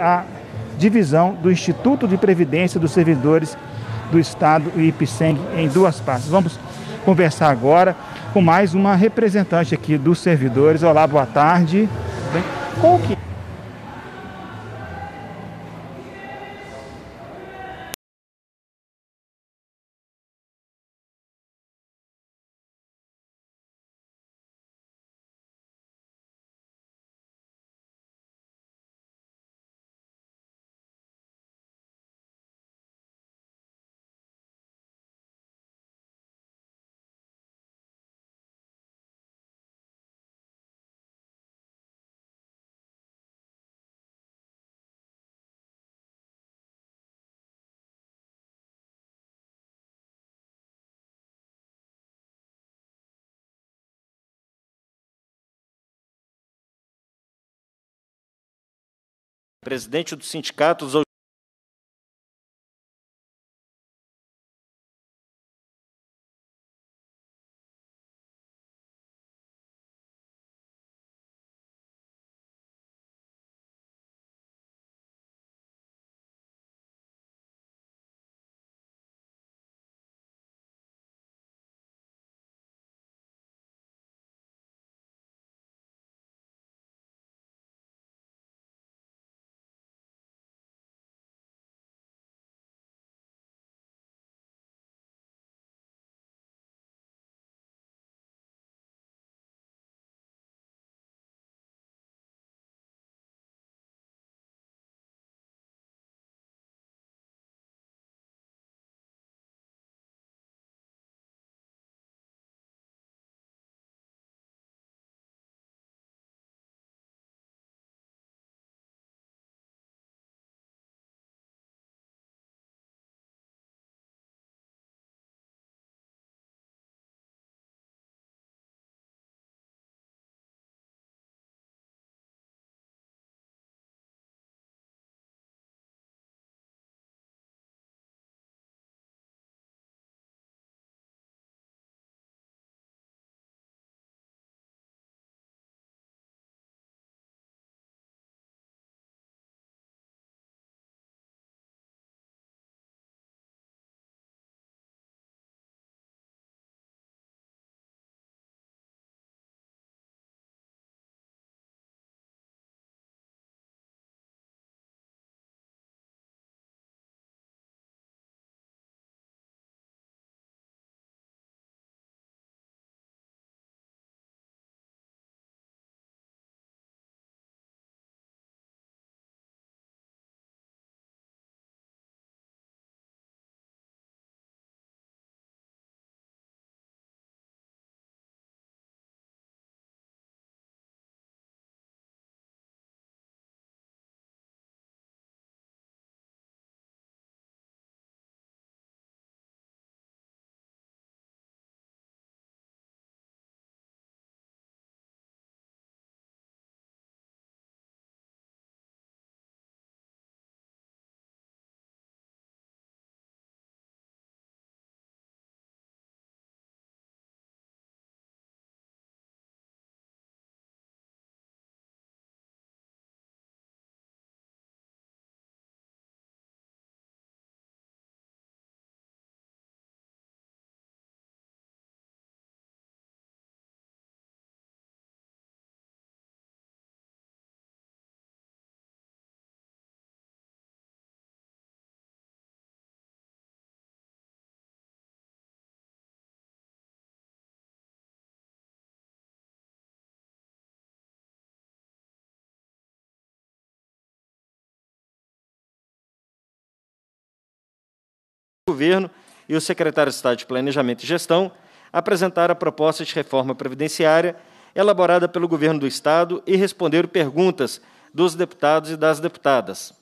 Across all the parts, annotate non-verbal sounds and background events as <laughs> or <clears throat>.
a divisão do Instituto de Previdência dos Servidores do Estado e IPSENG em duas partes. Vamos conversar agora com mais uma representante aqui dos servidores. Olá, boa tarde. Qual que presidente do Sindicato dos Governo e o secretário de Estado de Planejamento e Gestão apresentaram a proposta de reforma previdenciária elaborada pelo Governo do Estado e responderam perguntas dos deputados e das deputadas.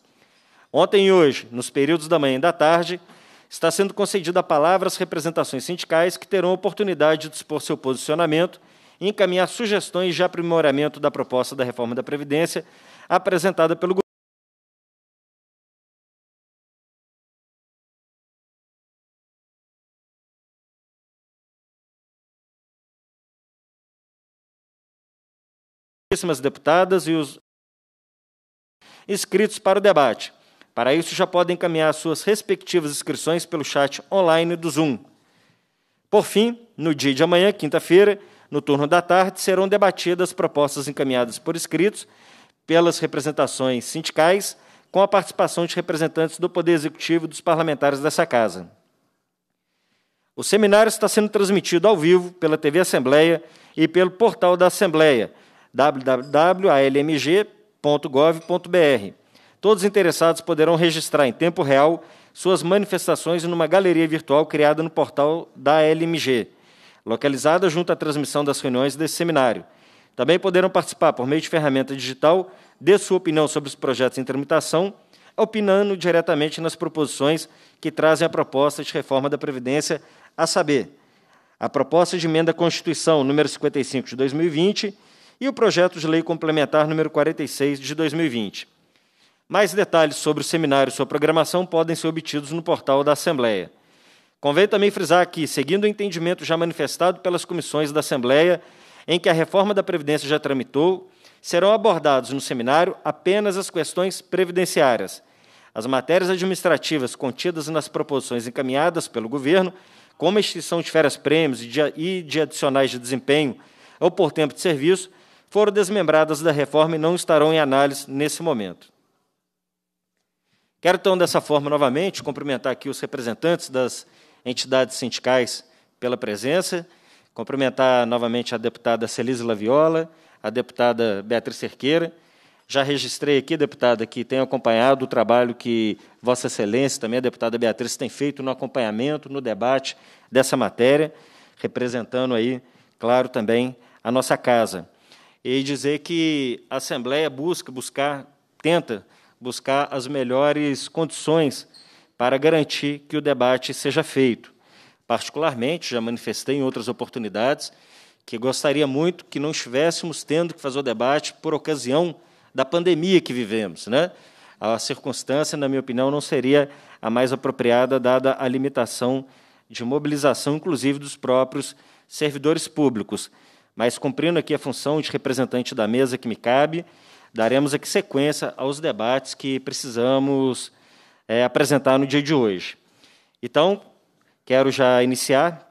Ontem e hoje, nos períodos da manhã e da tarde, está sendo concedida a palavra às representações sindicais que terão oportunidade de expor seu posicionamento e encaminhar sugestões de aprimoramento da proposta da reforma da Previdência apresentada pelo ilustríssimas deputadas e os inscritos para o debate. Para isso, já podem encaminhar suas respectivas inscrições pelo chat online do Zoom. Por fim, no dia de amanhã, quinta-feira, no turno da tarde, serão debatidas propostas encaminhadas por escritos pelas representações sindicais, com a participação de representantes do Poder Executivo e dos parlamentares dessa Casa. O seminário está sendo transmitido ao vivo pela TV Assembleia e pelo portal da Assembleia, www.almg.gov.br. Todos interessados poderão registrar em tempo real suas manifestações numa galeria virtual criada no portal da LMG, localizada junto à transmissão das reuniões desse seminário. Também poderão participar por meio de ferramenta digital, de sua opinião sobre os projetos em tramitação, opinando diretamente nas proposições que trazem a proposta de reforma da Previdência, a saber, a proposta de emenda à Constituição número 55 de 2020 e o projeto de lei complementar número 46 de 2020. Mais detalhes sobre o seminário e sua programação podem ser obtidos no portal da Assembleia. Convém também frisar que, seguindo o entendimento já manifestado pelas comissões da Assembleia, em que a reforma da Previdência já tramitou, serão abordados no seminário apenas as questões previdenciárias. As matérias administrativas contidas nas proposições encaminhadas pelo governo, como a extinção de férias prêmios e de adicionais de desempenho ou por tempo de serviço, foram desmembradas da reforma e não estarão em análise nesse momento. Quero, então, dessa forma, novamente, cumprimentar aqui os representantes das entidades sindicais pela presença, cumprimentar novamente a deputada Celise Laviola, a deputada Beatriz Cerqueira. Já registrei aqui, deputada, que tem acompanhado o trabalho que Vossa Excelência, também a deputada Beatriz, tem feito no acompanhamento, no debate dessa matéria, representando aí, claro, também a nossa casa e dizer que a Assembleia busca, buscar, tenta buscar as melhores condições para garantir que o debate seja feito. Particularmente, já manifestei em outras oportunidades que gostaria muito que não estivéssemos tendo que fazer o debate por ocasião da pandemia que vivemos, né? A circunstância, na minha opinião, não seria a mais apropriada dada a limitação de mobilização, inclusive dos próprios servidores públicos. Mas, cumprindo aqui a função de representante da mesa que me cabe, daremos aqui sequência aos debates que precisamos é, apresentar no dia de hoje. Então, quero já iniciar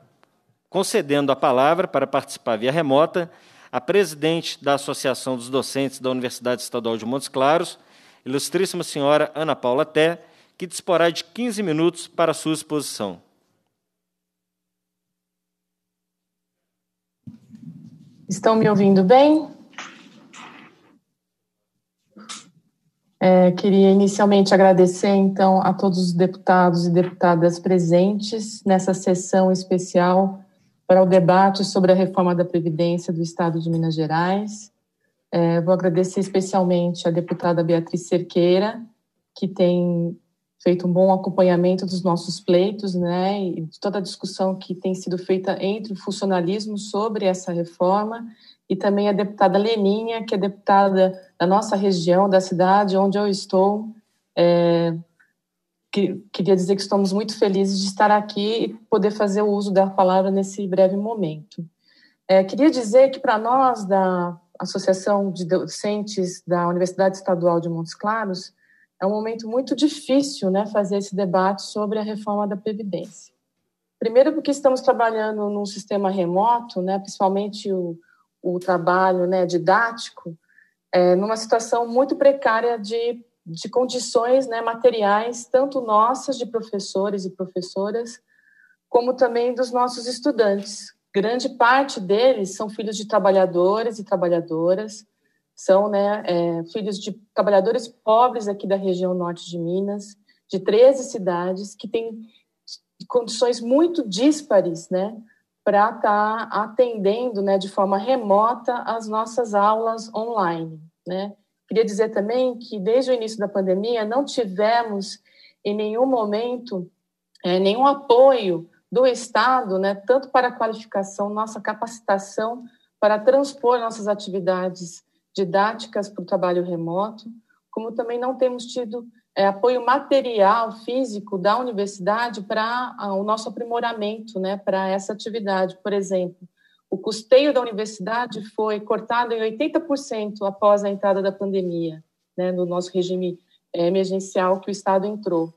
concedendo a palavra para participar via remota a presidente da Associação dos Docentes da Universidade Estadual de Montes Claros, ilustríssima senhora Ana Paula Té, que disporá de 15 minutos para a sua exposição. Estão me ouvindo bem? É, queria inicialmente agradecer, então, a todos os deputados e deputadas presentes nessa sessão especial para o debate sobre a reforma da Previdência do Estado de Minas Gerais. É, vou agradecer especialmente à deputada Beatriz Cerqueira, que tem feito um bom acompanhamento dos nossos pleitos, né, e de toda a discussão que tem sido feita entre o funcionalismo sobre essa reforma, e também a deputada Leninha, que é deputada da nossa região, da cidade onde eu estou. É, que, queria dizer que estamos muito felizes de estar aqui e poder fazer o uso da palavra nesse breve momento. É, queria dizer que para nós da Associação de Docentes da Universidade Estadual de Montes Claros, é um momento muito difícil né, fazer esse debate sobre a reforma da Previdência. Primeiro, porque estamos trabalhando num sistema remoto, né, principalmente o, o trabalho né, didático, é, numa situação muito precária de, de condições né, materiais, tanto nossas, de professores e professoras, como também dos nossos estudantes. Grande parte deles são filhos de trabalhadores e trabalhadoras, são né, é, filhos de trabalhadores pobres aqui da região norte de Minas, de 13 cidades, que têm condições muito díspares né, para estar tá atendendo né, de forma remota as nossas aulas online. Né? Queria dizer também que, desde o início da pandemia, não tivemos em nenhum momento é, nenhum apoio do Estado, né, tanto para a qualificação, nossa capacitação para transpor nossas atividades didáticas para o trabalho remoto, como também não temos tido é, apoio material, físico da universidade para ah, o nosso aprimoramento, né, para essa atividade. Por exemplo, o custeio da universidade foi cortado em 80% após a entrada da pandemia, né, no nosso regime é, emergencial que o Estado entrou.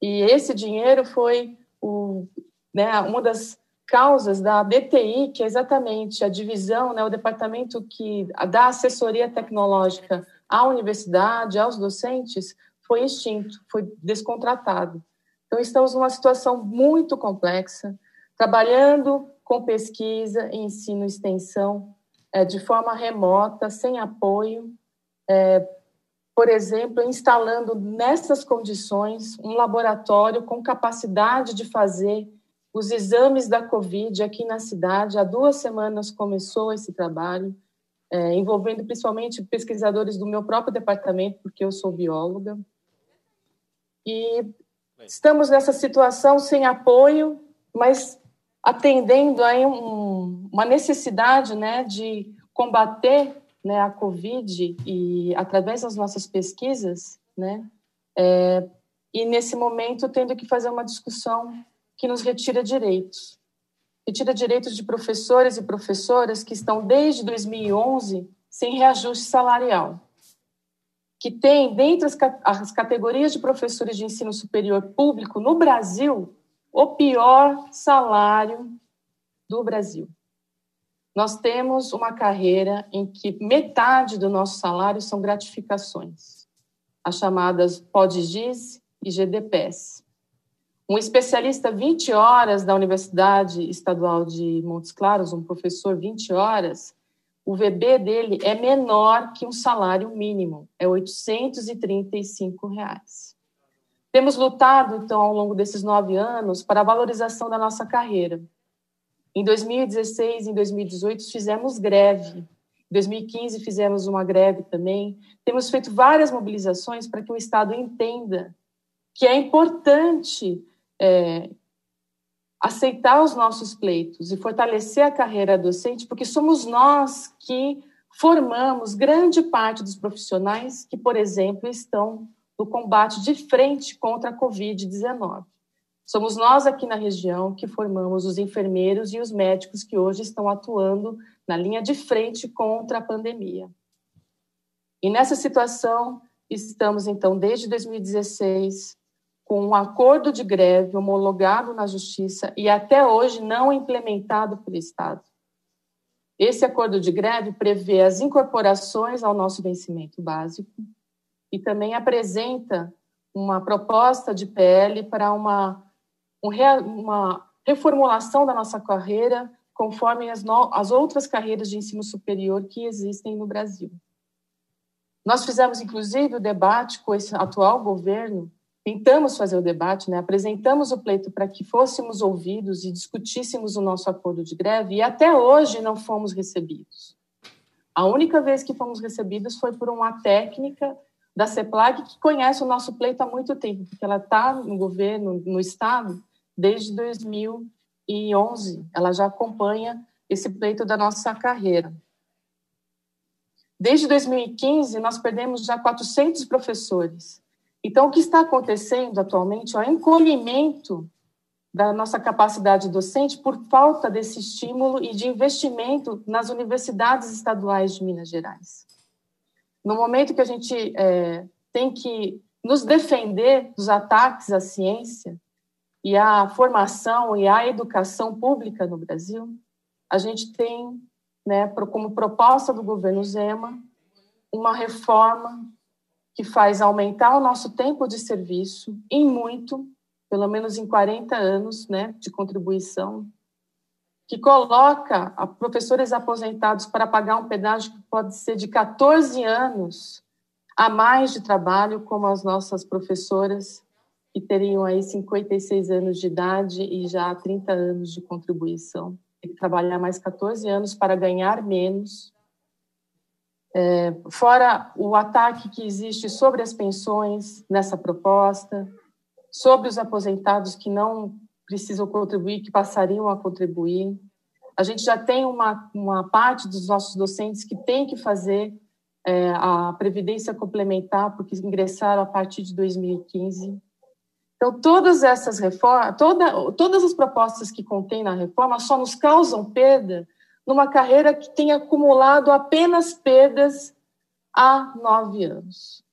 E esse dinheiro foi o, né, uma das causas da DTI, que é exatamente a divisão, né, o departamento que dá assessoria tecnológica à universidade, aos docentes, foi extinto, foi descontratado. Então, estamos numa situação muito complexa, trabalhando com pesquisa, ensino e extensão, é, de forma remota, sem apoio, é, por exemplo, instalando nessas condições um laboratório com capacidade de fazer os exames da Covid aqui na cidade. Há duas semanas começou esse trabalho, é, envolvendo principalmente pesquisadores do meu próprio departamento, porque eu sou bióloga. E estamos nessa situação sem apoio, mas atendendo aí um, uma necessidade né, de combater né, a Covid e através das nossas pesquisas, né, é, e nesse momento tendo que fazer uma discussão que nos retira direitos. Retira direitos de professores e professoras que estão desde 2011 sem reajuste salarial. Que tem, dentre as, as categorias de professores de ensino superior público no Brasil, o pior salário do Brasil. Nós temos uma carreira em que metade do nosso salário são gratificações, as chamadas PODGIS e GDPs. Um especialista 20 horas da Universidade Estadual de Montes Claros, um professor 20 horas, o VB dele é menor que um salário mínimo, é R$ 835. Reais. Temos lutado, então, ao longo desses nove anos, para a valorização da nossa carreira. Em 2016 e 2018, fizemos greve. Em 2015, fizemos uma greve também. Temos feito várias mobilizações para que o Estado entenda que é importante é, aceitar os nossos pleitos e fortalecer a carreira docente, porque somos nós que formamos grande parte dos profissionais que, por exemplo, estão no combate de frente contra a Covid-19. Somos nós aqui na região que formamos os enfermeiros e os médicos que hoje estão atuando na linha de frente contra a pandemia. E nessa situação, estamos então desde 2016 com um acordo de greve homologado na Justiça e até hoje não implementado pelo Estado. Esse acordo de greve prevê as incorporações ao nosso vencimento básico e também apresenta uma proposta de PL para uma, uma reformulação da nossa carreira conforme as, no, as outras carreiras de ensino superior que existem no Brasil. Nós fizemos, inclusive, o debate com esse atual governo tentamos fazer o debate, né? apresentamos o pleito para que fôssemos ouvidos e discutíssemos o nosso acordo de greve e até hoje não fomos recebidos. A única vez que fomos recebidos foi por uma técnica da CEPLAG que conhece o nosso pleito há muito tempo, porque ela está no governo, no Estado, desde 2011. Ela já acompanha esse pleito da nossa carreira. Desde 2015, nós perdemos já 400 professores então, o que está acontecendo atualmente é o encolhimento da nossa capacidade docente por falta desse estímulo e de investimento nas universidades estaduais de Minas Gerais. No momento que a gente é, tem que nos defender dos ataques à ciência e à formação e à educação pública no Brasil, a gente tem, né, como proposta do governo Zema, uma reforma que faz aumentar o nosso tempo de serviço em muito, pelo menos em 40 anos né, de contribuição, que coloca professores aposentados para pagar um pedágio que pode ser de 14 anos a mais de trabalho, como as nossas professoras, que teriam aí 56 anos de idade e já 30 anos de contribuição. Tem que trabalhar mais 14 anos para ganhar menos é, fora o ataque que existe sobre as pensões nessa proposta, sobre os aposentados que não precisam contribuir, que passariam a contribuir. A gente já tem uma, uma parte dos nossos docentes que tem que fazer é, a previdência complementar, porque ingressaram a partir de 2015. Então, todas essas reformas, toda, todas as propostas que contém na reforma só nos causam perda numa carreira que tem acumulado apenas perdas há nove anos.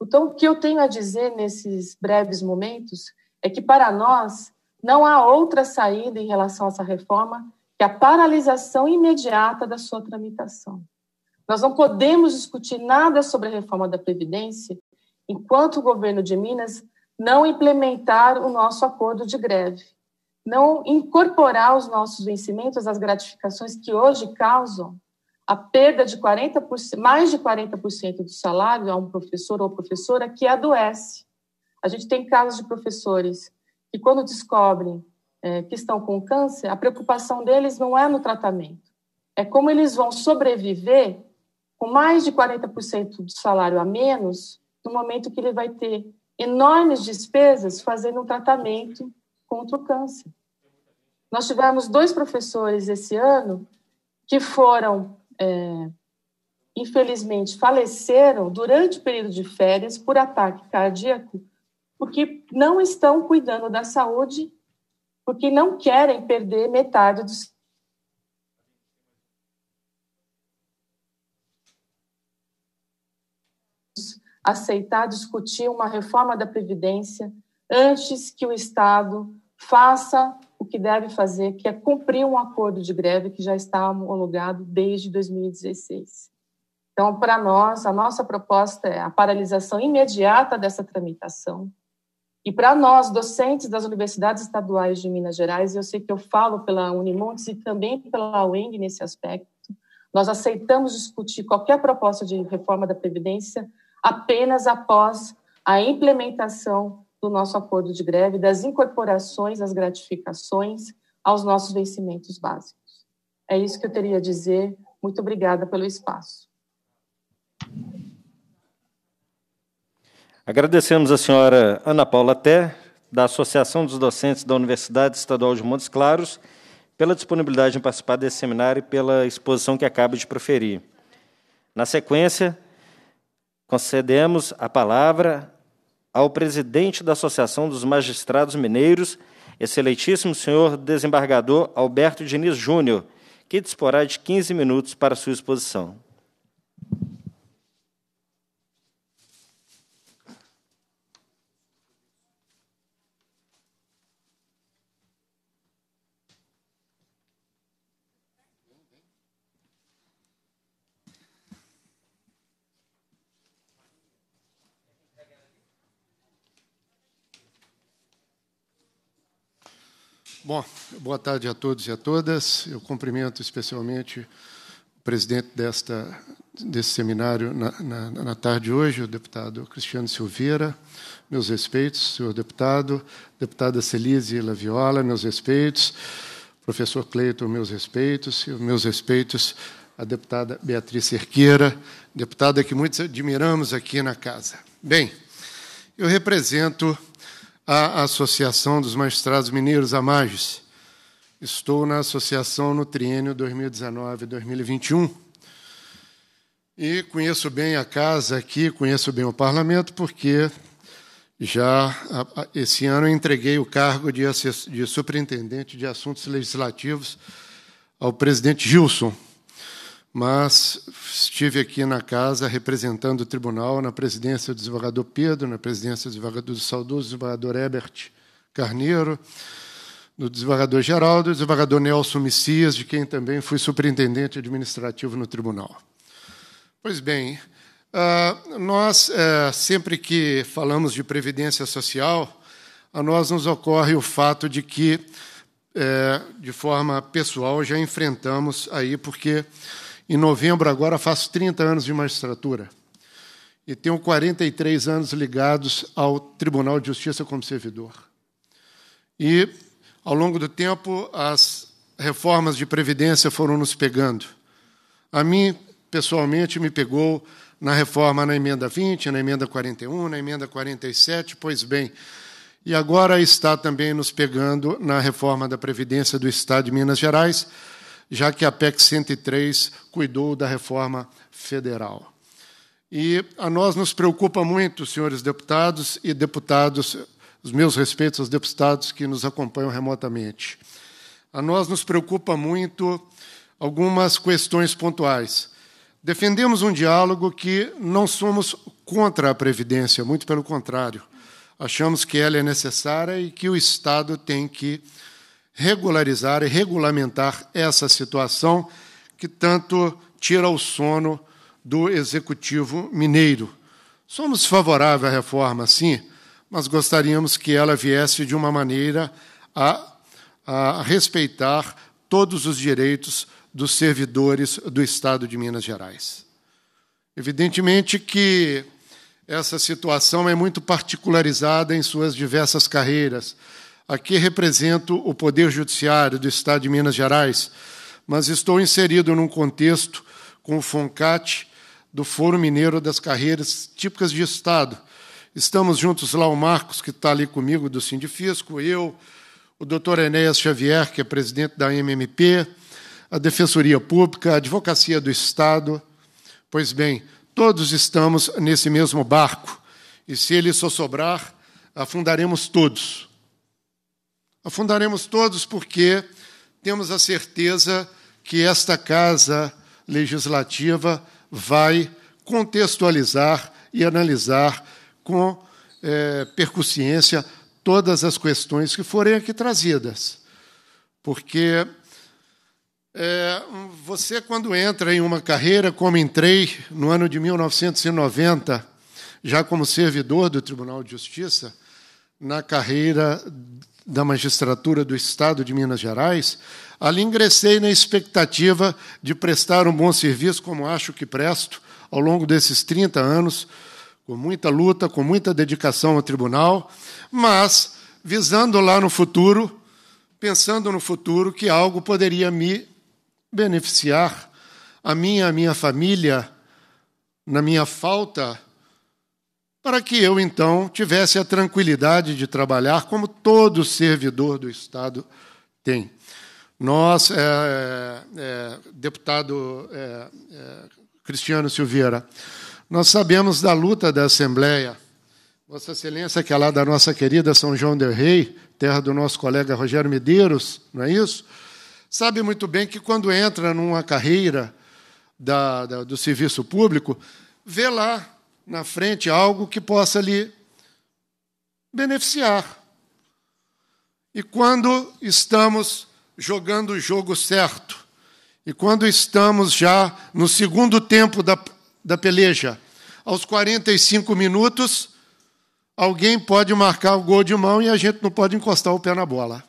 Então, o que eu tenho a dizer nesses breves momentos é que, para nós, não há outra saída em relação a essa reforma que a paralisação imediata da sua tramitação. Nós não podemos discutir nada sobre a reforma da Previdência enquanto o governo de Minas não implementar o nosso acordo de greve não incorporar os nossos vencimentos, as gratificações que hoje causam a perda de 40%, mais de 40% do salário a um professor ou professora que adoece. A gente tem casos de professores que, quando descobrem é, que estão com câncer, a preocupação deles não é no tratamento, é como eles vão sobreviver com mais de 40% do salário a menos no momento que ele vai ter enormes despesas fazendo um tratamento contra o câncer. Nós tivemos dois professores esse ano que foram, é, infelizmente, faleceram durante o período de férias por ataque cardíaco, porque não estão cuidando da saúde, porque não querem perder metade dos aceitar discutir uma reforma da Previdência antes que o Estado faça o que deve fazer, que é cumprir um acordo de greve que já está homologado desde 2016. Então, para nós, a nossa proposta é a paralisação imediata dessa tramitação. E para nós, docentes das universidades estaduais de Minas Gerais, eu sei que eu falo pela Unimontes e também pela UENG nesse aspecto, nós aceitamos discutir qualquer proposta de reforma da Previdência apenas após a implementação do nosso acordo de greve, das incorporações das gratificações, aos nossos vencimentos básicos. É isso que eu teria a dizer. Muito obrigada pelo espaço. Agradecemos a senhora Ana Paula Té, da Associação dos Docentes da Universidade Estadual de Montes Claros, pela disponibilidade em participar desse seminário e pela exposição que acaba de proferir. Na sequência, concedemos a palavra ao presidente da Associação dos Magistrados Mineiros, excelentíssimo senhor desembargador Alberto Diniz Júnior, que disporá de 15 minutos para sua exposição. Bom, boa tarde a todos e a todas. Eu cumprimento especialmente o presidente desta, desse seminário na, na, na tarde de hoje, o deputado Cristiano Silveira. Meus respeitos, senhor deputado. Deputada Celise Laviola, meus respeitos. Professor Cleiton, meus respeitos. E meus respeitos à deputada Beatriz Cerqueira, deputada que muitos admiramos aqui na casa. Bem, eu represento à Associação dos Magistrados Mineiros, a MAGES. Estou na associação no triênio 2019-2021 e conheço bem a casa aqui, conheço bem o parlamento, porque já esse ano entreguei o cargo de, de superintendente de assuntos legislativos ao presidente Gilson mas estive aqui na casa representando o tribunal na presidência do desembargador Pedro, na presidência do, desembargador, do saudoso desembargador Ebert Carneiro, do desembargador Geraldo e do desembargador Nelson Messias, de quem também fui superintendente administrativo no tribunal. Pois bem, ah, nós, eh, sempre que falamos de previdência social, a nós nos ocorre o fato de que, eh, de forma pessoal, já enfrentamos aí, porque em novembro, agora, faço 30 anos de magistratura. E tenho 43 anos ligados ao Tribunal de Justiça como servidor. E, ao longo do tempo, as reformas de previdência foram nos pegando. A mim, pessoalmente, me pegou na reforma na emenda 20, na emenda 41, na emenda 47, pois bem. E agora está também nos pegando na reforma da Previdência do Estado de Minas Gerais, já que a PEC 103 cuidou da reforma federal. E a nós nos preocupa muito, senhores deputados e deputados, os meus respeitos aos deputados que nos acompanham remotamente. A nós nos preocupa muito algumas questões pontuais. Defendemos um diálogo que não somos contra a Previdência, muito pelo contrário. Achamos que ela é necessária e que o Estado tem que regularizar e regulamentar essa situação que tanto tira o sono do executivo mineiro. Somos favoráveis à reforma, sim, mas gostaríamos que ela viesse de uma maneira a, a respeitar todos os direitos dos servidores do Estado de Minas Gerais. Evidentemente que essa situação é muito particularizada em suas diversas carreiras. Aqui represento o Poder Judiciário do Estado de Minas Gerais, mas estou inserido num contexto com o FONCAT, do Foro Mineiro das Carreiras Típicas de Estado. Estamos juntos lá, o Marcos, que está ali comigo, do Sindifisco, eu, o doutor Enéas Xavier, que é presidente da MMP, a Defensoria Pública, a Advocacia do Estado. Pois bem, todos estamos nesse mesmo barco, e se ele só sobrar, afundaremos todos. Afundaremos todos porque temos a certeza que esta casa legislativa vai contextualizar e analisar com é, todas as questões que forem aqui trazidas. Porque é, você, quando entra em uma carreira, como entrei no ano de 1990, já como servidor do Tribunal de Justiça, na carreira da magistratura do Estado de Minas Gerais, ali ingressei na expectativa de prestar um bom serviço, como acho que presto, ao longo desses 30 anos, com muita luta, com muita dedicação ao tribunal, mas visando lá no futuro, pensando no futuro que algo poderia me beneficiar, a minha, a minha família, na minha falta para que eu então tivesse a tranquilidade de trabalhar como todo servidor do Estado tem. Nós, é, é, deputado é, é, Cristiano Silveira, nós sabemos da luta da Assembleia, Vossa Excelência, que é lá da nossa querida São João del Rei, terra do nosso colega Rogério Medeiros, não é isso? Sabe muito bem que quando entra numa carreira da, da, do serviço público, vê lá na frente algo que possa lhe beneficiar. E quando estamos jogando o jogo certo, e quando estamos já no segundo tempo da, da peleja, aos 45 minutos, alguém pode marcar o gol de mão e a gente não pode encostar o pé na bola.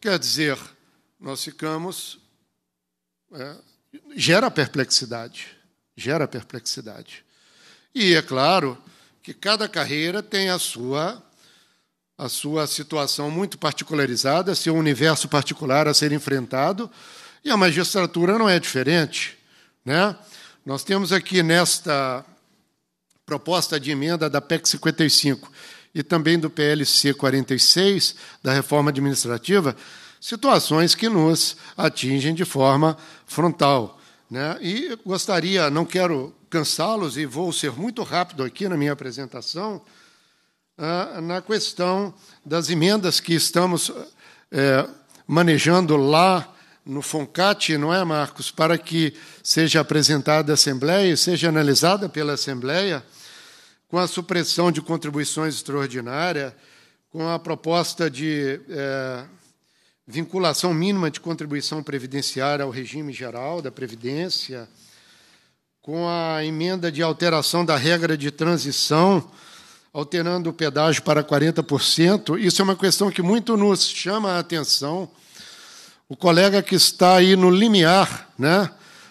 Quer dizer, nós ficamos. É, gera perplexidade gera perplexidade. E é claro que cada carreira tem a sua a sua situação muito particularizada, seu universo particular a ser enfrentado, e a magistratura não é diferente, né? Nós temos aqui nesta proposta de emenda da PEC 55 e também do PLC 46 da reforma administrativa, situações que nos atingem de forma frontal. Né? E gostaria, não quero cansá-los e vou ser muito rápido aqui na minha apresentação, ah, na questão das emendas que estamos é, manejando lá no FONCAT, não é, Marcos? Para que seja apresentada à Assembleia e seja analisada pela Assembleia, com a supressão de contribuições extraordinárias, com a proposta de. É, vinculação mínima de contribuição previdenciária ao regime geral da Previdência, com a emenda de alteração da regra de transição, alterando o pedágio para 40%. Isso é uma questão que muito nos chama a atenção. O colega que está aí no limiar, né,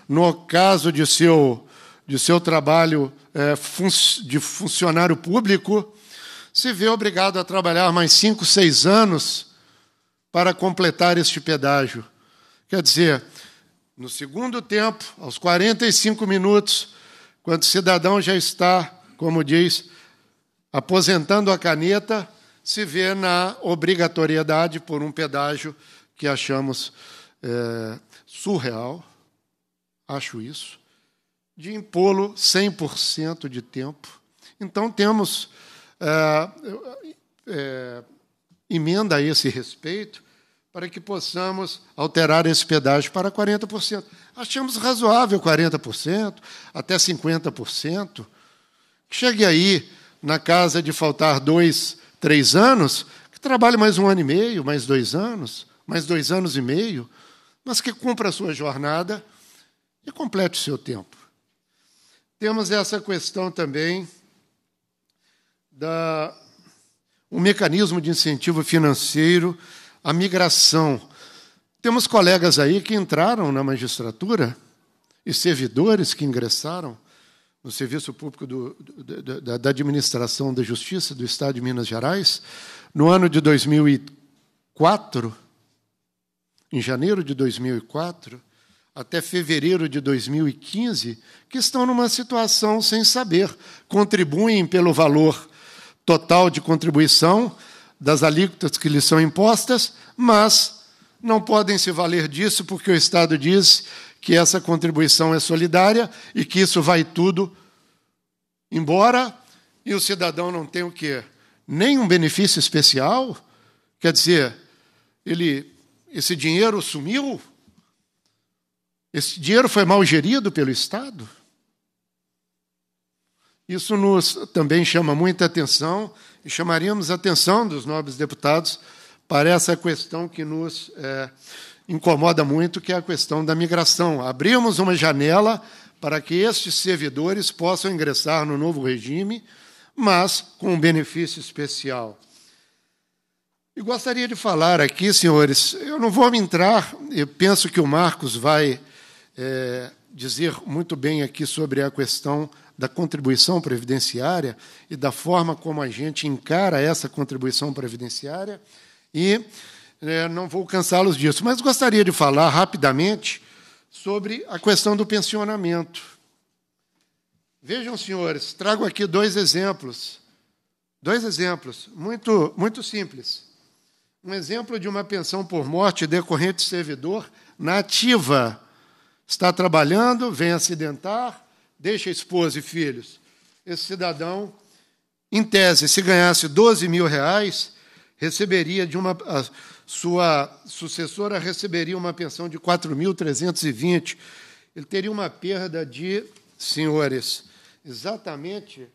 no caso de seu, de seu trabalho é, fun de funcionário público, se vê obrigado a trabalhar mais cinco, seis anos para completar este pedágio. Quer dizer, no segundo tempo, aos 45 minutos, quando o cidadão já está, como diz, aposentando a caneta, se vê na obrigatoriedade por um pedágio que achamos é, surreal, acho isso, de impô-lo 100% de tempo. Então, temos. É, é, emenda a esse respeito para que possamos alterar esse pedágio para 40%. Achamos razoável 40%, até 50%. Chegue aí na casa de faltar dois, três anos, que trabalhe mais um ano e meio, mais dois anos, mais dois anos e meio, mas que cumpra a sua jornada e complete o seu tempo. Temos essa questão também da um mecanismo de incentivo financeiro à migração. Temos colegas aí que entraram na magistratura e servidores que ingressaram no Serviço Público do, da, da, Administração da Justiça do Estado de Minas Gerais, no ano de 2004, em janeiro de 2004, até fevereiro de 2015, que estão numa situação sem saber, contribuem pelo valor total de contribuição das alíquotas que lhes são impostas, mas não podem se valer disso porque o Estado diz que essa contribuição é solidária e que isso vai tudo embora e o cidadão não tem o quê? Nenhum benefício especial? Quer dizer, ele esse dinheiro sumiu? Esse dinheiro foi mal gerido pelo Estado? Isso nos também chama muita atenção e chamaríamos a atenção dos nobres deputados para essa questão que nos é, incomoda muito, que é a questão da migração. Abrimos uma janela para que estes servidores possam ingressar no novo regime, mas com um benefício especial. E gostaria de falar aqui, senhores, eu não vou me entrar, eu penso que o Marcos vai é, dizer muito bem aqui sobre a questão da contribuição previdenciária e da forma como a gente encara essa contribuição previdenciária. E é, não vou cansá-los disso, mas gostaria de falar rapidamente sobre a questão do pensionamento. Vejam, senhores, trago aqui dois exemplos. Dois exemplos, muito, muito simples. Um exemplo de uma pensão por morte decorrente de servidor nativa Está trabalhando, vem acidentar, deixa esposa e filhos. Esse cidadão, em tese, se ganhasse 12 mil reais, receberia de uma. sua sucessora receberia uma pensão de 4.320. Ele teria uma perda de, senhores, exatamente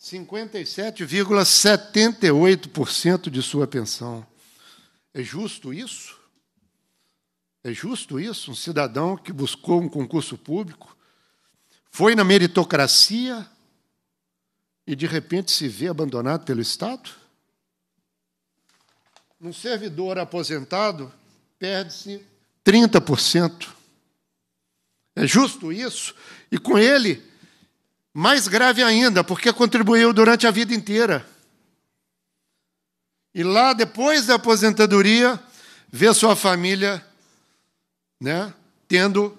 57,78% de sua pensão. É justo isso? É justo isso? Um cidadão que buscou um concurso público, foi na meritocracia e de repente se vê abandonado pelo Estado? Um servidor aposentado perde-se 30%. É justo isso? E com ele, mais grave ainda, porque contribuiu durante a vida inteira. E lá, depois da aposentadoria, vê sua família né, tendo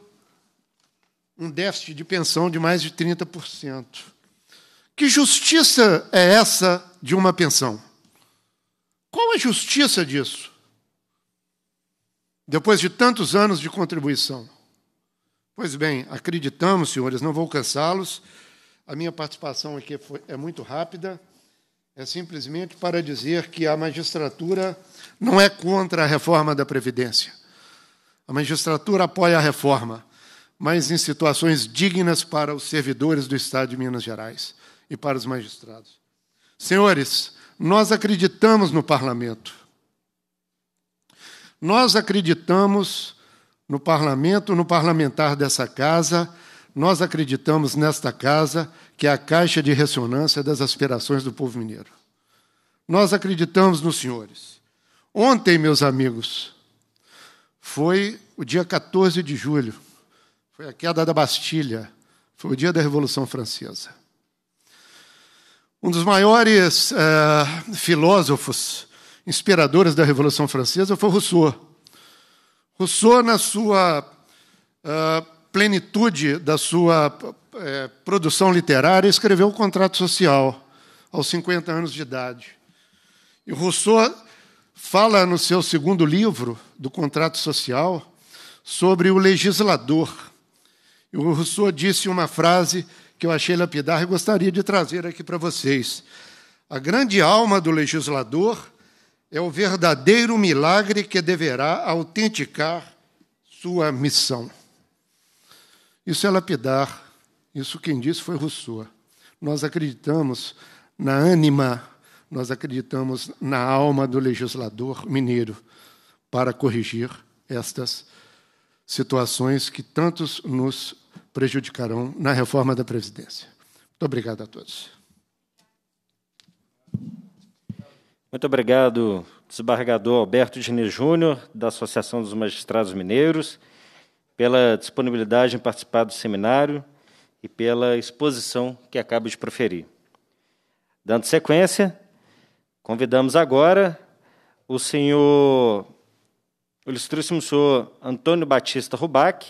um déficit de pensão de mais de 30%. Que justiça é essa de uma pensão? Qual a justiça disso? Depois de tantos anos de contribuição. Pois bem, acreditamos, senhores, não vou cansá-los. A minha participação aqui foi, é muito rápida. É simplesmente para dizer que a magistratura não é contra a reforma da Previdência. A magistratura apoia a reforma mas em situações dignas para os servidores do Estado de Minas Gerais e para os magistrados. Senhores, nós acreditamos no parlamento. Nós acreditamos no parlamento, no parlamentar dessa casa, nós acreditamos nesta casa, que é a caixa de ressonância das aspirações do povo mineiro. Nós acreditamos nos senhores. Ontem, meus amigos, foi o dia 14 de julho. Foi a queda da Bastilha. Foi o dia da Revolução Francesa. Um dos maiores eh, filósofos inspiradores da Revolução Francesa foi Rousseau. Rousseau, na sua uh, plenitude da sua uh, produção literária, escreveu o Contrato Social, aos 50 anos de idade. E Rousseau fala no seu segundo livro, do Contrato Social, sobre o legislador. O Rousseau disse uma frase que eu achei lapidar e gostaria de trazer aqui para vocês. A grande alma do legislador é o verdadeiro milagre que deverá autenticar sua missão. Isso é lapidar. Isso quem disse foi Rousseau. Nós acreditamos na ânima, nós acreditamos na alma do legislador mineiro para corrigir estas situações que tantos nos prejudicarão na reforma da Previdência. Muito obrigado a todos. Muito obrigado, desembargador Alberto Diniz Júnior, da Associação dos Magistrados Mineiros, pela disponibilidade em participar do seminário e pela exposição que acaba de proferir. Dando sequência, convidamos agora o senhor, o ilustríssimo senhor Antônio Batista Rubac,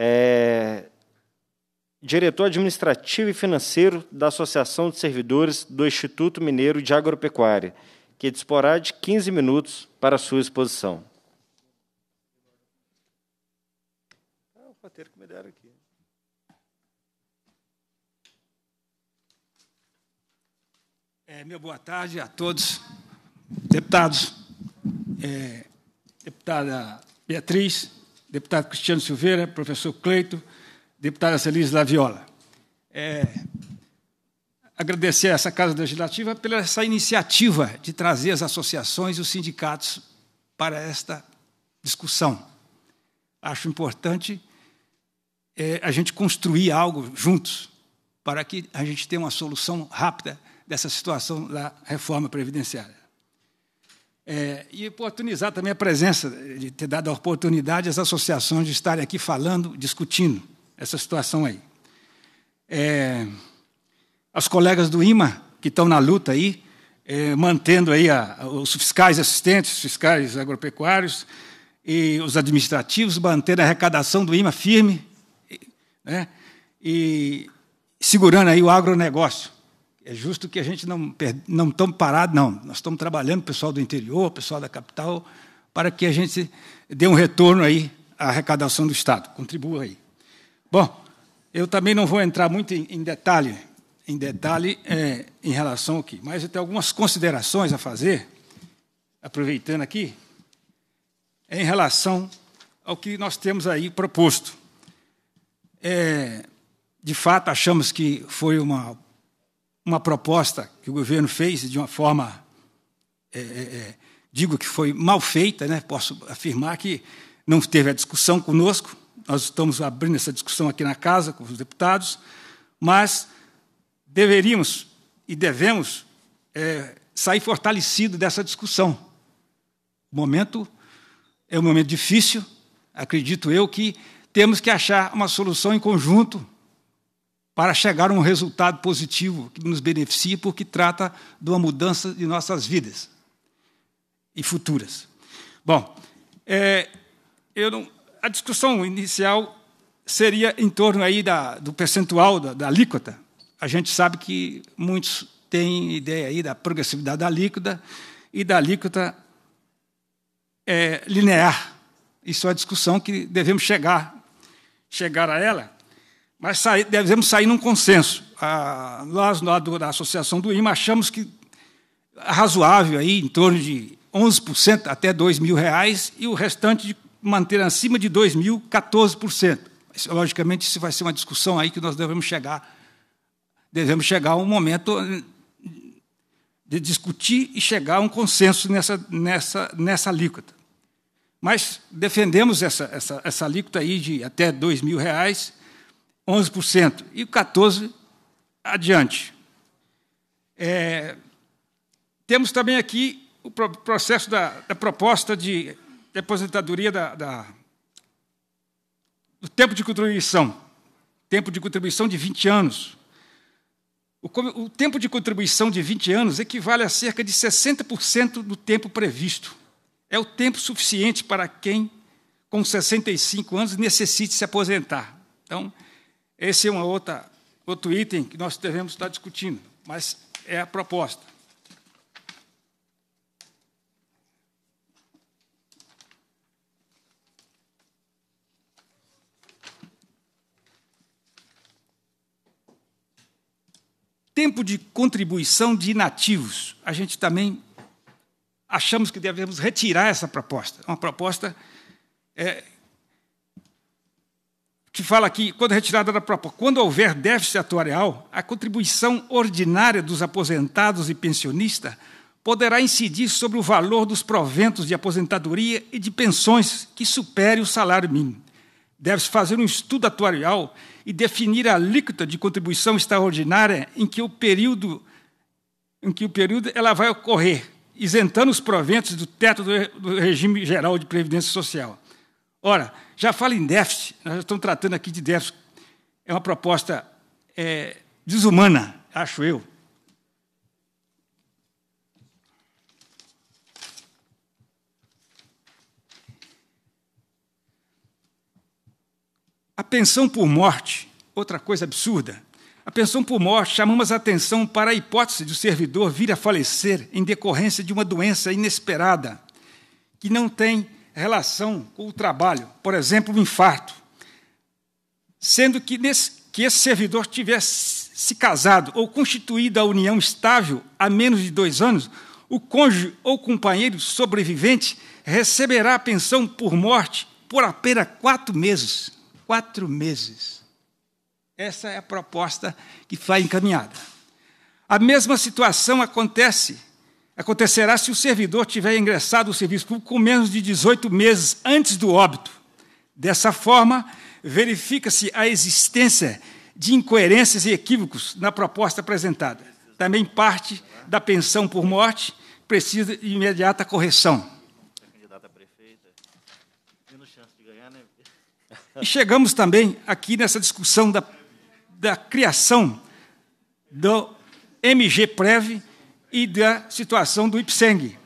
é, eh, diretor administrativo e financeiro da Associação de Servidores do Instituto Mineiro de Agropecuária, que disporá de 15 minutos para sua exposição. Ah, é, meu boa tarde a todos, deputados, é, deputada Beatriz, deputado Cristiano Silveira, professor Cleito, deputada Celise Laviola. É, agradecer a essa Casa Legislativa pela essa iniciativa de trazer as associações e os sindicatos para esta discussão. Acho importante é, a gente construir algo juntos para que a gente tenha uma solução rápida dessa situação da reforma previdenciária. É, e oportunizar também a presença, de ter dado a oportunidade às associações de estarem aqui falando, discutindo essa situação aí. É, as colegas do IMA, que estão na luta aí, é, mantendo aí a, os fiscais assistentes, os fiscais agropecuários e os administrativos, mantendo a arrecadação do IMA firme né, e segurando aí o agronegócio. É justo que a gente não não estamos parados, não. Nós estamos trabalhando, o pessoal do interior, o pessoal da capital, para que a gente dê um retorno aí à arrecadação do Estado. Contribua aí. Bom, eu também não vou entrar muito em, detalhe, em detalhe é, em relação ao que, mas eu tenho algumas considerações a fazer, aproveitando aqui, em relação ao que nós temos aí proposto. É, de fato, achamos que foi uma, uma proposta que o governo fez de uma forma, é, é, é digo que foi mal feita, né? posso afirmar que não teve a discussão conosco, nós estamos abrindo essa discussão aqui na casa com os deputados, mas deveríamos e devemos é, sair fortalecido dessa discussão. O momento é um momento difícil, acredito eu que temos que achar uma solução em conjunto para chegar a um resultado positivo que nos beneficie, porque trata de uma mudança de nossas vidas e futuras. Bom, é, eu não a discussão inicial seria em torno aí da, do percentual da, da alíquota. A gente sabe que muitos têm ideia aí da progressividade da alíquota e da alíquota é, linear. Isso é a discussão que devemos chegar, chegar a ela, mas sair, devemos sair num consenso. nós, lá do, da Associação do IMA, achamos que razoável aí, em torno de 11% até R$ 2 mil, reais, e o restante de manter acima de 2 mil, 14%. Mas, logicamente, isso vai ser uma discussão aí que nós devemos chegar. Devemos chegar a um momento eh, de discutir e chegar a um consenso nessa, nessa, nessa alíquota. Mas defendemos essa, essa, essa alíquota aí de até R$ reais, 11%, e 14% adiante. É, temos também aqui o processo da, da proposta de de aposentadoria da, da, do tempo de contribuição. Tempo de contribuição de 20 anos. O, o tempo de contribuição de 20 anos equivale a cerca de 60% do tempo previsto. É o tempo suficiente para quem, com 65 anos, necessite se aposentar. Então, esse é um outro item que nós devemos estar discutindo, mas é a proposta. tempo de contribuição de inativos. A gente também achamos que devemos retirar essa proposta. É uma proposta é, que fala que, quando retirada da proposta, quando houver déficit atuarial, a contribuição ordinária dos aposentados e pensionistas poderá incidir sobre o valor dos proventos de aposentadoria e de pensões que supere o salário mínimo. Deve-se fazer um estudo atuarial e definir a alíquota de contribuição extraordinária em que o período em que o período ela vai ocorrer, isentando os proventos do teto do regime geral de previdência social. Ora, já fala em déficit, nós já estamos tratando aqui de déficit. É uma proposta é, desumana, acho eu. A pensão por morte, outra coisa absurda. A pensão por morte, chamamos a atenção para a hipótese de o servidor vir a falecer em decorrência de uma doença inesperada, que não tem relação com o trabalho, por exemplo, um infarto. Sendo que, nesse, que esse servidor tivesse se casado ou constituído a união estável há menos de dois anos, o cônjuge ou companheiro sobrevivente receberá a pensão por morte por apenas quatro meses quatro meses. Essa é a proposta que foi encaminhada. A mesma situação acontece, acontecerá se o servidor tiver ingressado no serviço público com menos de 18 meses antes do óbito. Dessa forma, verifica-se a existência de incoerências e equívocos na proposta apresentada. Também parte da pensão por morte precisa de imediata correção. E chegamos também aqui nessa discussão da, da criação do MG Prev e da situação do IPSENG,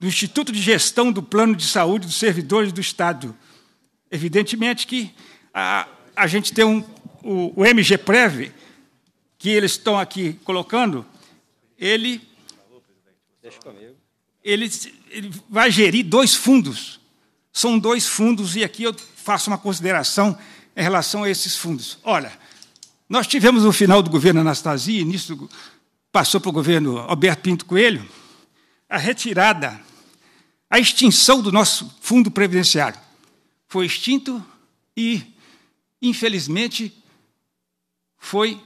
do Instituto de Gestão do Plano de Saúde dos Servidores do Estado. Evidentemente que a, a gente tem um, o, o MG Prev, que eles estão aqui colocando, ele, ele, ele vai gerir dois fundos são dois fundos, e aqui eu faço uma consideração em relação a esses fundos. Olha, nós tivemos o final do governo Anastasia, início do, passou para o governo Alberto Pinto Coelho, a retirada, a extinção do nosso fundo previdenciário. Foi extinto e, infelizmente, foi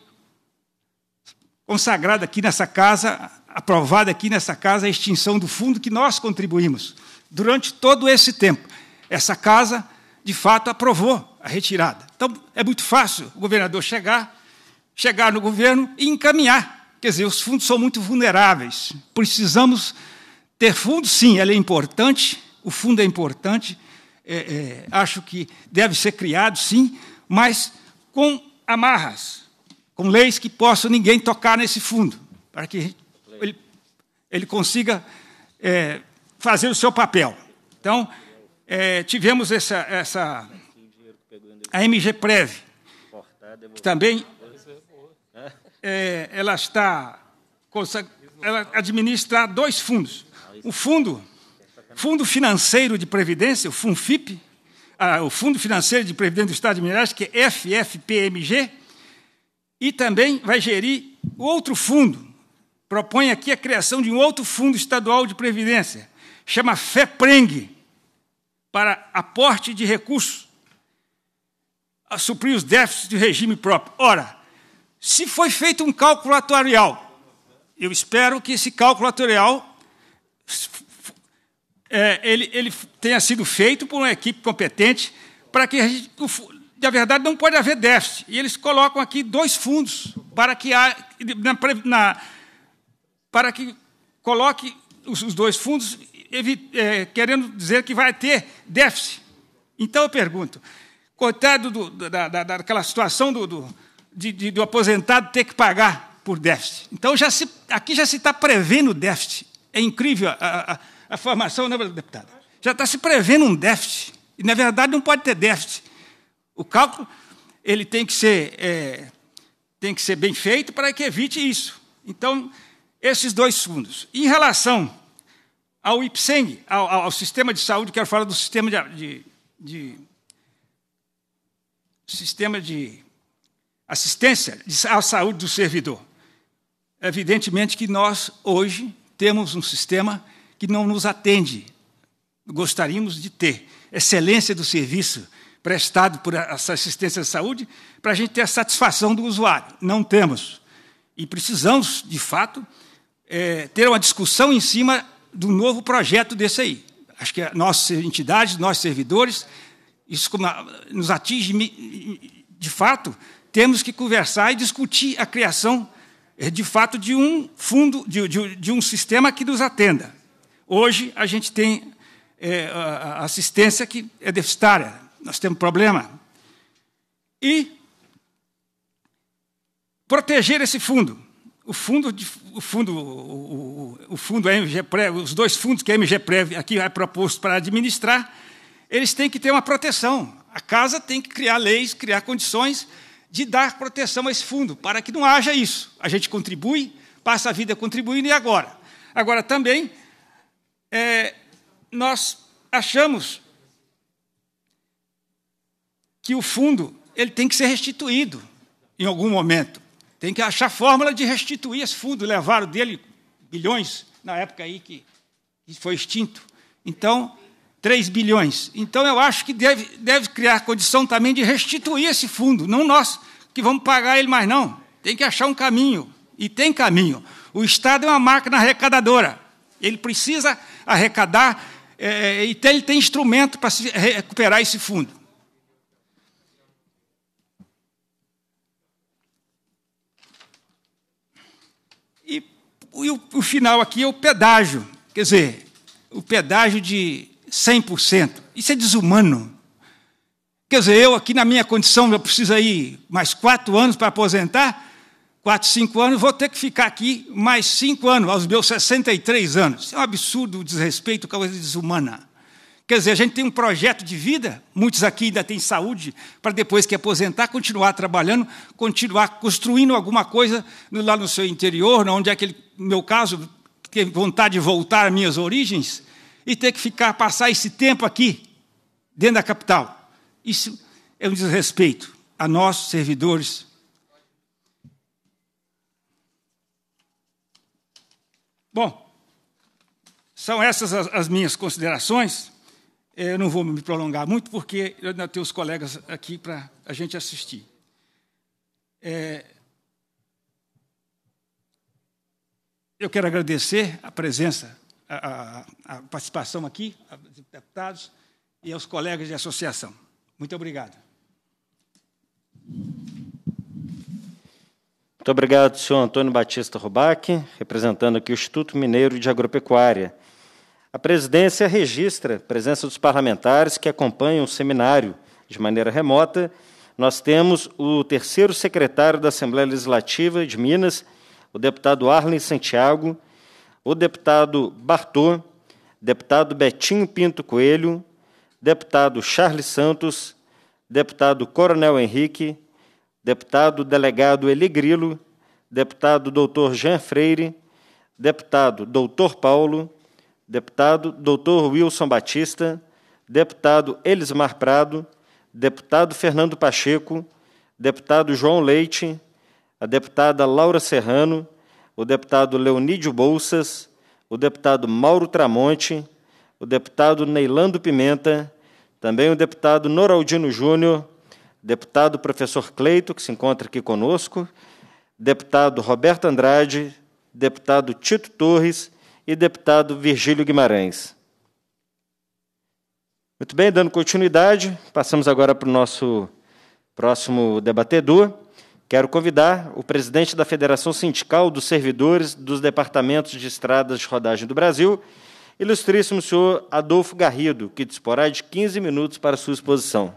consagrada aqui nessa casa, aprovada aqui nessa casa, a extinção do fundo que nós contribuímos durante todo esse tempo. Essa casa, de fato, aprovou a retirada. Então, é muito fácil o governador chegar, chegar no governo e encaminhar. Quer dizer, os fundos são muito vulneráveis. Precisamos ter fundos, sim, ela é importante, o fundo é importante, é, é, acho que deve ser criado, sim, mas com amarras, com leis que possam ninguém tocar nesse fundo, para que ele, ele consiga é, fazer o seu papel. Então, é, tivemos essa, essa a MG Prev, que também é, ela está ela administra dois fundos. O fundo, fundo financeiro de previdência, o FUNFIP, o Fundo Financeiro de Previdência do Estado de Minas Gerais, que é FFPMG, e também vai gerir outro fundo. Propõe aqui a criação de um outro fundo estadual de previdência, chama FEPRENG, para aporte de recursos a suprir os déficits do regime próprio. Ora, se foi feito um cálculo atuarial, eu espero que esse cálculo atuarial é, ele, ele, tenha sido feito por uma equipe competente para que a gente, na verdade, não pode haver déficit. E eles colocam aqui dois fundos para que há, na, na, para que coloque os, os dois fundos é, querendo dizer que vai ter déficit. Então eu pergunto, coitado do, da, da, daquela situação do, do, de, de, do aposentado ter que pagar por déficit. Então já se, aqui já se está prevendo déficit. É incrível a, a, a formação, não é, deputado? Já está se prevendo um déficit. E, na verdade, não pode ter déficit. O cálculo ele tem que ser, é, tem que ser bem feito para que evite isso. Então, esses dois fundos. Em relação ao IPSENG, ao, ao, sistema de saúde, quero falar do sistema de, de, de sistema de assistência à saúde do servidor. Evidentemente que nós, hoje, temos um sistema que não nos atende. Gostaríamos de ter excelência do serviço prestado por essa assistência à saúde para a gente ter a satisfação do usuário. Não temos. E precisamos, de fato, é, ter uma discussão em cima do novo projeto desse aí. Acho que nossas entidades, nossos servidores, isso nos atinge de fato, temos que conversar e discutir a criação é, de fato de um fundo, de, de, de um sistema que nos atenda. Hoje a gente tem é, assistência que é deficitária, nós temos problema. E proteger esse fundo o fundo, de, o fundo, o, o, o fundo é os dois fundos que a MG MGPREV aqui é proposto para administrar, eles têm que ter uma proteção. A casa tem que criar leis, criar condições de dar proteção a esse fundo, para que não haja isso. A gente contribui, passa a vida contribuindo e agora. Agora também é, nós achamos que o fundo ele tem que ser restituído em algum momento. Tem que achar fórmula de restituir esse fundo. Levaram dele bilhões, na época aí que foi extinto. Então, 3 bilhões. Então, eu acho que deve, deve criar condição também de restituir esse fundo, não nós que vamos pagar ele mais, não. Tem que achar um caminho. E tem caminho. O Estado é uma máquina arrecadadora. Ele precisa arrecadar é, é e tem, ele tem instrumento para recuperar esse fundo. E o, o final aqui é o pedágio, quer dizer, o pedágio de 100%. Isso é desumano. Quer dizer, eu aqui na minha condição, eu preciso aí mais quatro anos para aposentar, quatro, cinco anos, vou ter que ficar aqui mais cinco anos, aos meus 63 anos. Isso é um absurdo, um desrespeito, coisa desumana. Quer dizer, a gente tem um projeto de vida, muitos aqui ainda têm saúde, para depois que aposentar, continuar trabalhando, continuar construindo alguma coisa lá no seu interior, onde é que, no meu caso, teve vontade de voltar às minhas origens, e ter que ficar, passar esse tempo aqui, dentro da capital. Isso é um desrespeito a nós, servidores. Bom, são essas as minhas considerações. Eu não vou me prolongar muito, porque eu ainda tenho os colegas aqui para a gente assistir. É... Eu quero agradecer a presença, a, a, a participação aqui, aos deputados e aos colegas de associação. Muito obrigado. Muito obrigado, senhor Antônio Batista Rubac, representando aqui o Instituto Mineiro de Agropecuária. A presidência registra a presença dos parlamentares que acompanham o seminário de maneira remota. Nós temos o terceiro secretário da Assembleia Legislativa de Minas, o deputado Arlen Santiago, o deputado Bartô, deputado Betinho Pinto Coelho, deputado Charles Santos, deputado Coronel Henrique, deputado delegado Eli Grilo, deputado doutor Jean Freire, deputado doutor Paulo, deputado Dr. Wilson Batista, deputado Elismar Prado, deputado Fernando Pacheco, deputado João Leite, a deputada Laura Serrano, o deputado Leonídio Bolsas, o deputado Mauro Tramonte, o deputado Neilando Pimenta, também o deputado Noraldino Júnior, deputado professor Cleito, que se encontra aqui conosco, deputado Roberto Andrade, deputado Tito Torres, e deputado Virgílio Guimarães. Muito bem, dando continuidade, passamos agora para o nosso próximo debatedor. Quero convidar o presidente da Federação Sindical dos Servidores dos Departamentos de Estradas de Rodagem do Brasil, ilustríssimo senhor Adolfo Garrido, que disporá de 15 minutos para sua exposição.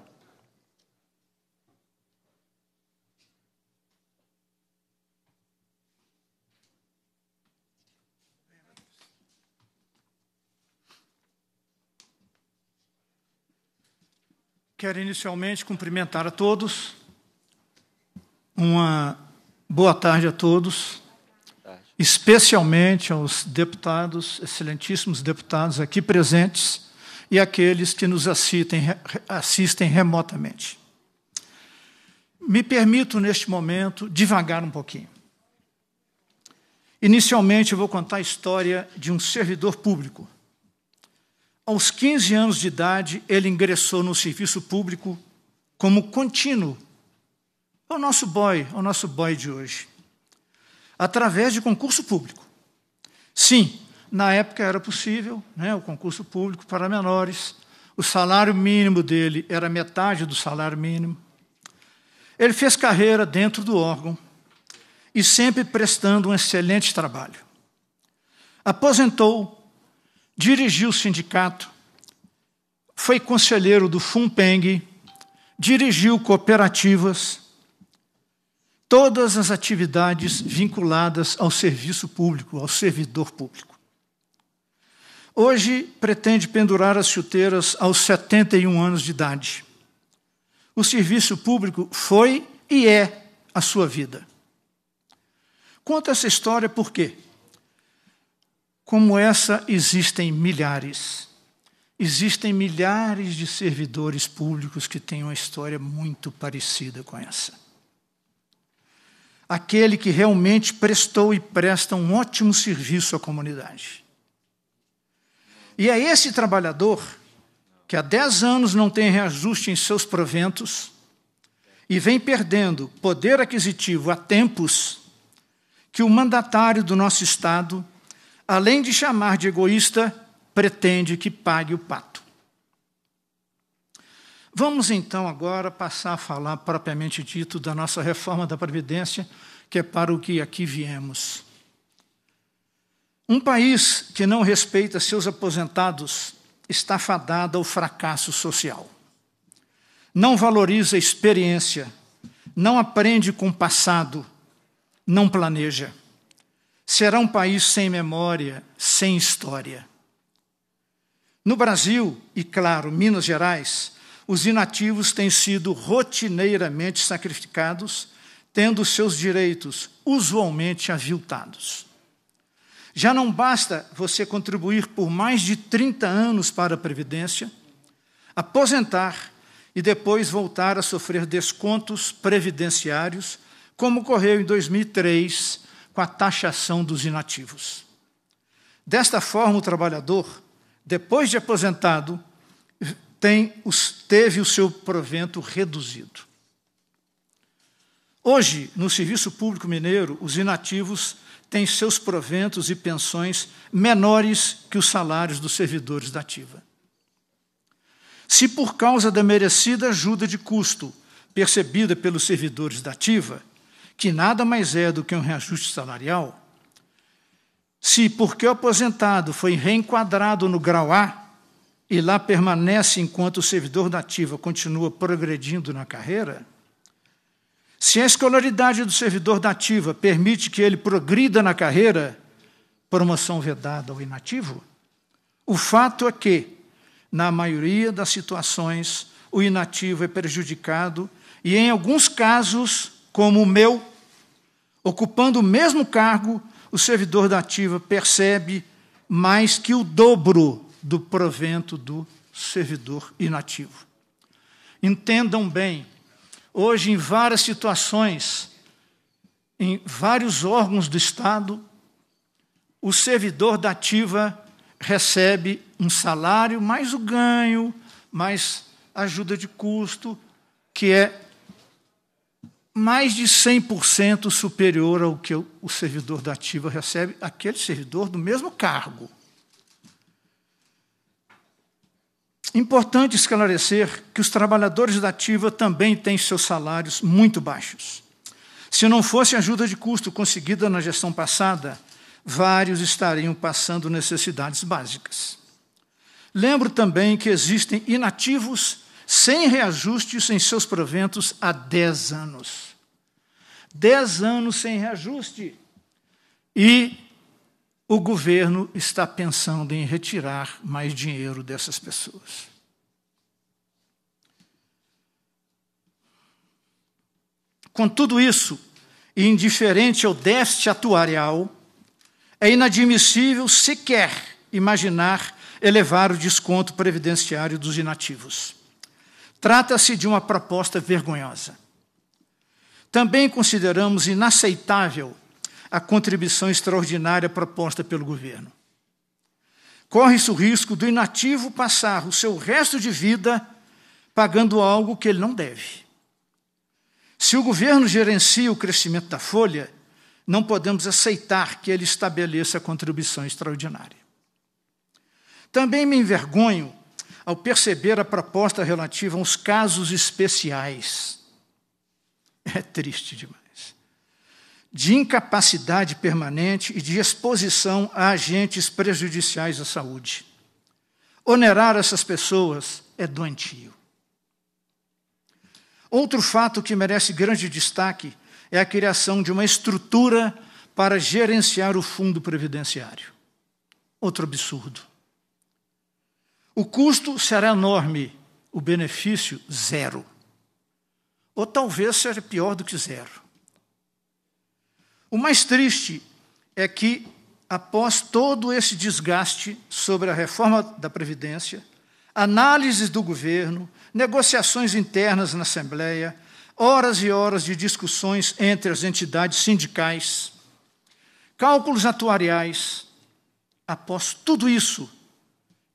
Quero inicialmente cumprimentar a todos. Uma boa tarde a todos, especialmente aos deputados, excelentíssimos deputados aqui presentes e aqueles que nos assistem, assistem remotamente. Me permito, neste momento, devagar um pouquinho. Inicialmente, eu vou contar a história de um servidor público aos 15 anos de idade, ele ingressou no serviço público como contínuo. É o nosso boy, é o nosso boy de hoje. Através de concurso público. Sim, na época era possível, né, o concurso público para menores. O salário mínimo dele era metade do salário mínimo. Ele fez carreira dentro do órgão e sempre prestando um excelente trabalho. Aposentou dirigiu o sindicato, foi conselheiro do FUNPENG, dirigiu cooperativas, todas as atividades vinculadas ao serviço público, ao servidor público. Hoje pretende pendurar as chuteiras aos 71 anos de idade. O serviço público foi e é a sua vida. Conta essa história por quê? Como essa, existem milhares. Existem milhares de servidores públicos que têm uma história muito parecida com essa. Aquele que realmente prestou e presta um ótimo serviço à comunidade. E é esse trabalhador que há dez anos não tem reajuste em seus proventos e vem perdendo poder aquisitivo há tempos que o mandatário do nosso Estado além de chamar de egoísta, pretende que pague o pato. Vamos então agora passar a falar propriamente dito da nossa reforma da Previdência, que é para o que aqui viemos. Um país que não respeita seus aposentados está fadado ao fracasso social. Não valoriza a experiência, não aprende com o passado, não planeja será um país sem memória, sem história. No Brasil, e claro, Minas Gerais, os inativos têm sido rotineiramente sacrificados, tendo seus direitos usualmente aviltados. Já não basta você contribuir por mais de 30 anos para a Previdência, aposentar e depois voltar a sofrer descontos previdenciários, como ocorreu em 2003, com a taxação dos inativos. Desta forma, o trabalhador, depois de aposentado, tem, teve o seu provento reduzido. Hoje, no serviço público mineiro, os inativos têm seus proventos e pensões menores que os salários dos servidores da ativa. Se por causa da merecida ajuda de custo percebida pelos servidores da ativa, que nada mais é do que um reajuste salarial, se porque o aposentado foi reenquadrado no grau A e lá permanece enquanto o servidor da ativa continua progredindo na carreira, se a escolaridade do servidor da ativa permite que ele progrida na carreira, promoção vedada ao inativo, o fato é que, na maioria das situações, o inativo é prejudicado e, em alguns casos, como o meu, Ocupando o mesmo cargo, o servidor da ativa percebe mais que o dobro do provento do servidor inativo. Entendam bem, hoje em várias situações, em vários órgãos do Estado, o servidor da ativa recebe um salário mais o ganho, mais ajuda de custo, que é mais de 100% superior ao que o servidor da ativa recebe, aquele servidor do mesmo cargo. Importante esclarecer que os trabalhadores da ativa também têm seus salários muito baixos. Se não fosse a ajuda de custo conseguida na gestão passada, vários estariam passando necessidades básicas. Lembro também que existem inativos sem reajustes em seus proventos há 10 anos. 10 anos sem reajuste. E o governo está pensando em retirar mais dinheiro dessas pessoas. Com tudo isso, e indiferente ao déficit atuarial, é inadmissível sequer imaginar elevar o desconto previdenciário dos inativos. Trata-se de uma proposta vergonhosa. Também consideramos inaceitável a contribuição extraordinária proposta pelo governo. Corre-se o risco do inativo passar o seu resto de vida pagando algo que ele não deve. Se o governo gerencia o crescimento da folha, não podemos aceitar que ele estabeleça a contribuição extraordinária. Também me envergonho ao perceber a proposta relativa a uns casos especiais. É triste demais. De incapacidade permanente e de exposição a agentes prejudiciais à saúde. Onerar essas pessoas é doentio. Outro fato que merece grande destaque é a criação de uma estrutura para gerenciar o fundo previdenciário. Outro absurdo. O custo será enorme, o benefício zero. Ou talvez seja pior do que zero. O mais triste é que, após todo esse desgaste sobre a reforma da Previdência, análises do governo, negociações internas na Assembleia, horas e horas de discussões entre as entidades sindicais, cálculos atuariais, após tudo isso,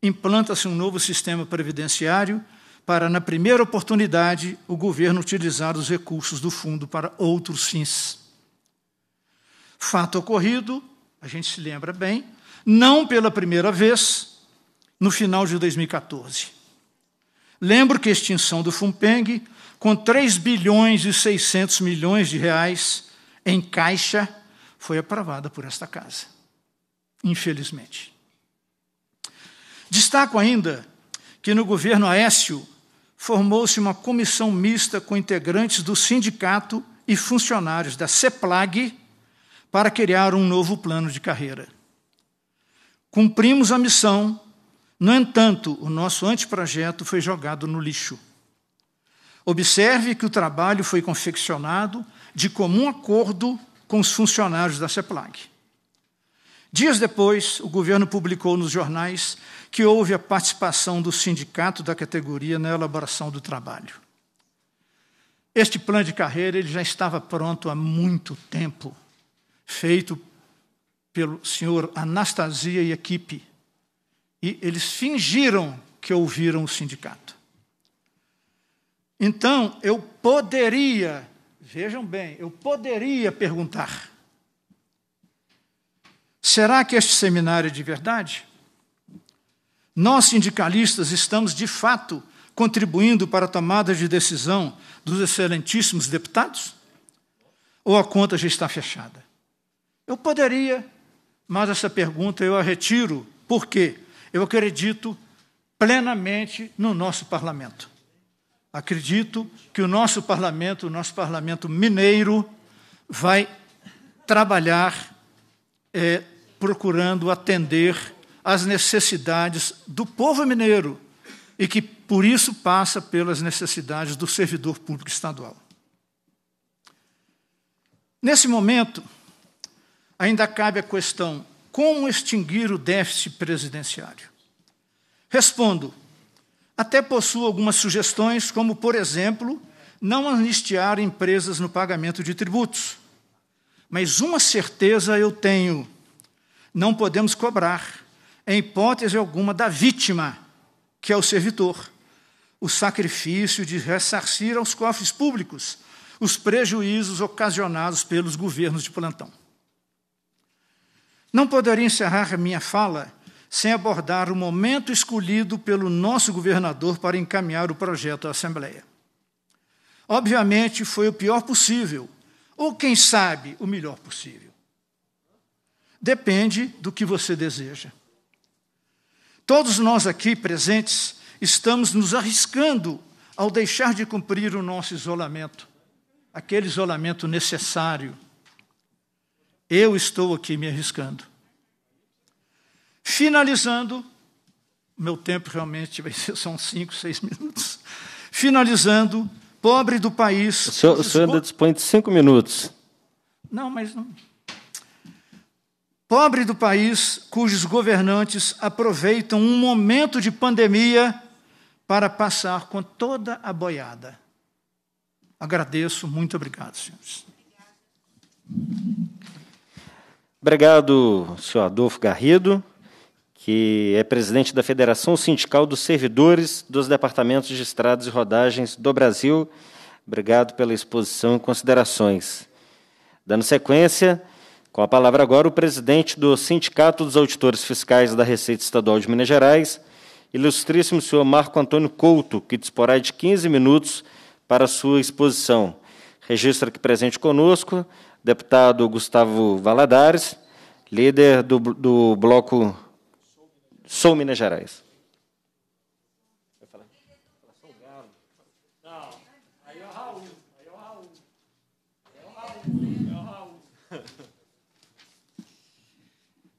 implanta-se um novo sistema previdenciário para, na primeira oportunidade, o governo utilizar os recursos do fundo para outros fins. Fato ocorrido, a gente se lembra bem, não pela primeira vez, no final de 2014. Lembro que a extinção do Fumpeng, com 3 bilhões e 600 milhões de reais em caixa, foi aprovada por esta casa. Infelizmente. Destaco ainda que no governo Aécio formou-se uma comissão mista com integrantes do sindicato e funcionários da CEPLAG para criar um novo plano de carreira. Cumprimos a missão, no entanto, o nosso anteprojeto foi jogado no lixo. Observe que o trabalho foi confeccionado de comum acordo com os funcionários da CEPLAG. Dias depois, o governo publicou nos jornais que houve a participação do sindicato da categoria na elaboração do trabalho. Este plano de carreira ele já estava pronto há muito tempo, feito pelo senhor Anastasia e equipe. E eles fingiram que ouviram o sindicato. Então, eu poderia, vejam bem, eu poderia perguntar: será que este seminário é de verdade? Nós, sindicalistas, estamos, de fato, contribuindo para a tomada de decisão dos excelentíssimos deputados? Ou a conta já está fechada? Eu poderia, mas essa pergunta eu a retiro, porque eu acredito plenamente no nosso parlamento. Acredito que o nosso parlamento, o nosso parlamento mineiro, vai trabalhar é, procurando atender as necessidades do povo mineiro e que, por isso, passa pelas necessidades do servidor público estadual. Nesse momento, ainda cabe a questão: como extinguir o déficit presidenciário? Respondo: até possuo algumas sugestões, como, por exemplo, não anistiar empresas no pagamento de tributos. Mas uma certeza eu tenho: não podemos cobrar em hipótese alguma, da vítima, que é o servidor, o sacrifício de ressarcir aos cofres públicos os prejuízos ocasionados pelos governos de plantão. Não poderia encerrar minha fala sem abordar o momento escolhido pelo nosso governador para encaminhar o projeto à Assembleia. Obviamente, foi o pior possível, ou quem sabe, o melhor possível. Depende do que você deseja. Todos nós aqui presentes estamos nos arriscando ao deixar de cumprir o nosso isolamento, aquele isolamento necessário. Eu estou aqui me arriscando. Finalizando, meu tempo realmente vai ser só cinco, seis minutos. Finalizando, pobre do país. O senhor, o senhor ainda dispõe de cinco minutos. Não, mas não. Pobre do país cujos governantes aproveitam um momento de pandemia para passar com toda a boiada. Agradeço, muito obrigado, senhores. Obrigado, senhor Adolfo Garrido, que é presidente da Federação Sindical dos Servidores dos Departamentos de Estradas e Rodagens do Brasil. Obrigado pela exposição e considerações. Dando sequência, com a palavra agora o presidente do Sindicato dos Auditores Fiscais da Receita Estadual de Minas Gerais, ilustríssimo senhor Marco Antônio Couto, que disporá de 15 minutos para sua exposição. Registra aqui presente conosco, deputado Gustavo Valadares, líder do, do bloco Sou Minas Gerais.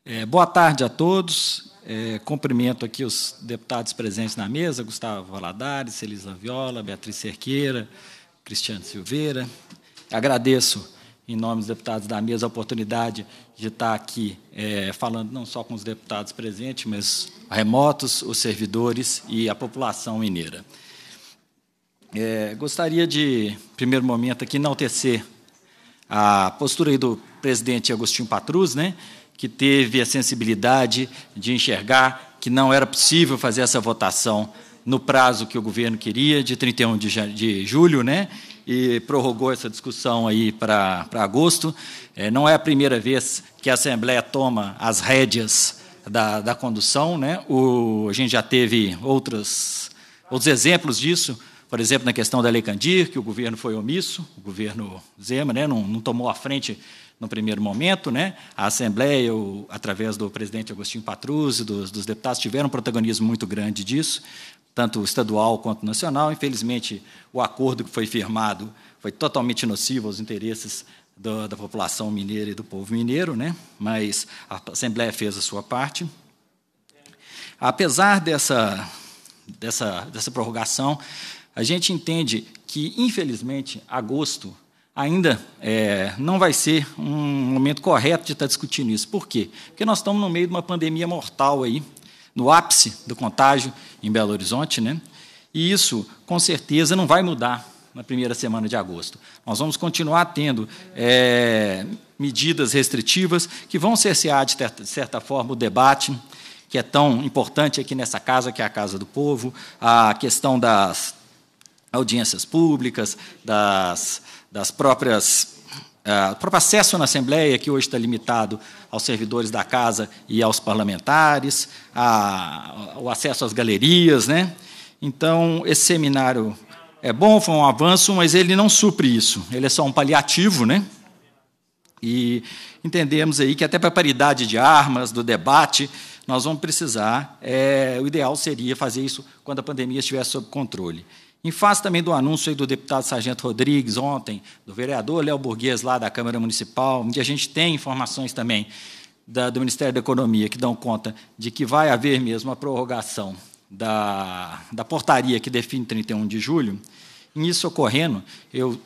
É, boa tarde a todos. É, cumprimento aqui os deputados presentes na mesa, Gustavo Valadares, Elisa Viola, Beatriz Cerqueira, Cristiano Silveira. Agradeço, em nome dos deputados da mesa, a oportunidade de estar aqui é, falando não só com os deputados presentes, mas remotos, os servidores e a população mineira. É, gostaria de, primeiro momento, aqui enaltecer a postura do presidente Agostinho Patrus, né, que teve a sensibilidade de enxergar que não era possível fazer essa votação no prazo que o governo queria, de 31 de, julho, né? e prorrogou essa discussão aí para agosto. É, não é a primeira vez que a Assembleia toma as rédeas da, da condução. Né? O, a gente já teve outros outros exemplos disso, por exemplo, na questão da Lei Candir, que o governo foi omisso, o governo Zema né? não, não tomou à frente no primeiro momento, né? A Assembleia, o, através do presidente Agostinho Patruzzi, dos, dos deputados, tiveram um protagonismo muito grande disso, tanto estadual quanto nacional. Infelizmente, o acordo que foi firmado foi totalmente nocivo aos interesses do, da população mineira e do povo mineiro, né? Mas a Assembleia fez a sua parte. Apesar dessa dessa dessa prorrogação, a gente entende que infelizmente agosto ainda é, não vai ser um momento correto de estar discutindo isso. Por quê? Porque nós estamos no meio de uma pandemia mortal aí, no ápice do contágio em Belo Horizonte, né? E isso, com certeza, não vai mudar na primeira semana de agosto. Nós vamos continuar tendo é, medidas restritivas que vão cercear, de certa, de certa forma, o debate que é tão importante aqui nessa casa, que é a Casa do Povo, a questão das audiências públicas, das das próprias eh, o próprio acesso na Assembleia, que hoje está limitado aos servidores da Casa e aos parlamentares, a, o acesso às galerias. Né? Então, esse seminário é bom, foi um avanço, mas ele não supre isso, ele é só um paliativo. Né? E entendemos aí que, até para a paridade de armas, do debate, nós vamos precisar, é, o ideal seria fazer isso quando a pandemia estiver sob controle. Em face também do anúncio do deputado Sargento Rodrigues ontem, do vereador Léo Burguês lá da Câmara Municipal, onde a gente tem informações também da, do Ministério da Economia que dão conta de que vai haver mesmo a prorrogação da, da portaria que define 31 de julho. Em isso ocorrendo, eu,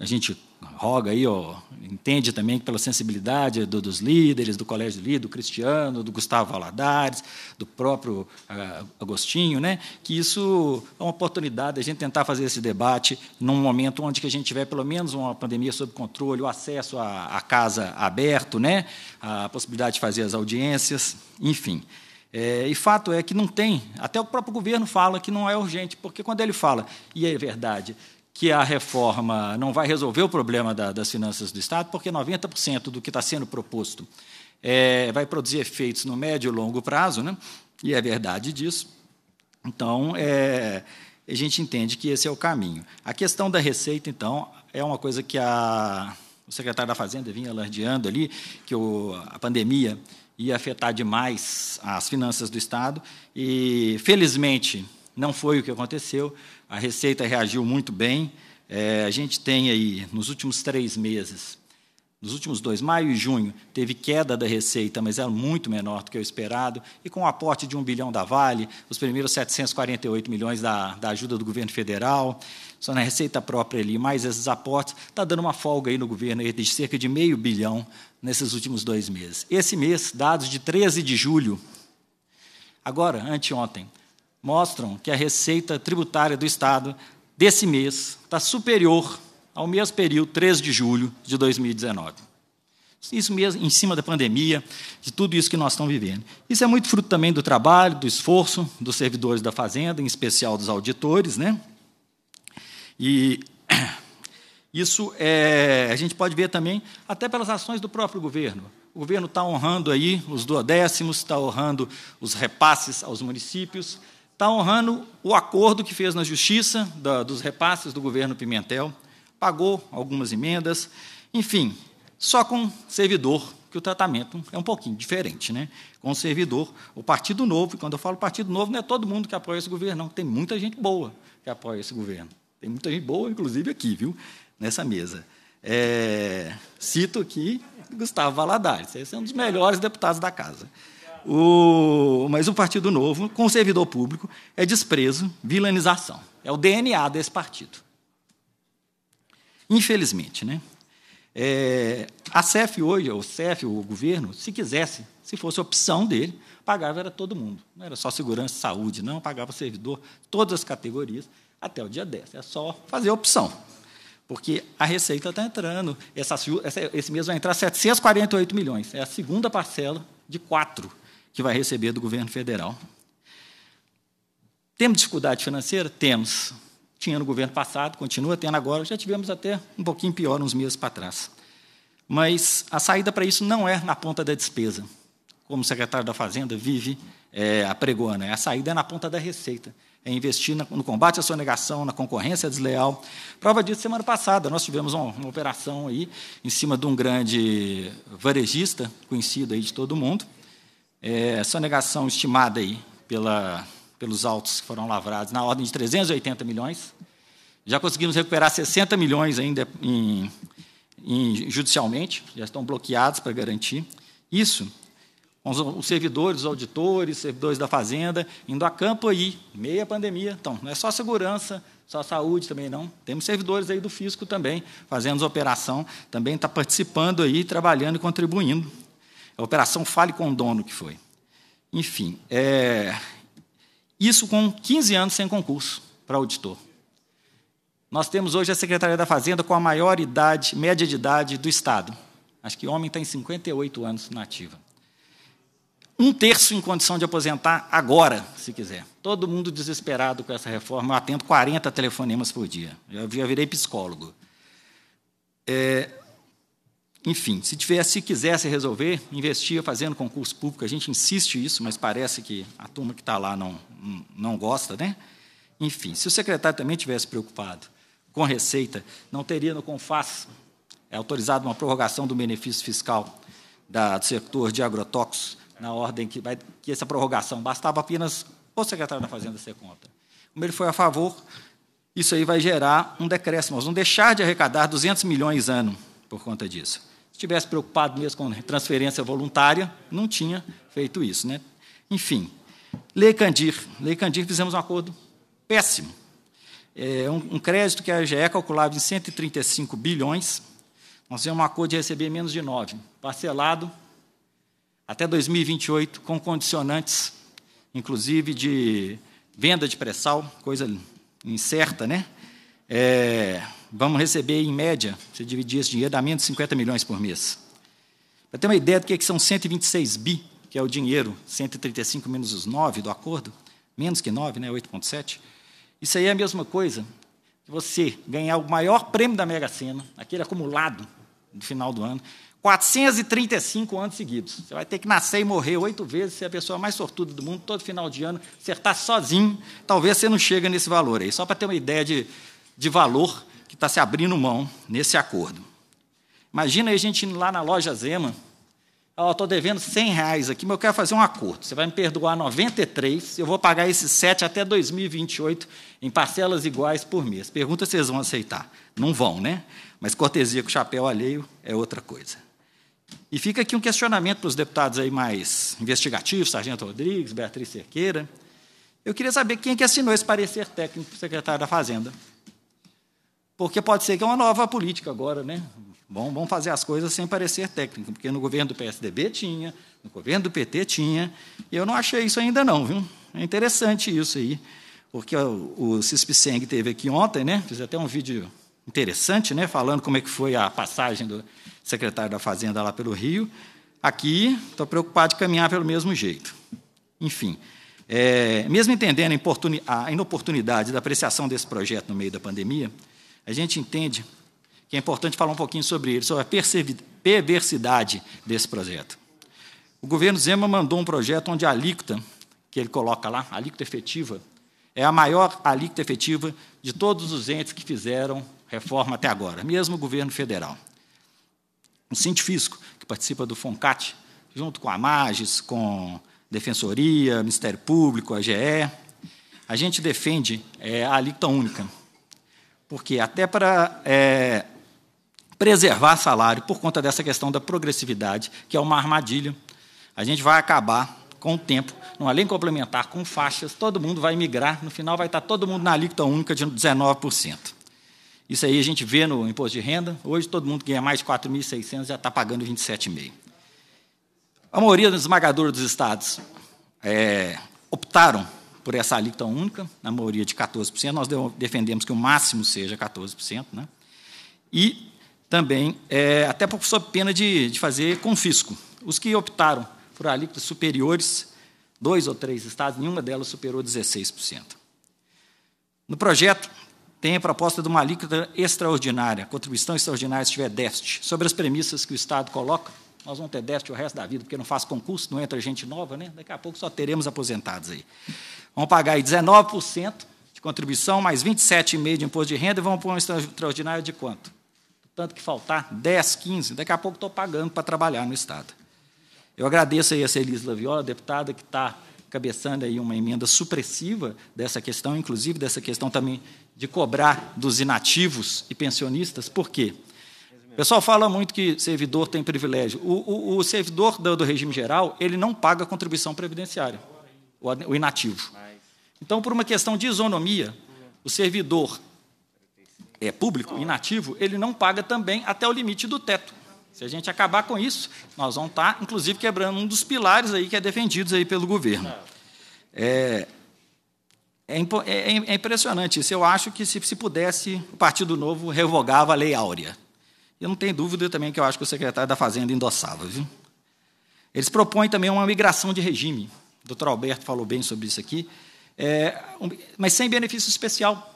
a gente roga aí, ó, entende também que pela sensibilidade do, dos líderes, do Colégio Líder, do Cristiano, do Gustavo Valadares, do próprio ah, Agostinho, né, que isso é uma oportunidade de a gente tentar fazer esse debate num momento onde que a gente tiver pelo menos uma pandemia sob controle, o acesso à, casa aberto, né, a possibilidade de fazer as audiências, enfim. É, e fato é que não tem, até o próprio governo fala que não é urgente, porque quando ele fala, e é verdade, que a reforma não vai resolver o problema da, das finanças do Estado, porque 90% do que está sendo proposto é, vai produzir efeitos no médio e longo prazo, né? e é verdade disso. Então, é, a gente entende que esse é o caminho. A questão da receita, então, é uma coisa que a, o secretário da Fazenda vinha alardeando ali, que o, a pandemia ia afetar demais as finanças do Estado, e, felizmente, não foi o que aconteceu. A Receita reagiu muito bem. É, a gente tem aí, nos últimos três meses, nos últimos dois, maio e junho, teve queda da receita, mas era é muito menor do que o esperado, e com o aporte de um bilhão da Vale, os primeiros 748 milhões da, da ajuda do governo federal, só na receita própria ali, mais esses aportes, está dando uma folga aí no governo de cerca de meio bilhão nesses últimos dois meses. Esse mês, dados de 13 de julho, agora, anteontem, mostram que a receita tributária do Estado desse mês está superior ao mesmo período, 3 de julho de 2019. Isso mesmo, em cima da pandemia, de tudo isso que nós estamos vivendo. Isso é muito fruto também do trabalho, do esforço dos servidores da Fazenda, em especial dos auditores, né? E <coughs> isso é, a gente pode ver também até pelas ações do próprio governo. O governo está honrando aí os duodécimos, está honrando os repasses aos municípios, está honrando o acordo que fez na Justiça da, dos repasses do governo Pimentel, pagou algumas emendas, enfim, só com servidor que o tratamento é um pouquinho diferente, né? Com o servidor, o Partido Novo, e quando eu falo Partido Novo, não é todo mundo que apoia esse governo, não. Tem muita gente boa que apoia esse governo. Tem muita gente boa, inclusive aqui, viu? Nessa mesa. É, cito aqui Gustavo Valadares, esse é um dos melhores deputados da casa. O, mas o Partido Novo, com o servidor público, é desprezo, vilanização. É o DNA desse partido. Infelizmente, né? É, a CEF hoje, o CEF, o governo, se quisesse, se fosse opção dele, pagava era todo mundo. Não era só segurança e saúde, não, pagava servidor, todas as categorias, até o dia 10. É só fazer opção. Porque a receita está entrando, essa, essa, esse mês vai entrar 748 milhões, é a segunda parcela de quatro que vai receber do governo federal. Temos dificuldade financeira? Temos. Tinha no governo passado, continua tendo agora, já tivemos até um pouquinho pior uns meses para trás. Mas a saída para isso não é na ponta da despesa, como o secretário da Fazenda vive é, apregoando. Né? A saída é na ponta da receita. É investir no combate à sonegação, na concorrência desleal. Prova disso, semana passada, nós tivemos uma, uma operação aí em cima de um grande varejista, conhecido aí de todo mundo, é, sonegação estimada aí pela, pelos autos que foram lavrados na ordem de 380 milhões. Já conseguimos recuperar 60 milhões ainda em, em, judicialmente, já estão bloqueados para garantir. Isso, com os, os servidores, os auditores, servidores da Fazenda, indo a campo aí, meia pandemia. Então, não é só segurança, só saúde também não. Temos servidores aí do fisco também, fazendo operação, também está participando aí, trabalhando e contribuindo a Operação Fale com o Dono que foi. Enfim, é, isso com 15 anos sem concurso para auditor. Nós temos hoje a Secretaria da Fazenda com a maior idade, média de idade do Estado. Acho que homem tem 58 anos na ativa. Um terço em condição de aposentar agora, se quiser. Todo mundo desesperado com essa reforma. Eu atendo 40 telefonemas por dia. Eu já virei psicólogo. É, enfim, se, tivesse, se quisesse resolver, investia fazendo concurso público. A gente insiste isso, mas parece que a turma que está lá não, não gosta, né? Enfim, se o secretário também tivesse preocupado com receita, não teria no CONFAS é autorizado uma prorrogação do benefício fiscal da, do setor de agrotóxicos na ordem que, vai, que essa prorrogação bastava apenas o secretário da Fazenda ser contra. Como ele foi a favor, isso aí vai gerar um decréscimo. Nós vamos deixar de arrecadar 200 milhões ano por conta disso. Se estivesse preocupado mesmo com transferência voluntária, não tinha feito isso. Né? Enfim, Lei Candir. Lei Candir fizemos um acordo péssimo. É um, um crédito que a AGE calculava em 135 bilhões, nós fizemos um acordo de receber menos de 9, parcelado até 2028, com condicionantes, inclusive de venda de pré-sal, coisa incerta, né? É, vamos receber, em média, se dividir esse dinheiro, dá menos de 50 milhões por mês. Para ter uma ideia do que, é que são 126 bi, que é o dinheiro, 135 menos os 9 do acordo, menos que 9, né, 8,7, isso aí é a mesma coisa que você ganhar o maior prêmio da Mega Sena, aquele acumulado no final do ano, 435 anos seguidos. Você vai ter que nascer e morrer oito vezes, ser a pessoa mais sortuda do mundo, todo final de ano, acertar sozinho. Talvez você não chegue nesse valor aí. Só para ter uma ideia de, de valor está se abrindo mão nesse acordo. Imagina a gente indo lá na loja Zema, oh, estou devendo 100 reais aqui, mas eu quero fazer um acordo. Você vai me perdoar 93, eu vou pagar esses 7 até 2028 em parcelas iguais por mês. Pergunta se vão aceitar. Não vão, né? Mas cortesia com chapéu alheio é outra coisa. E fica aqui um questionamento para os deputados aí mais investigativos, Sargento Rodrigues, Beatriz Cerqueira. Eu queria saber quem é que assinou esse parecer técnico para o secretário da Fazenda porque pode ser que é uma nova política agora, né? Bom, vamos fazer as coisas sem parecer técnico, porque no governo do PSDB tinha, no governo do PT tinha, e eu não achei isso ainda não, viu? É interessante isso aí, porque o, Cispiceng teve aqui ontem, né? Fiz até um vídeo interessante, né? Falando como é que foi a passagem do secretário da Fazenda lá pelo Rio. Aqui, estou preocupado de caminhar pelo mesmo jeito. Enfim, é, mesmo entendendo a inoportunidade da apreciação desse projeto no meio da pandemia, a gente entende que é importante falar um pouquinho sobre ele, sobre a perversidade desse projeto. O governo Zema mandou um projeto onde a alíquota, que ele coloca lá, a alíquota efetiva, é a maior alíquota efetiva de todos os entes que fizeram reforma até agora, mesmo o governo federal. O Sintifisco, que participa do FONCAT, junto com a Magis, com Defensoria, Ministério Público, GE, a gente defende é, a alíquota única porque até para é, preservar salário por conta dessa questão da progressividade, que é uma armadilha, a gente vai acabar com o tempo, numa lei complementar com faixas, todo mundo vai migrar, no final vai estar todo mundo na alíquota única de 19%. Isso aí a gente vê no imposto de renda. Hoje, todo mundo que ganha mais de 4.600 já está pagando 27,5%. A maioria dos esmagadores dos estados é, optaram por essa alíquota única, na maioria de 14%, nós defendemos que o máximo seja 14%, né? e também, é, até por sob pena de, de fazer confisco. Os que optaram por alíquotas superiores, dois ou três estados, nenhuma delas superou 16%. No projeto, tem a proposta de uma alíquota extraordinária, contribuição extraordinária se tiver déficit, sobre as premissas que o Estado coloca, nós vamos ter déficit o resto da vida, porque não faz concurso, não entra gente nova, né? Daqui a pouco só teremos aposentados aí. Vão pagar aí 19% de contribuição, mais 27,5% de imposto de renda e vão pôr um extraordinário de quanto? Tanto que faltar, 10, 15, daqui a pouco estou pagando para trabalhar no Estado. Eu agradeço aí a Celis Laviola, deputada, que está cabeçando aí uma emenda supressiva dessa questão, inclusive dessa questão também de cobrar dos inativos e pensionistas. Por quê? pessoal fala muito que servidor tem privilégio. O, o, o servidor do, do, regime geral, ele não paga contribuição previdenciária, o, o inativo. Então, por uma questão de isonomia, o servidor é público, inativo, ele não paga também até o limite do teto. Se a gente acabar com isso, nós vamos estar, inclusive, quebrando um dos pilares aí que é defendidos aí pelo governo. É, é, é, é, é impressionante isso. Eu acho que, se, se pudesse, o Partido Novo revogava a Lei Áurea. Eu não tenho dúvida também que eu acho que o secretário da Fazenda endossava. Viu? Eles propõem também uma migração de regime. O doutor Alberto falou bem sobre isso aqui. É, um, mas sem benefício especial.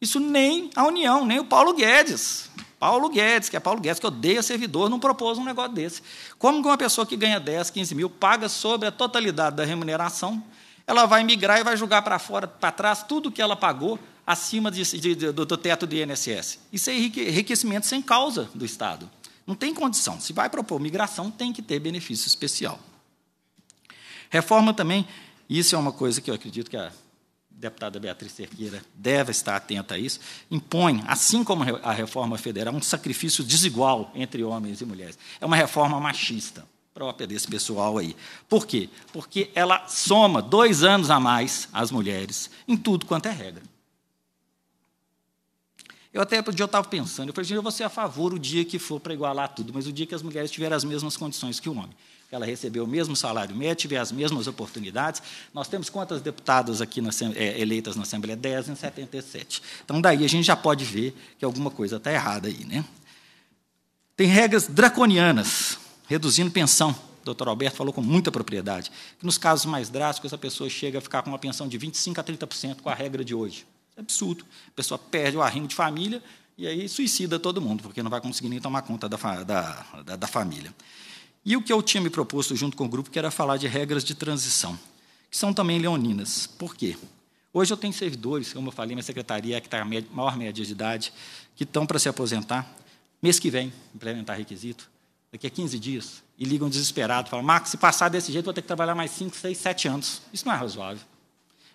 Isso nem a União, nem o Paulo Guedes. Paulo Guedes, que é Paulo Guedes, que odeia servidor, não propôs um negócio desse. Como que uma pessoa que ganha 10, 15 mil, paga sobre a totalidade da remuneração, ela vai migrar e vai jogar para fora, para trás, tudo que ela pagou acima de, de, do, do, teto do INSS. Isso é enriquecimento sem causa do Estado. Não tem condição. Se vai propor migração, tem que ter benefício especial. Reforma também, isso é uma coisa que eu acredito que a deputada Beatriz Cerqueira deve estar atenta a isso, impõe, assim como a reforma federal, um sacrifício desigual entre homens e mulheres. É uma reforma machista própria desse pessoal aí. Por quê? Porque ela soma dois anos a mais as mulheres em tudo quanto é regra. Eu até outro dia estava pensando, eu falei assim, eu vou ser a favor o dia que for para igualar tudo, mas o dia que as mulheres tiverem as mesmas condições que o homem. Ela recebeu o mesmo salário médio, tiver as mesmas oportunidades. Nós temos quantas deputadas aqui na, é, eleitas na Assembleia? 10 em 77. Então, daí a gente já pode ver que alguma coisa está errada aí. Né? Tem regras draconianas, reduzindo pensão. O doutor Alberto falou com muita propriedade. Que nos casos mais drásticos, a pessoa chega a ficar com uma pensão de 25% a 30% com a regra de hoje absurdo. A pessoa perde o arrimo de família e aí suicida todo mundo, porque não vai conseguir nem tomar conta da, da, da, da família. E o que eu tinha me proposto junto com o grupo, que era falar de regras de transição, que são também leoninas. Por quê? Hoje eu tenho servidores, como eu falei, minha secretaria, é que está a maior média de idade, que estão para se aposentar, mês que vem, implementar requisito, daqui a 15 dias, e ligam desesperado, falam, Marcos, se passar desse jeito, vou ter que trabalhar mais 5, 6, 7 anos. Isso não é razoável.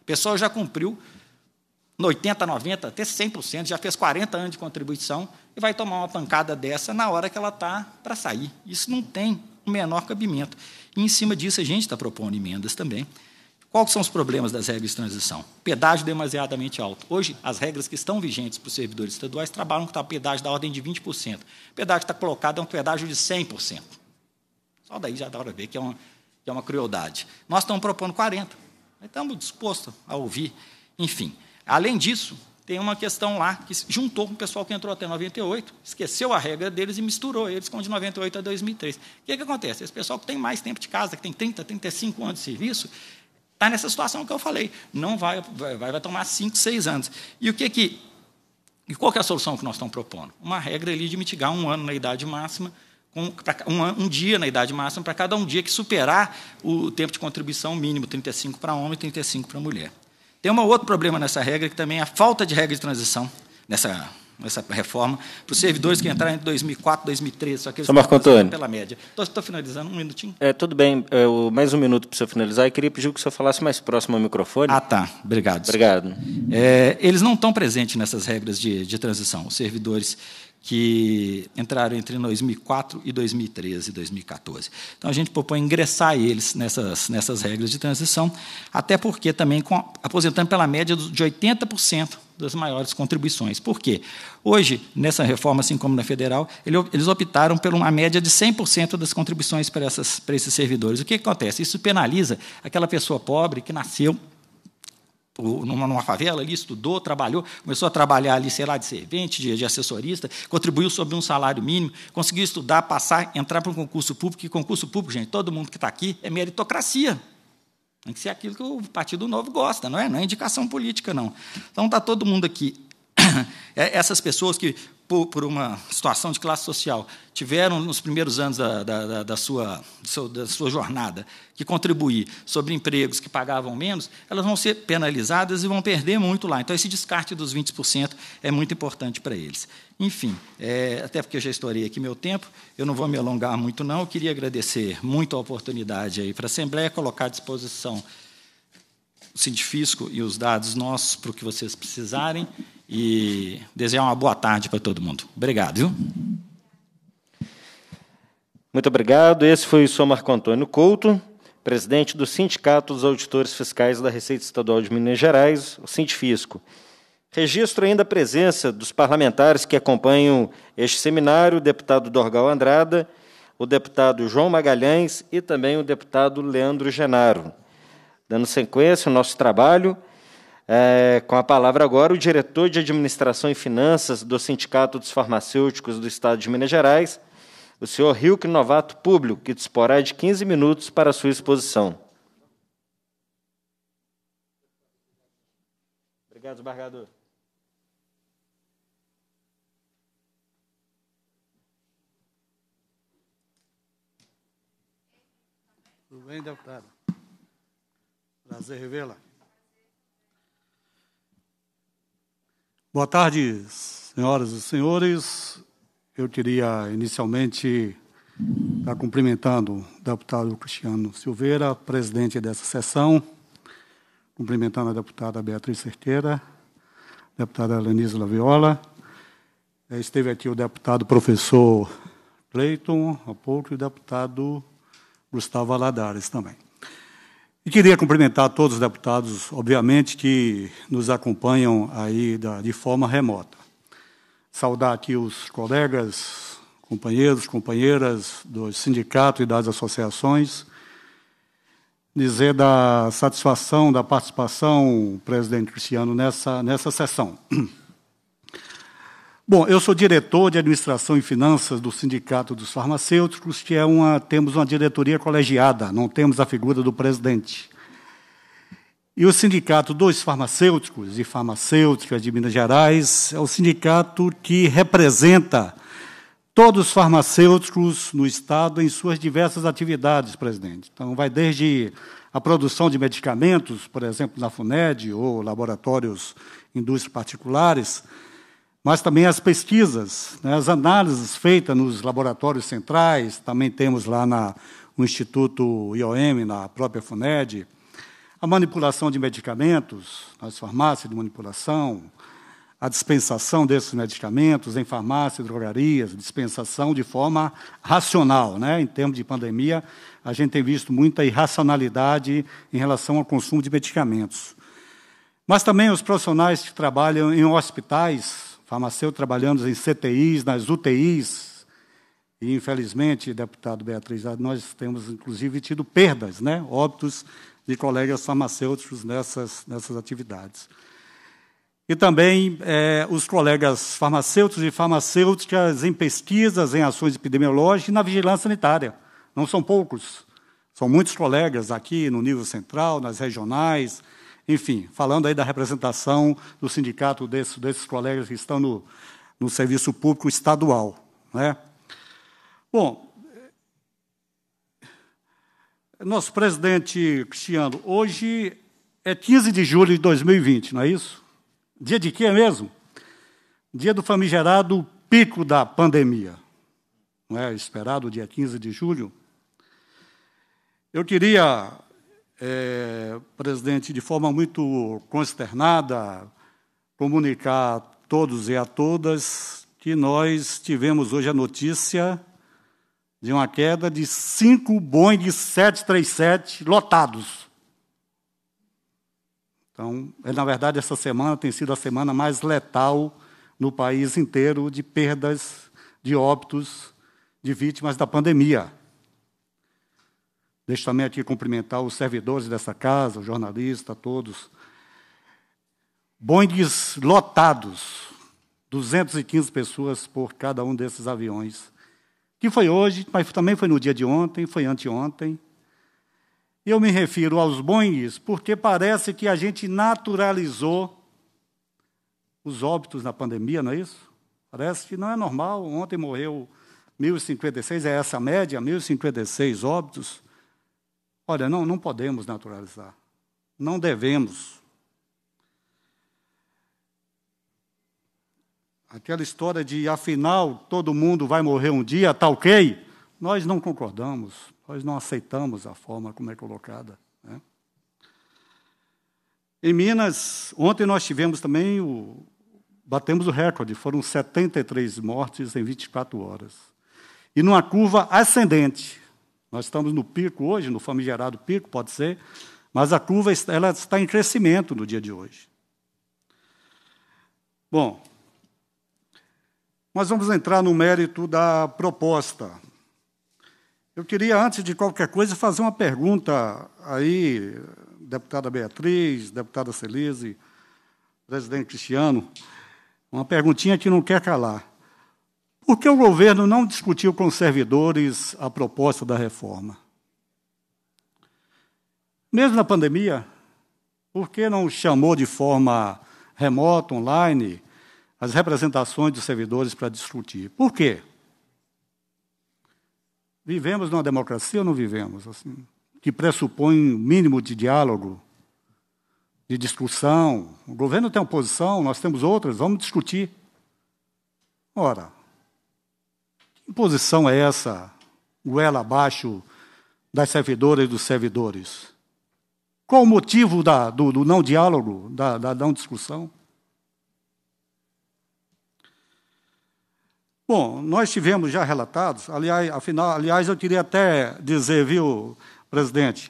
O pessoal já cumpriu 80, 90, até 100%, já fez 40 anos de contribuição e vai tomar uma pancada dessa na hora que ela está para sair. Isso não tem o menor cabimento. E, em cima disso, a gente está propondo emendas também. Quais são os problemas das regras de transição? Pedágio demasiadamente alto. Hoje, as regras que estão vigentes para os servidores estaduais trabalham com a pedágio da ordem de 20%. O pedágio está colocado é um pedágio de 100%. Só daí já dá para ver que é uma, que é uma crueldade. Nós estamos propondo 40%. Estamos dispostos a ouvir. Enfim, Além disso, tem uma questão lá que juntou com o pessoal que entrou até 98, esqueceu a regra deles e misturou eles com de 98 a 2003. O que, é que acontece? Esse pessoal que tem mais tempo de casa, que tem 30, 35 anos de serviço, está nessa situação que eu falei. Não vai, vai, vai tomar 5, 6 anos. E o que que. E qual que é a solução que nós estamos propondo? Uma regra ali de mitigar um ano na idade máxima, com, pra, um, um dia na idade máxima, para cada um dia que superar o tempo de contribuição mínimo, 35 para homem e 35 para mulher. Tem um outro problema nessa regra, que também é a falta de regra de transição nessa, nessa reforma, para os servidores que entraram entre 2004 e 2013, só que eles Marco Antônio. pela média. Estou finalizando, um minutinho. É, tudo bem, eu, é, mais um minuto para o senhor finalizar, e queria pedir que o senhor falasse mais próximo ao microfone. Ah, tá, obrigado. Obrigado. É, eles não estão presentes nessas regras de, de transição, os servidores que entraram entre 2004 e 2013, 2014. Então, a gente propõe ingressar eles nessas, nessas regras de transição, até porque também com, aposentando pela média de 80% das maiores contribuições. Por quê? Hoje, nessa reforma, assim como na federal, eles optaram por uma média de 100% das contribuições para, essas, para esses servidores. O que acontece? Isso penaliza aquela pessoa pobre que nasceu numa, numa, favela ali, estudou, trabalhou, começou a trabalhar ali, sei lá, de servente, de, de assessorista, contribuiu sobre um salário mínimo, conseguiu estudar, passar, entrar para um concurso público, e concurso público, gente, todo mundo que está aqui é meritocracia. Tem que ser aquilo que o Partido Novo gosta, não é? Não é indicação política, não. Então está todo mundo aqui. <coughs> É, essas pessoas que por, por, uma situação de classe social, tiveram nos primeiros anos da, da, da, sua, da sua jornada que contribuir sobre empregos que pagavam menos, elas vão ser penalizadas e vão perder muito lá. Então, esse descarte dos 20% é muito importante para eles. Enfim, é, até porque eu já estourei aqui meu tempo, eu não vou me alongar muito, não. Eu queria agradecer muito a oportunidade aí para a Assembleia, colocar à disposição o Sindifisco e os dados nossos para o que vocês precisarem e desejar uma boa tarde para todo mundo. Obrigado, viu? Muito obrigado. Esse foi o senhor Marco Antônio Couto, presidente do Sindicato dos Auditores Fiscais da Receita Estadual de Minas Gerais, o Sindifisco. Registro ainda a presença dos parlamentares que acompanham este seminário, o deputado Dorgal Andrada, o deputado João Magalhães e também o deputado Leandro Genaro. Dando sequência ao nosso trabalho, é, com a palavra agora o diretor de Administração e Finanças do Sindicato dos Farmacêuticos do Estado de Minas Gerais, o senhor Rilke Novato Público, que disporá de 15 minutos para a sua exposição. Obrigado, desembargador. Tudo bem, deputado? Prazer revê-la. Boa tarde, senhoras e senhores. Eu queria inicialmente estar cumprimentando o deputado Cristiano Silveira, presidente dessa sessão, cumprimentando a deputada Beatriz Cerqueira, deputada Lenise Laviola. Esteve aqui o deputado professor Cleiton há pouco e o deputado Gustavo Aladares também. E queria cumprimentar todos os deputados, obviamente, que nos acompanham aí da, de forma remota. Saudar aqui os colegas, companheiros, companheiras do sindicato e das associações. Dizer da satisfação da participação, presidente Cristiano, nessa, nessa sessão. <clears throat> Bom, eu sou diretor de administração e finanças do Sindicato dos Farmacêuticos, que é uma temos uma diretoria colegiada, não temos a figura do presidente. E o Sindicato dos Farmacêuticos e Farmacêuticas de Minas Gerais é o sindicato que representa todos os farmacêuticos no Estado em suas diversas atividades, presidente. Então, vai desde a produção de medicamentos, por exemplo, na FUNED ou laboratórios, indústrias particulares, mas também as pesquisas, né, as análises feitas nos laboratórios centrais, também temos lá na, no Instituto IOM, na própria FUNED, a manipulação de medicamentos, nas farmácias de manipulação, a dispensação desses medicamentos em farmácias, drogarias, dispensação de forma racional. Né? Em termos de pandemia, a gente tem visto muita irracionalidade em relação ao consumo de medicamentos. Mas também os profissionais que trabalham em hospitais, Farmacêuticos trabalhando em CTIs, nas UTIs. E, infelizmente, deputado Beatriz, nós temos, inclusive, tido perdas, né? óbitos de colegas farmacêuticos nessas, nessas atividades. E também é, os colegas farmacêuticos e farmacêuticas em pesquisas, em ações epidemiológicas e na vigilância sanitária. Não são poucos. São muitos colegas aqui no nível central, nas regionais, enfim, falando aí da representação do sindicato desse, desses colegas que estão no, no serviço público estadual. Né? Bom, nosso presidente Cristiano, hoje é 15 de julho de 2020, não é isso? Dia de quê mesmo? Dia do famigerado pico da pandemia. Não é esperado dia 15 de julho? Eu queria é, presidente, de forma muito consternada, comunicar a todos e a todas que nós tivemos hoje a notícia de uma queda de cinco Boeing 737 lotados. Então, é, na verdade, essa semana tem sido a semana mais letal no país inteiro de perdas, de óbitos, de vítimas da pandemia. Deixo também aqui cumprimentar os servidores dessa casa, os jornalistas, todos. Boeing lotados, 215 pessoas por cada um desses aviões. Que foi hoje, mas também foi no dia de ontem, foi anteontem. Eu me refiro aos boings porque parece que a gente naturalizou os óbitos na pandemia, não é isso? Parece que não é normal. Ontem morreu 1.056, é essa a média, 1.056 óbitos. Olha, não, não podemos naturalizar. Não devemos. Aquela história de, afinal, todo mundo vai morrer um dia, está ok? Nós não concordamos, nós não aceitamos a forma como é colocada. Né? Em Minas, ontem nós tivemos também o. Batemos o recorde, foram 73 mortes em 24 horas. E numa curva ascendente, nós estamos no pico hoje, no famigerado pico, pode ser, mas a curva ela está em crescimento no dia de hoje. Bom, nós vamos entrar no mérito da proposta. Eu queria, antes de qualquer coisa, fazer uma pergunta aí, deputada Beatriz, deputada Celise, presidente Cristiano, uma perguntinha que não quer calar. Por que o governo não discutiu com os servidores a proposta da reforma? Mesmo na pandemia, por que não chamou de forma remota, online, as representações dos servidores para discutir? Por quê? Vivemos numa democracia ou não vivemos? Assim, que pressupõe um mínimo de diálogo, de discussão. O governo tem uma posição, nós temos outras, vamos discutir. Ora, que posição é essa, goela abaixo das servidoras e dos servidores? Qual o motivo da, do, do, não diálogo, da, da não discussão? Bom, nós tivemos já relatados, aliás, afinal, aliás, eu queria até dizer, viu, presidente,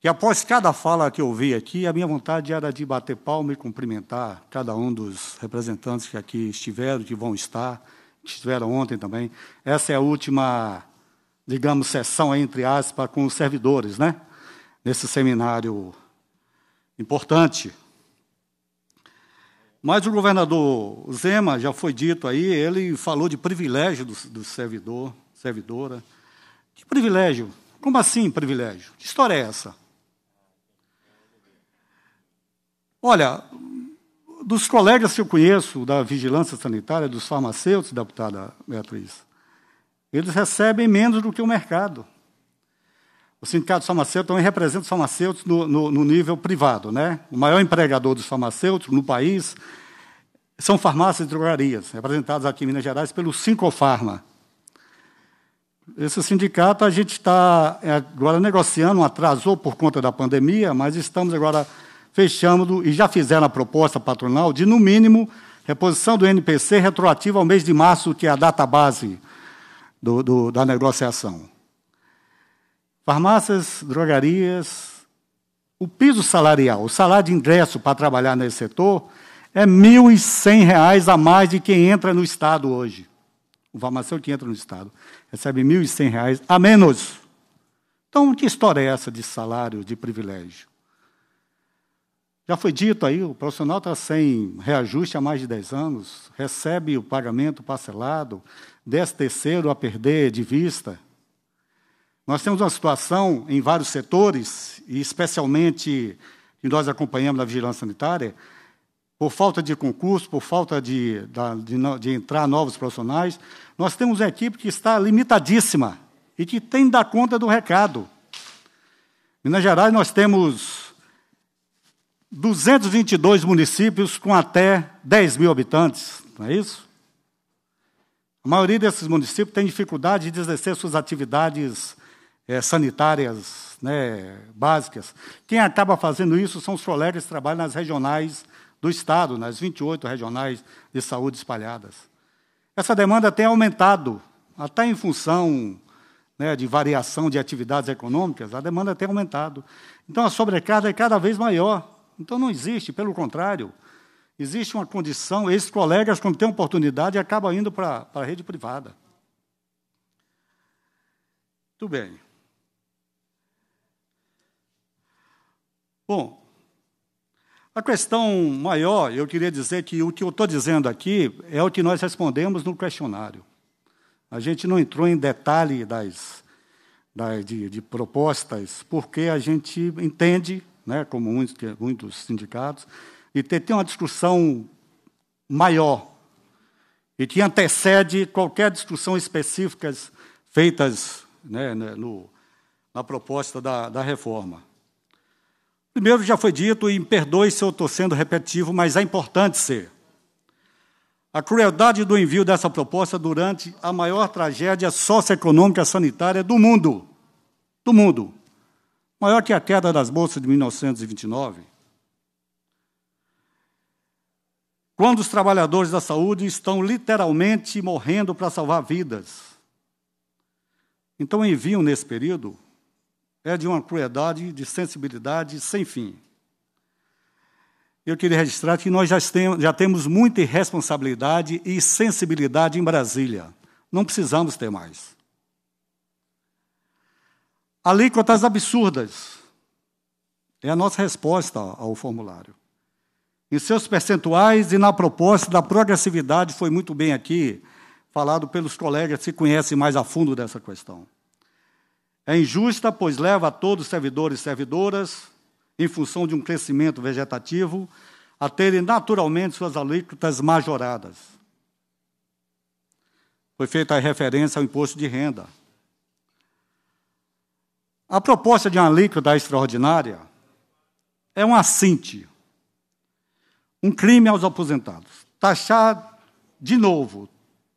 que após cada fala que eu vi aqui, a minha vontade era de bater palma e cumprimentar cada um dos representantes que aqui estiveram, que vão estar, que tiveram ontem também. Essa é a última, digamos, sessão, entre aspas, com os servidores, né? Nesse seminário importante. Mas o governador Zema, já foi dito aí, ele falou de privilégio do, do servidor, servidora. De privilégio? Como assim privilégio? Que história é essa? Olha, dos colegas que eu conheço da vigilância sanitária, dos farmacêuticos, deputada Beatriz, eles recebem menos do que o mercado. O Sindicato dos Farmacêuticos também representa os farmacêuticos no, no, no, nível privado. Né? O maior empregador dos farmacêuticos no país são farmácias e drogarias, representadas aqui em Minas Gerais pelo Sincofarma. Esse sindicato a gente está é, agora negociando, atrasou por conta da pandemia, mas estamos agora fechando e já fizeram a proposta patronal de, no mínimo, reposição do NPC retroativa ao mês de março, que é a data base do, do, da negociação. Farmácias, drogarias, o piso salarial, o salário de ingresso para trabalhar nesse setor é R$ 1.100 a mais de quem entra no Estado hoje. O farmacêutico que entra no Estado recebe R$ 1.100 a menos. Então, que história é essa de salário, de privilégio? Já foi dito aí, o profissional está sem reajuste há mais de 10 anos, recebe o pagamento parcelado, desce terceiro a perder de vista. Nós temos uma situação em vários setores, e especialmente que nós acompanhamos na vigilância sanitária, por falta de concurso, por falta de, de, de entrar novos profissionais, nós temos uma equipe que está limitadíssima e que tem que dar conta do recado. Minas Gerais, nós temos 222 municípios com até 10 mil habitantes, não é isso? A maioria desses municípios tem dificuldade de exercer suas atividades é, sanitárias né, básicas. Quem acaba fazendo isso são os colegas que trabalham nas regionais do Estado, nas 28 regionais de saúde espalhadas. Essa demanda tem aumentado, até em função né, de variação de atividades econômicas, a demanda tem aumentado. Então, a sobrecarga é cada vez maior então não existe, pelo contrário, existe uma condição, esses colegas, quando têm oportunidade, acabam indo para a rede privada. Muito bem. Bom, a questão maior, eu queria dizer que o que eu estou dizendo aqui é o que nós respondemos no questionário. A gente não entrou em detalhe das, das de, de propostas, porque a gente entende né, como muitos, muitos sindicatos, e ter, ter uma discussão maior e que antecede qualquer discussão específica feitas né, né, no, na proposta da, da reforma. Primeiro, já foi dito, e me perdoe se eu estou sendo repetitivo, mas é importante ser. A crueldade do envio dessa proposta durante a maior tragédia socioeconômica sanitária do mundo. Do mundo maior que a queda das bolsas de 1929. Quando os trabalhadores da saúde estão literalmente morrendo para salvar vidas. Então, o envio nesse período é de uma crueldade, de sensibilidade sem fim. Eu queria registrar que nós já temos muita irresponsabilidade e sensibilidade em Brasília. Não precisamos ter mais. Alíquotas absurdas. É a nossa resposta ao formulário. Em seus percentuais e na proposta da progressividade, foi muito bem aqui falado pelos colegas que se conhecem mais a fundo dessa questão. É injusta, pois leva a todos os servidores e servidoras, em função de um crescimento vegetativo, a terem naturalmente suas alíquotas majoradas. Foi feita a referência ao imposto de renda. A proposta de uma alíquota extraordinária é um assinte, um crime aos aposentados. Taxar de novo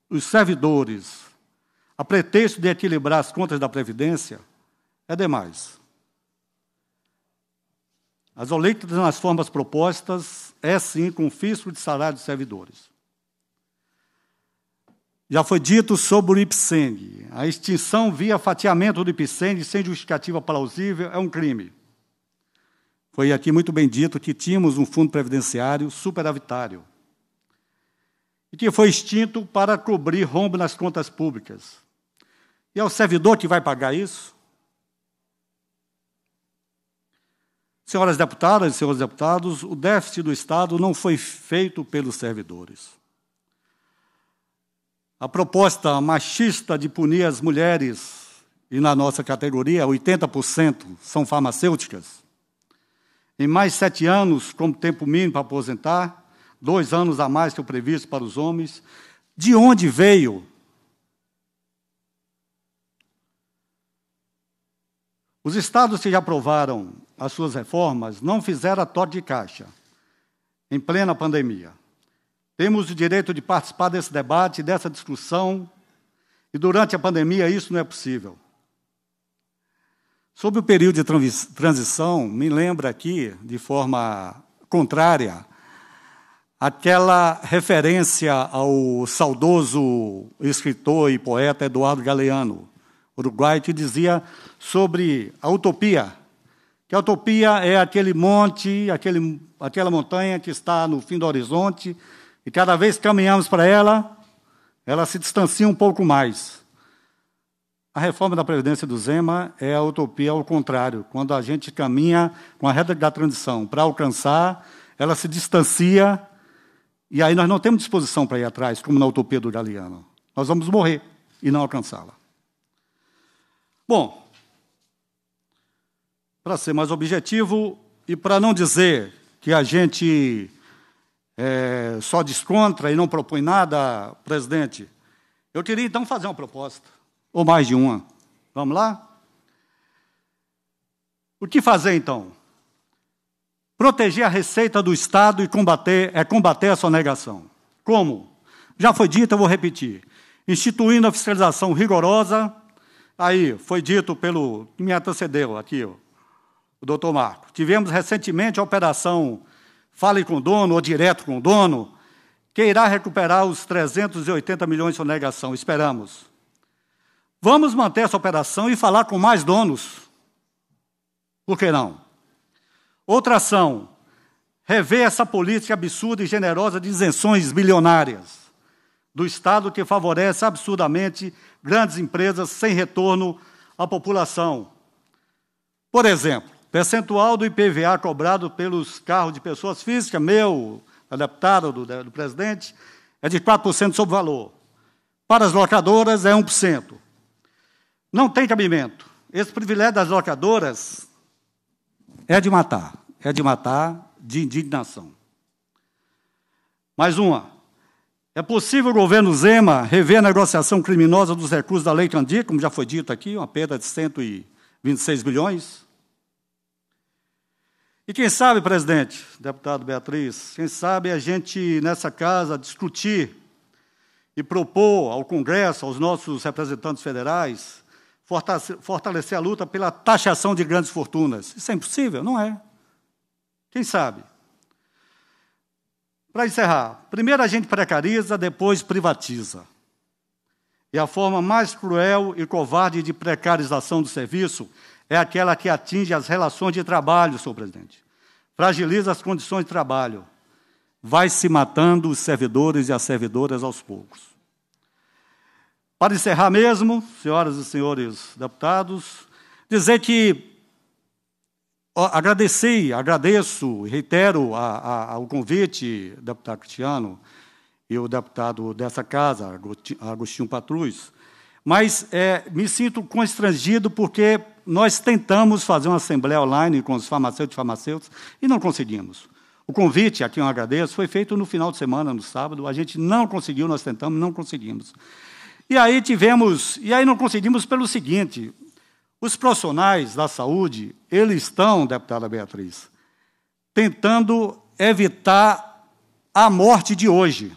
os servidores a pretexto de equilibrar as contas da Previdência é demais. As alíquotas nas formas propostas é sim confisco de salário de servidores. Já foi dito sobre o IPSENG. A extinção via fatiamento do IPSENG sem justificativa plausível é um crime. Foi aqui muito bem dito que tínhamos um fundo previdenciário superavitário e que foi extinto para cobrir rombo nas contas públicas. E é o servidor que vai pagar isso? Senhoras deputadas e senhores deputados, o déficit do Estado não foi feito pelos servidores a proposta machista de punir as mulheres, e na nossa categoria 80% são farmacêuticas, em mais sete anos, como tempo mínimo para aposentar, dois anos a mais que o previsto para os homens, de onde veio? Os estados que já aprovaram as suas reformas não fizeram a torta de caixa em plena pandemia. Temos o direito de participar desse debate, dessa discussão, e durante a pandemia isso não é possível. Sobre o período de transição, me lembra aqui, de forma contrária, aquela referência ao saudoso escritor e poeta Eduardo Galeano, uruguai, que dizia sobre a utopia, que a utopia é aquele monte, aquele, aquela montanha que está no fim do horizonte, e cada vez que caminhamos para ela, ela se distancia um pouco mais. A reforma da Previdência do Zema é a utopia ao contrário. Quando a gente caminha com a reta da transição para alcançar, ela se distancia e aí nós não temos disposição para ir atrás, como na utopia do Galeano. Nós vamos morrer e não alcançá-la. Bom, para ser mais objetivo e para não dizer que a gente é, só descontra e não propõe nada, presidente, eu queria então fazer uma proposta, ou mais de uma. Vamos lá? O que fazer então? Proteger a receita do Estado e combater, é combater a sonegação. Como? Já foi dito, eu vou repetir. Instituindo a fiscalização rigorosa, aí foi dito pelo. me antecedeu aqui, ó, o doutor Marco. Tivemos recentemente a operação fale com o dono ou direto com o dono, que irá recuperar os 380 milhões de sonegação, esperamos. Vamos manter essa operação e falar com mais donos. Por que não? Outra ação, rever essa política absurda e generosa de isenções bilionárias do Estado que favorece absurdamente grandes empresas sem retorno à população. Por exemplo, Percentual do IPVA cobrado pelos carros de pessoas físicas, meu, da deputada, do, do presidente, é de 4% sobre o valor. Para as locadoras, é 1%. Não tem cabimento. Esse privilégio das locadoras é de matar. É de matar de indignação. Mais uma. É possível o governo Zema rever a negociação criminosa dos recursos da Lei Candir, como já foi dito aqui, uma perda de 126 bilhões? E quem sabe, presidente, deputado Beatriz, quem sabe a gente nessa casa discutir e propor ao Congresso, aos nossos representantes federais, fortalecer a luta pela taxação de grandes fortunas. Isso é impossível? Não é. Quem sabe? Para encerrar, primeiro a gente precariza, depois privatiza. E a forma mais cruel e covarde de precarização do serviço é aquela que atinge as relações de trabalho, senhor presidente. Fragiliza as condições de trabalho. Vai se matando os servidores e as servidoras aos poucos. Para encerrar mesmo, senhoras e senhores deputados, dizer que agradeci, agradeço e reitero a, a, o convite, deputado Cristiano, e o deputado dessa casa, Agostinho Patrus, mas é, me sinto constrangido porque nós tentamos fazer uma assembleia online com os farmacêuticos e farmacêuticos e não conseguimos. O convite, a quem eu agradeço, foi feito no final de semana, no sábado. A gente não conseguiu, nós tentamos, não conseguimos. E aí tivemos, e aí não conseguimos pelo seguinte: os profissionais da saúde, eles estão, deputada Beatriz, tentando evitar a morte de hoje.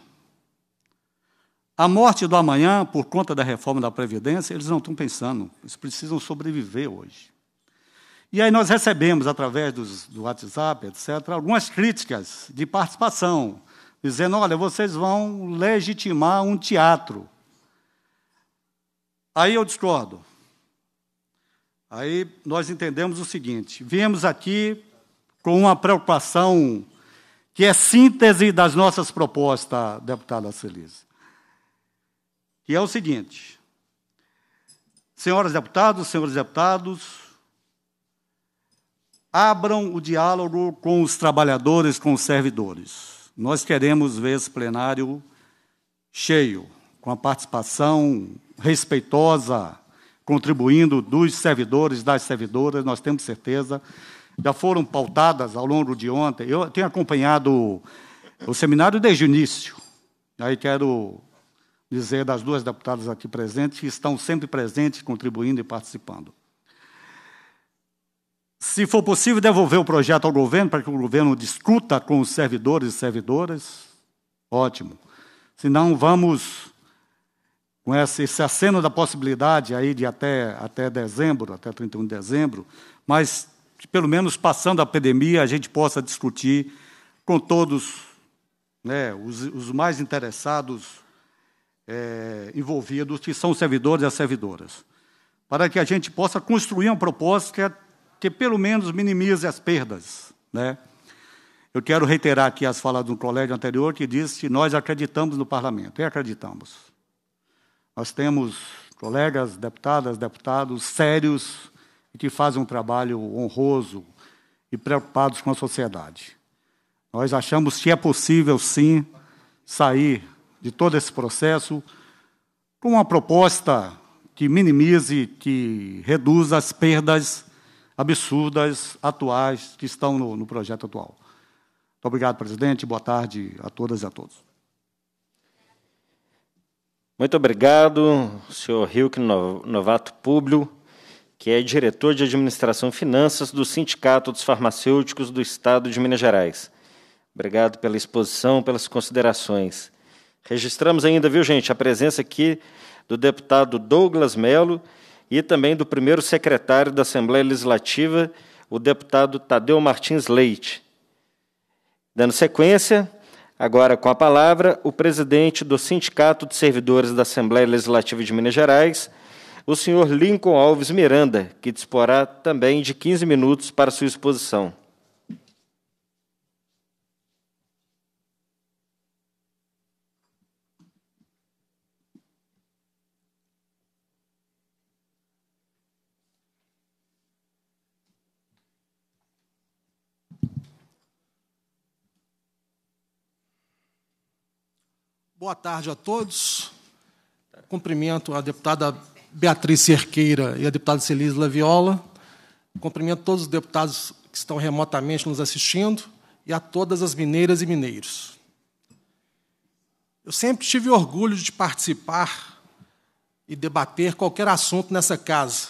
A morte do amanhã, por conta da reforma da Previdência, eles não estão pensando, eles precisam sobreviver hoje. E aí nós recebemos, através dos, do WhatsApp, etc., algumas críticas de participação, dizendo: olha, vocês vão legitimar um teatro. Aí eu discordo. Aí nós entendemos o seguinte: viemos aqui com uma preocupação que é síntese das nossas propostas, deputada Celise que é o seguinte: senhoras deputadas, senhores deputados, abram o diálogo com os trabalhadores, com os servidores. Nós queremos ver esse plenário cheio, com a participação respeitosa, contribuindo dos servidores, das servidoras, nós temos certeza. Já foram pautadas ao longo de ontem. Eu tenho acompanhado o seminário desde o início. Aí né, quero dizer das duas deputadas aqui presentes, que estão sempre presentes, contribuindo e participando. Se for possível, devolver o projeto ao governo, para que o governo discuta com os servidores e servidoras, ótimo. Se não, vamos com esse, esse aceno da possibilidade aí de até, até dezembro, até 31 de dezembro, mas pelo menos passando a pandemia, a gente possa discutir com todos né, os, os mais interessados é, envolvidos, que são servidores e as servidoras, para que a gente possa construir uma proposta que, é, que pelo menos minimize as perdas. Né? Eu quero reiterar aqui as falas do colégio anterior que disse que nós acreditamos no parlamento, e acreditamos. Nós temos colegas, deputadas, deputados sérios e que fazem um trabalho honroso e preocupados com a sociedade. Nós achamos que é possível, sim, sair de todo esse processo com uma proposta que minimize, que reduza as perdas absurdas atuais que estão no, no projeto atual. Muito obrigado, presidente. Boa tarde a todas e a todos. Muito obrigado, senhor Hilke Novato Públio, que é diretor de Administração e Finanças do Sindicato dos Farmacêuticos do Estado de Minas Gerais. Obrigado pela exposição, pelas considerações. Registramos ainda, viu, gente, a presença aqui do deputado Douglas Melo e também do primeiro secretário da Assembleia Legislativa, o deputado Tadeu Martins Leite. Dando sequência, agora com a palavra, o presidente do Sindicato de Servidores da Assembleia Legislativa de Minas Gerais, o senhor Lincoln Alves Miranda, que disporá também de 15 minutos para sua exposição. Boa tarde a todos. Cumprimento a deputada Beatriz Cerqueira e a deputada Celise Laviola. Cumprimento todos os deputados que estão remotamente nos assistindo e a todas as mineiras e mineiros. Eu sempre tive orgulho de participar e debater qualquer assunto nessa casa,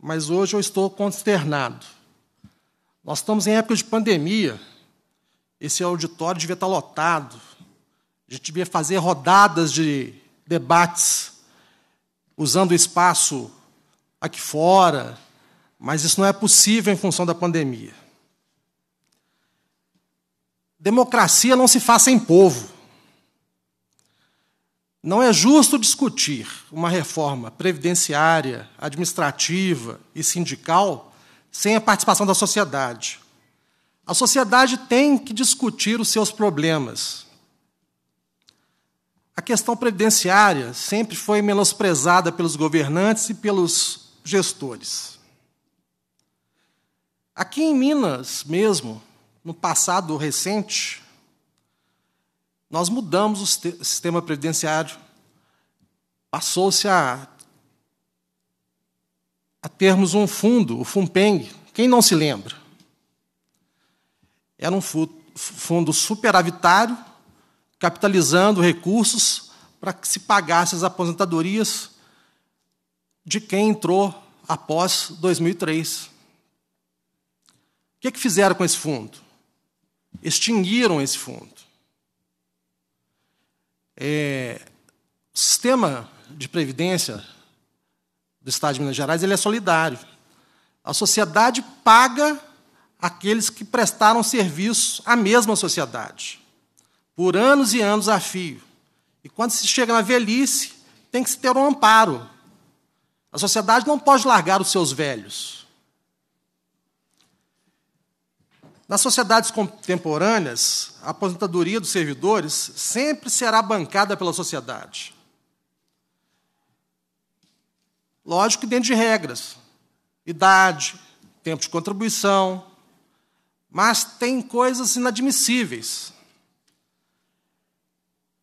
mas hoje eu estou consternado. Nós estamos em época de pandemia, esse auditório devia estar lotado, a gente devia fazer rodadas de debates, usando o espaço aqui fora, mas isso não é possível em função da pandemia. Democracia não se faz sem povo. Não é justo discutir uma reforma previdenciária, administrativa e sindical sem a participação da sociedade. A sociedade tem que discutir os seus problemas, a questão previdenciária sempre foi menosprezada pelos governantes e pelos gestores. Aqui em Minas mesmo, no passado recente, nós mudamos o sistema previdenciário. Passou-se a, a termos um fundo, o FUNPENG. Quem não se lembra? Era um fundo superavitário capitalizando recursos para que se pagasse as aposentadorias de quem entrou após 2003. O que, é que fizeram com esse fundo? Extinguiram esse fundo. É, o sistema de previdência do Estado de Minas Gerais ele é solidário. A sociedade paga aqueles que prestaram serviço à mesma sociedade por anos e anos a fio. E quando se chega na velhice, tem que se ter um amparo. A sociedade não pode largar os seus velhos. Nas sociedades contemporâneas, a aposentadoria dos servidores sempre será bancada pela sociedade. Lógico que dentro de regras, idade, tempo de contribuição, mas tem coisas inadmissíveis.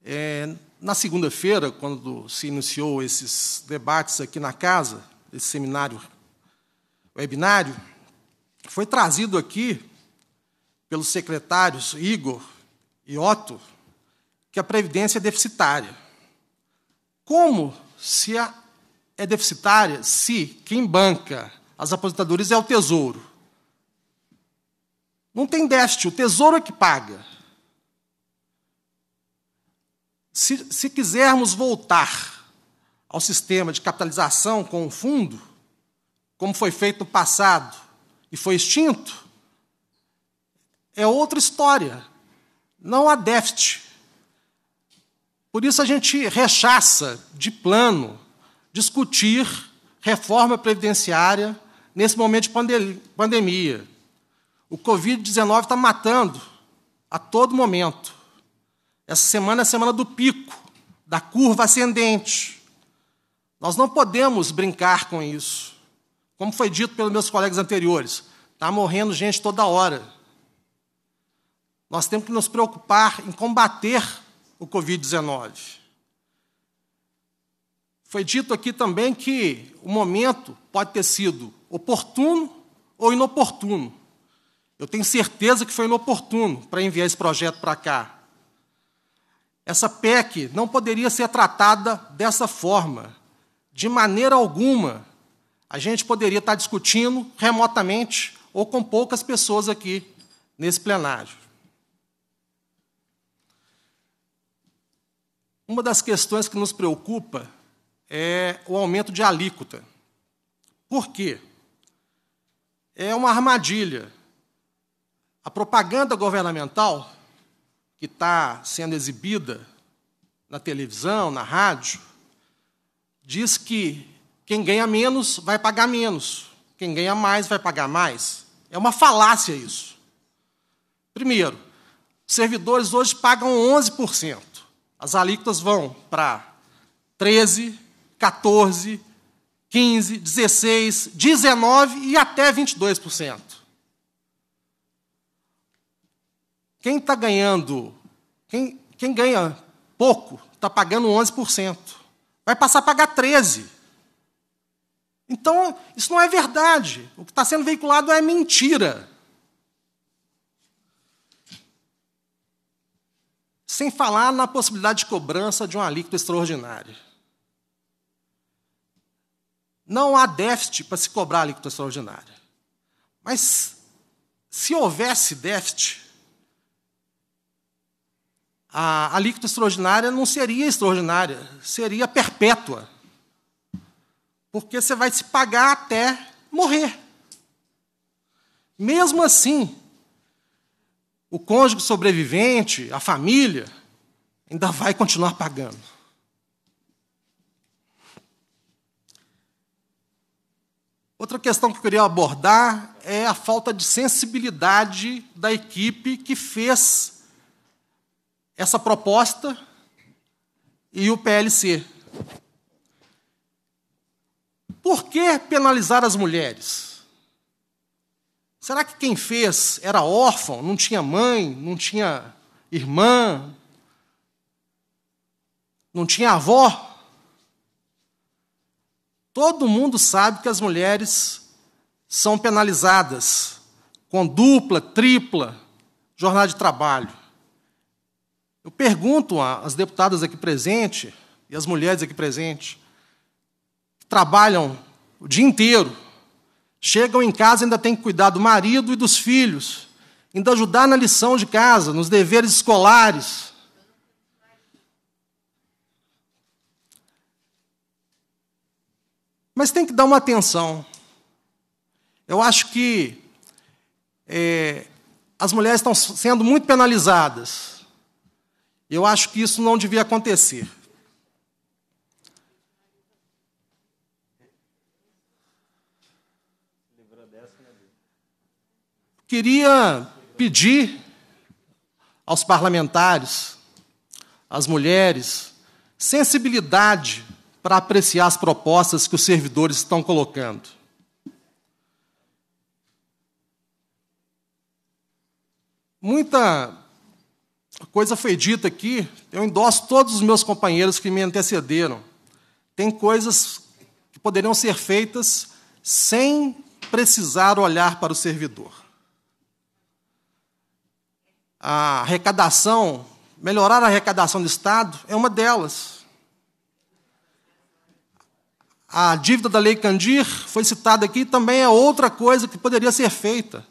É, na segunda-feira, quando se iniciou esses debates aqui na casa, esse seminário webinário, foi trazido aqui pelos secretários Igor e Otto que a previdência é deficitária. Como se é deficitária se quem banca as aposentadorias é o Tesouro? Não tem déficit, o Tesouro é que paga. Se, se quisermos voltar ao sistema de capitalização com o fundo, como foi feito no passado e foi extinto, é outra história. Não há déficit. Por isso a gente rechaça de plano discutir reforma previdenciária nesse momento de pandemia. O Covid-19 está matando a todo momento. Essa semana é a semana do pico, da curva ascendente. Nós não podemos brincar com isso. Como foi dito pelos meus colegas anteriores, está morrendo gente toda hora. Nós temos que nos preocupar em combater o Covid-19. Foi dito aqui também que o momento pode ter sido oportuno ou inoportuno. Eu tenho certeza que foi inoportuno para enviar esse projeto para cá. Essa PEC não poderia ser tratada dessa forma. De maneira alguma, a gente poderia estar discutindo remotamente ou com poucas pessoas aqui nesse plenário. Uma das questões que nos preocupa é o aumento de alíquota. Por quê? É uma armadilha. A propaganda governamental que está sendo exibida na televisão, na rádio, diz que quem ganha menos vai pagar menos, quem ganha mais vai pagar mais. É uma falácia isso. Primeiro, servidores hoje pagam 11%. As alíquotas vão para 13, 14, 15, 16, 19 e até 22%. Quem está ganhando, quem, quem ganha pouco, está pagando 11%. Vai passar a pagar 13%. Então, isso não é verdade. O que está sendo veiculado é mentira. Sem falar na possibilidade de cobrança de um alíquota extraordinária. Não há déficit para se cobrar alíquota extraordinária. Mas, se houvesse déficit, a, a alíquota extraordinária não seria extraordinária, seria perpétua. Porque você vai se pagar até morrer. Mesmo assim, o cônjuge sobrevivente, a família, ainda vai continuar pagando. Outra questão que eu queria abordar é a falta de sensibilidade da equipe que fez essa proposta e o PLC. Por que penalizar as mulheres? Será que quem fez era órfão, não tinha mãe, não tinha irmã, não tinha avó? Todo mundo sabe que as mulheres são penalizadas com dupla, tripla jornada de trabalho. Eu pergunto às deputadas aqui presentes e às mulheres aqui presentes, que trabalham o dia inteiro, chegam em casa e ainda têm que cuidar do marido e dos filhos, ainda ajudar na lição de casa, nos deveres escolares. Mas tem que dar uma atenção. Eu acho que é, as mulheres estão sendo muito penalizadas eu acho que isso não devia acontecer. Queria pedir aos parlamentares, às mulheres, sensibilidade para apreciar as propostas que os servidores estão colocando. Muita a coisa foi dita aqui, eu endosso todos os meus companheiros que me antecederam. Tem coisas que poderiam ser feitas sem precisar olhar para o servidor. A arrecadação, melhorar a arrecadação do Estado é uma delas. A dívida da Lei Candir foi citada aqui, também é outra coisa que poderia ser feita.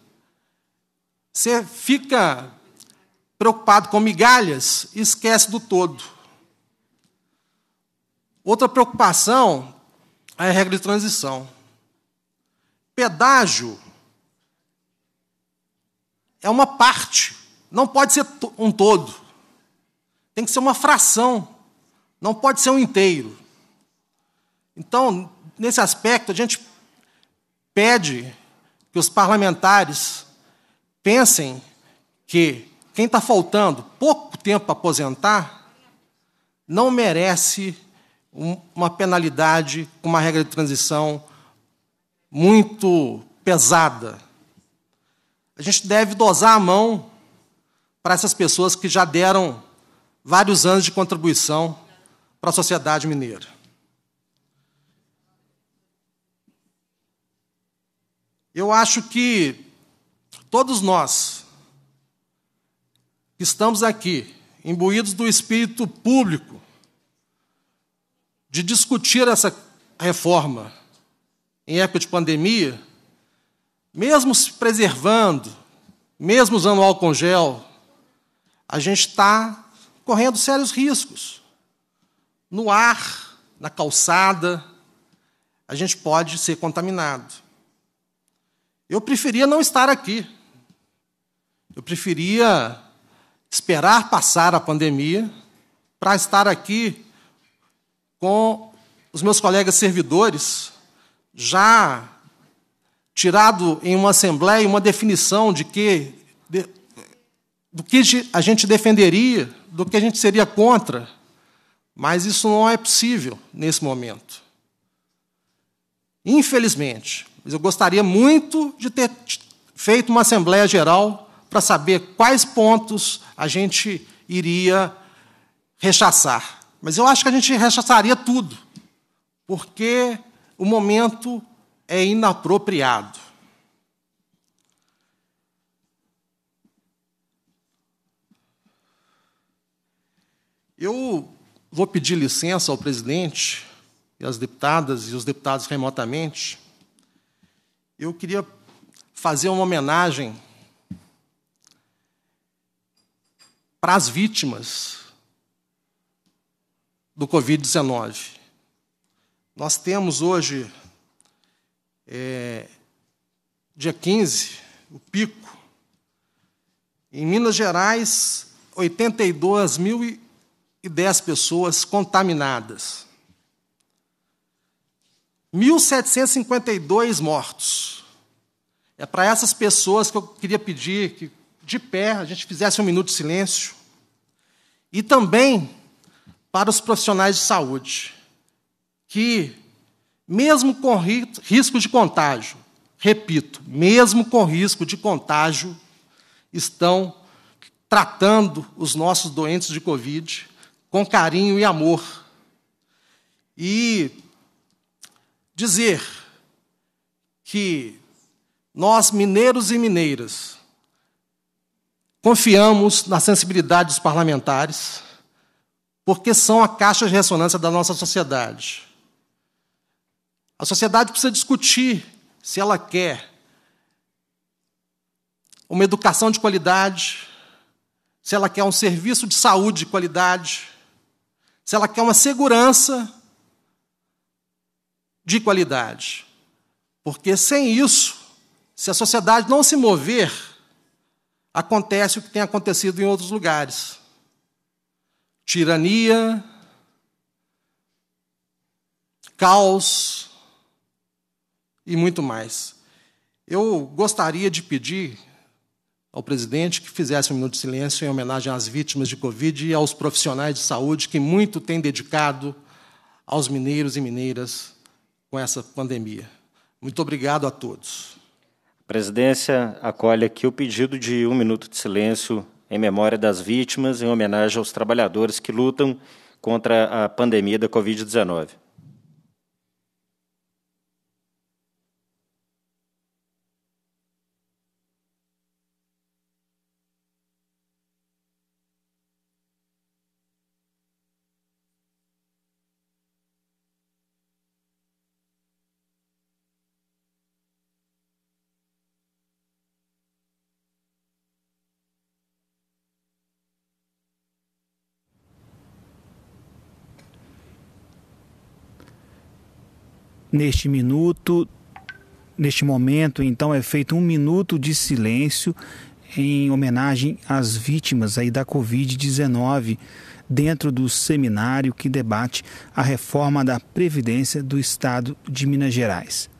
Você fica preocupado com migalhas e esquece do todo. Outra preocupação é a regra de transição. Pedágio é uma parte, não pode ser um todo. Tem que ser uma fração, não pode ser um inteiro. Então, nesse aspecto, a gente pede que os parlamentares pensem que quem está faltando pouco tempo para aposentar não merece uma penalidade com uma regra de transição muito pesada. A gente deve dosar a mão para essas pessoas que já deram vários anos de contribuição para a sociedade mineira. Eu acho que todos nós estamos aqui, imbuídos do espírito público, de discutir essa reforma em época de pandemia, mesmo se preservando, mesmo usando álcool gel, a gente está correndo sérios riscos. No ar, na calçada, a gente pode ser contaminado. Eu preferia não estar aqui. Eu preferia esperar passar a pandemia para estar aqui com os meus colegas servidores, já tirado em uma assembleia uma definição de que de, do que a gente defenderia, do que a gente seria contra, mas isso não é possível nesse momento. Infelizmente, mas eu gostaria muito de ter feito uma assembleia geral para saber quais pontos a gente iria rechaçar. Mas eu acho que a gente rechaçaria tudo, porque o momento é inapropriado. Eu vou pedir licença ao presidente e às deputadas e os deputados remotamente. Eu queria fazer uma homenagem para as vítimas do Covid-19. Nós temos hoje, é, dia 15, o pico. Em Minas Gerais, 82.010 pessoas contaminadas. 1.752 mortos. É para essas pessoas que eu queria pedir que, de pé, a gente fizesse um minuto de silêncio. E também para os profissionais de saúde, que, mesmo com risco de contágio, repito, mesmo com risco de contágio, estão tratando os nossos doentes de Covid com carinho e amor. E dizer que nós, mineiros e mineiras, Confiamos na sensibilidade dos parlamentares, porque são a caixa de ressonância da nossa sociedade. A sociedade precisa discutir se ela quer uma educação de qualidade, se ela quer um serviço de saúde de qualidade, se ela quer uma segurança de qualidade. Porque sem isso, se a sociedade não se mover, acontece o que tem acontecido em outros lugares: tirania, caos e muito mais. Eu gostaria de pedir ao presidente que fizesse um minuto de silêncio em homenagem às vítimas de Covid e aos profissionais de saúde que muito têm dedicado aos mineiros e mineiras com essa pandemia. Muito obrigado a todos presidência acolhe aqui o pedido de um minuto de silêncio em memória das vítimas, em homenagem aos trabalhadores que lutam contra a pandemia da Covid-19. Neste minuto, neste momento, então, é feito um minuto de silêncio em homenagem às vítimas aí da Covid-19 dentro do seminário que debate a reforma da Previdência do Estado de Minas Gerais.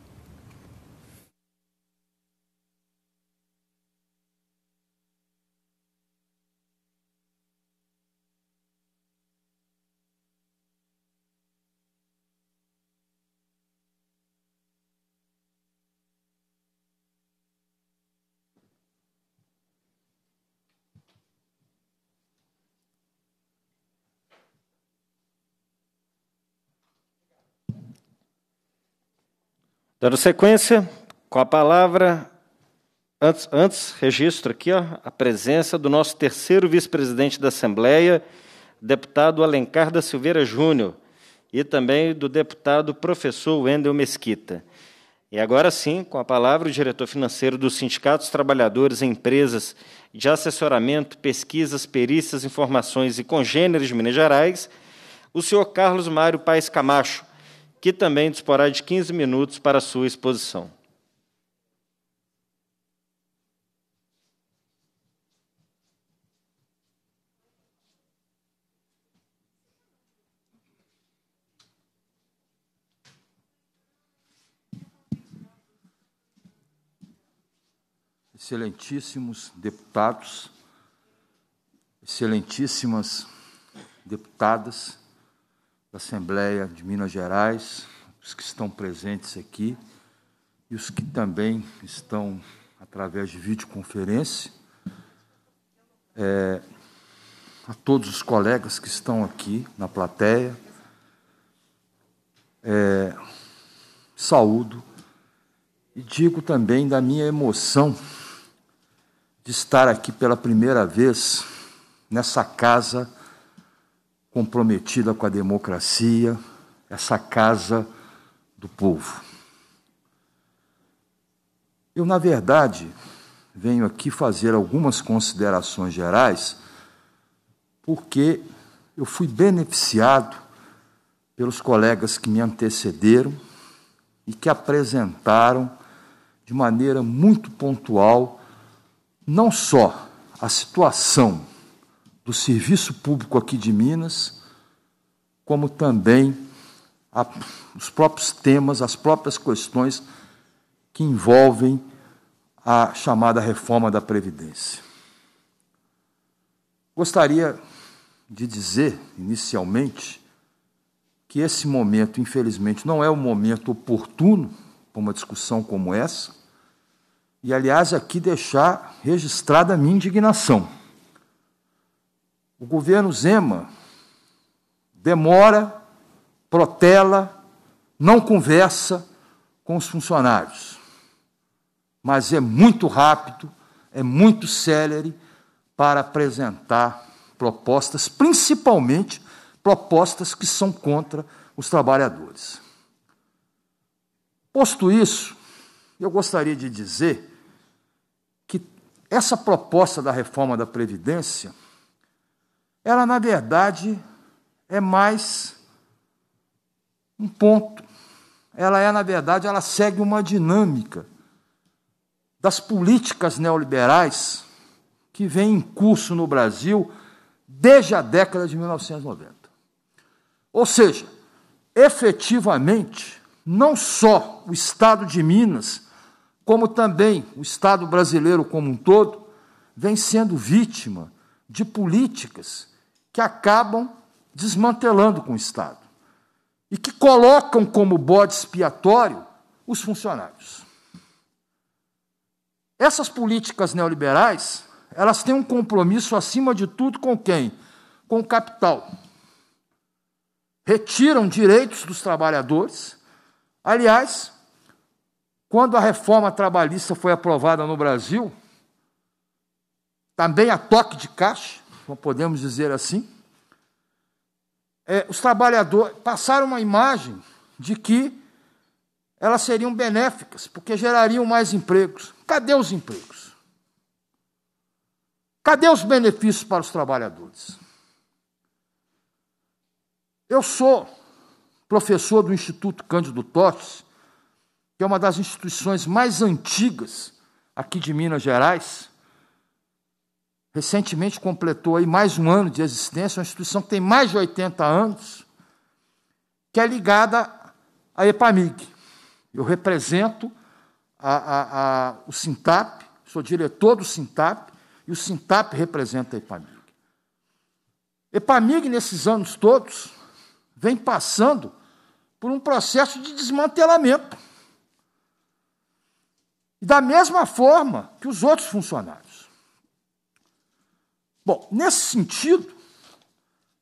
Dando sequência, com a palavra, antes, antes registro aqui ó, a presença do nosso terceiro vice-presidente da Assembleia, deputado Alencar da Silveira Júnior, e também do deputado professor Wendel Mesquita. E agora sim, com a palavra, o diretor financeiro dos Sindicatos Trabalhadores e Empresas de Assessoramento, Pesquisas, Perícias, Informações e Congêneres de Minas Gerais, o senhor Carlos Mário Paes Camacho, que também disporá de 15 minutos para sua exposição. Excelentíssimos deputados, excelentíssimas deputadas, da Assembleia de Minas Gerais, os que estão presentes aqui e os que também estão através de videoconferência, é, a todos os colegas que estão aqui na plateia, é, saúdo e digo também da minha emoção de estar aqui pela primeira vez nessa casa comprometida com a democracia, essa casa do povo. Eu, na verdade, venho aqui fazer algumas considerações gerais, porque eu fui beneficiado pelos colegas que me antecederam e que apresentaram de maneira muito pontual não só a situação do serviço público aqui de Minas, como também a, os próprios temas, as próprias questões que envolvem a chamada reforma da Previdência. Gostaria de dizer, inicialmente, que esse momento, infelizmente, não é o momento oportuno para uma discussão como essa, e, aliás, aqui deixar registrada a minha indignação o governo Zema demora, protela, não conversa com os funcionários. Mas é muito rápido, é muito célere para apresentar propostas, principalmente propostas que são contra os trabalhadores. Posto isso, eu gostaria de dizer que essa proposta da reforma da Previdência ela na verdade é mais um ponto. Ela é, na verdade, ela segue uma dinâmica das políticas neoliberais que vem em curso no Brasil desde a década de 1990. Ou seja, efetivamente, não só o Estado de Minas, como também o Estado brasileiro como um todo, vem sendo vítima de políticas que acabam desmantelando com o Estado e que colocam como bode expiatório os funcionários. Essas políticas neoliberais, elas têm um compromisso acima de tudo com quem? Com o capital. Retiram direitos dos trabalhadores. Aliás, quando a reforma trabalhista foi aprovada no Brasil, também a toque de caixa, podemos dizer assim, é, os trabalhadores passaram uma imagem de que elas seriam benéficas, porque gerariam mais empregos. Cadê os empregos? Cadê os benefícios para os trabalhadores? Eu sou professor do Instituto Cândido Torres, que é uma das instituições mais antigas aqui de Minas Gerais, recentemente completou aí mais um ano de existência, uma instituição que tem mais de 80 anos, que é ligada à EPAMIG. Eu represento a, a, a, o SINTAP, sou diretor do SINTAP, e o SINTAP representa a EPAMIG. EPAMIG, nesses anos todos, vem passando por um processo de desmantelamento. E da mesma forma que os outros funcionários. Bom, nesse sentido,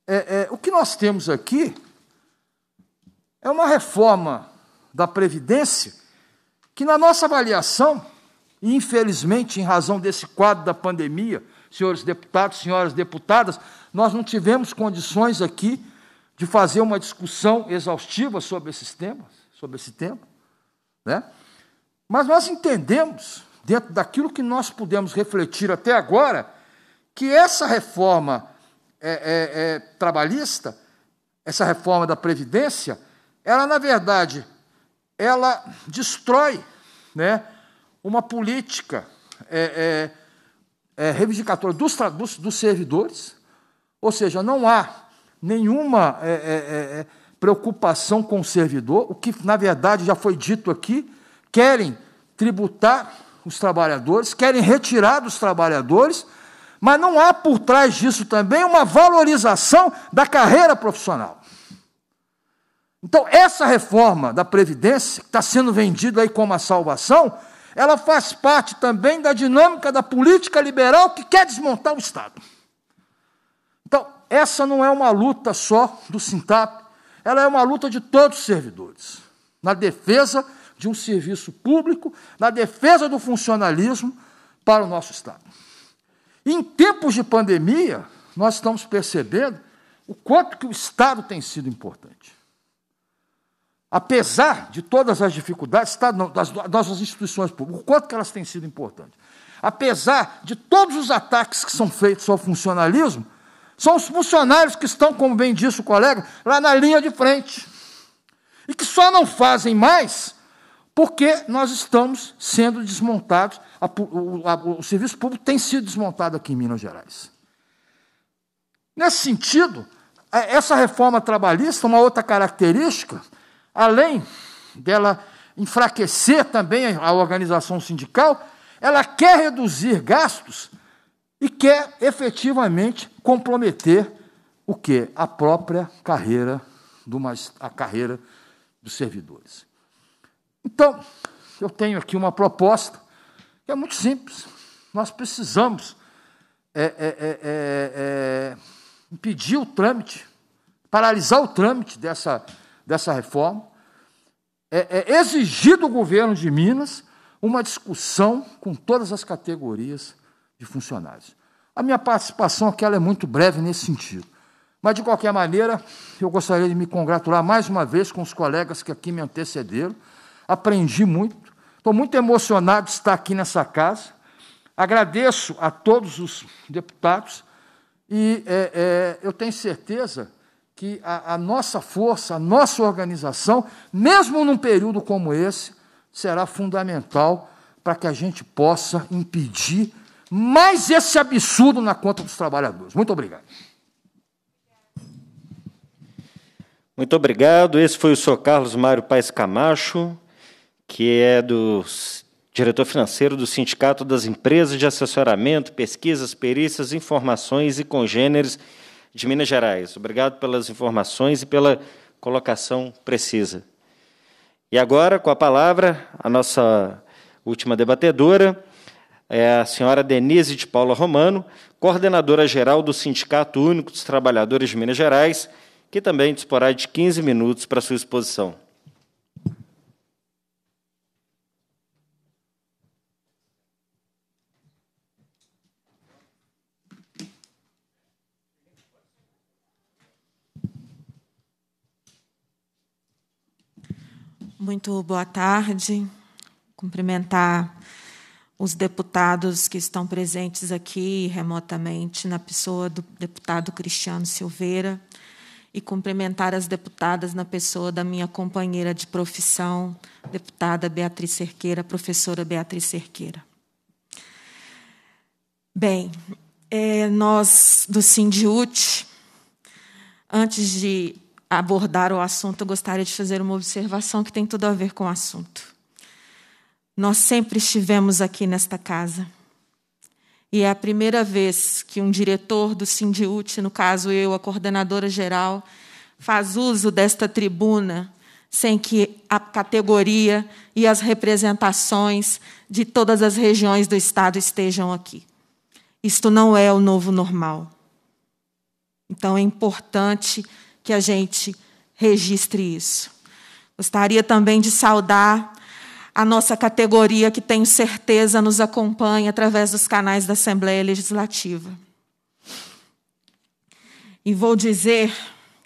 é, é, o que nós temos aqui é uma reforma da Previdência que, na nossa avaliação, e infelizmente, em razão desse quadro da pandemia, senhores deputados, senhoras deputadas, nós não tivemos condições aqui de fazer uma discussão exaustiva sobre esses temas, sobre esse tema, né? Mas nós entendemos, dentro daquilo que nós pudemos refletir até agora, que essa reforma é, é, é, trabalhista, essa reforma da Previdência, ela, na verdade, ela destrói né, uma política é, é, reivindicatória dos, dos, dos, servidores, ou seja, não há nenhuma preocupação com o servidor, o que, na verdade, já foi dito aqui, querem tributar os trabalhadores, querem retirar dos trabalhadores mas não há por trás disso também uma valorização da carreira profissional. Então, essa reforma da Previdência, que está sendo vendida aí como a salvação, ela faz parte também da dinâmica da política liberal que quer desmontar o Estado. Então, essa não é uma luta só do Sintap, ela é uma luta de todos os servidores, na defesa de um serviço público, na defesa do funcionalismo para o nosso Estado. Em tempos de pandemia, nós estamos percebendo o quanto que o Estado tem sido importante. Apesar de todas as dificuldades, Estado tá, não, das nossas instituições públicas, o quanto que elas têm sido importantes. Apesar de todos os ataques que são feitos ao funcionalismo, são os funcionários que estão, como bem disse o colega, lá na linha de frente. E que só não fazem mais porque nós estamos sendo desmontados a, o, a, o serviço público tem sido desmontado aqui em Minas Gerais. Nesse sentido, é, essa reforma trabalhista, uma outra característica, além dela enfraquecer também a organização sindical, ela quer reduzir gastos e quer efetivamente comprometer o que a própria carreira do a carreira dos servidores. Então, eu tenho aqui uma proposta que é muito simples. Nós precisamos é é, é, é, é, impedir o trâmite, paralisar o trâmite dessa, dessa reforma, é exigir do governo de Minas uma discussão com todas as categorias de funcionários. A minha participação aqui é muito breve nesse sentido. Mas, de qualquer maneira, eu gostaria de me congratular mais uma vez com os colegas que aqui me antecederam. Aprendi muito, Estou muito emocionado de estar aqui nessa casa. Agradeço a todos os deputados e é, é, eu tenho certeza que a, a nossa força, a nossa organização, mesmo num período como esse, será fundamental para que a gente possa impedir mais esse absurdo na conta dos trabalhadores. Muito obrigado. Muito obrigado. Esse foi o senhor Carlos Mário Paes Camacho que é do diretor financeiro do Sindicato das Empresas de Assessoramento, Pesquisas, Perícias, Informações e Congêneres de Minas Gerais. Obrigado pelas informações e pela colocação precisa. E agora, com a palavra, a nossa última debatedora é a senhora Denise de Paula Romano, coordenadora geral do Sindicato Único dos Trabalhadores de Minas Gerais, que também disporá de 15 minutos para sua exposição. Muito boa tarde. Cumprimentar os deputados que estão presentes aqui remotamente, na pessoa do deputado Cristiano Silveira, e cumprimentar as deputadas na pessoa da minha companheira de profissão, deputada Beatriz Cerqueira, professora Beatriz Cerqueira. Bem, eh, nós do Sindiut, antes de abordar o assunto, eu gostaria de fazer uma observação que tem tudo a ver com o assunto. Nós sempre estivemos aqui nesta casa. E é a primeira vez que um diretor do Sindiúte, no caso eu, a coordenadora geral, faz uso desta tribuna sem que a categoria e as representações de todas as regiões do Estado estejam aqui. Isto não é o novo normal. Então é importante que a gente registre isso. Gostaria também de saudar a nossa categoria, que tenho certeza nos acompanha através dos canais da Assembleia Legislativa. E vou dizer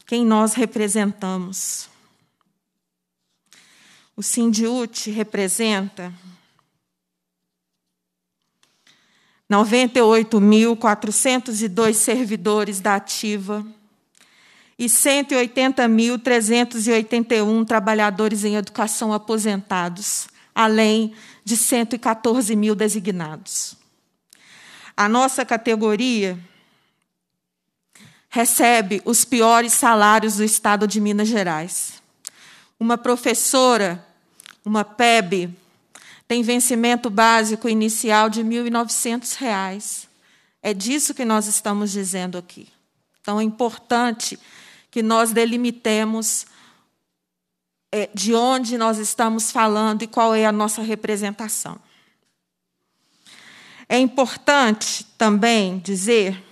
quem nós representamos. O Sindiute representa 98.402 servidores da ativa e 180.381 trabalhadores em educação aposentados, além de 114 mil designados. A nossa categoria recebe os piores salários do estado de Minas Gerais. Uma professora, uma PEB, tem vencimento básico inicial de R$ 1.900. É disso que nós estamos dizendo aqui. Então, é importante que nós delimitemos é, de onde nós estamos falando e qual é a nossa representação. É importante também dizer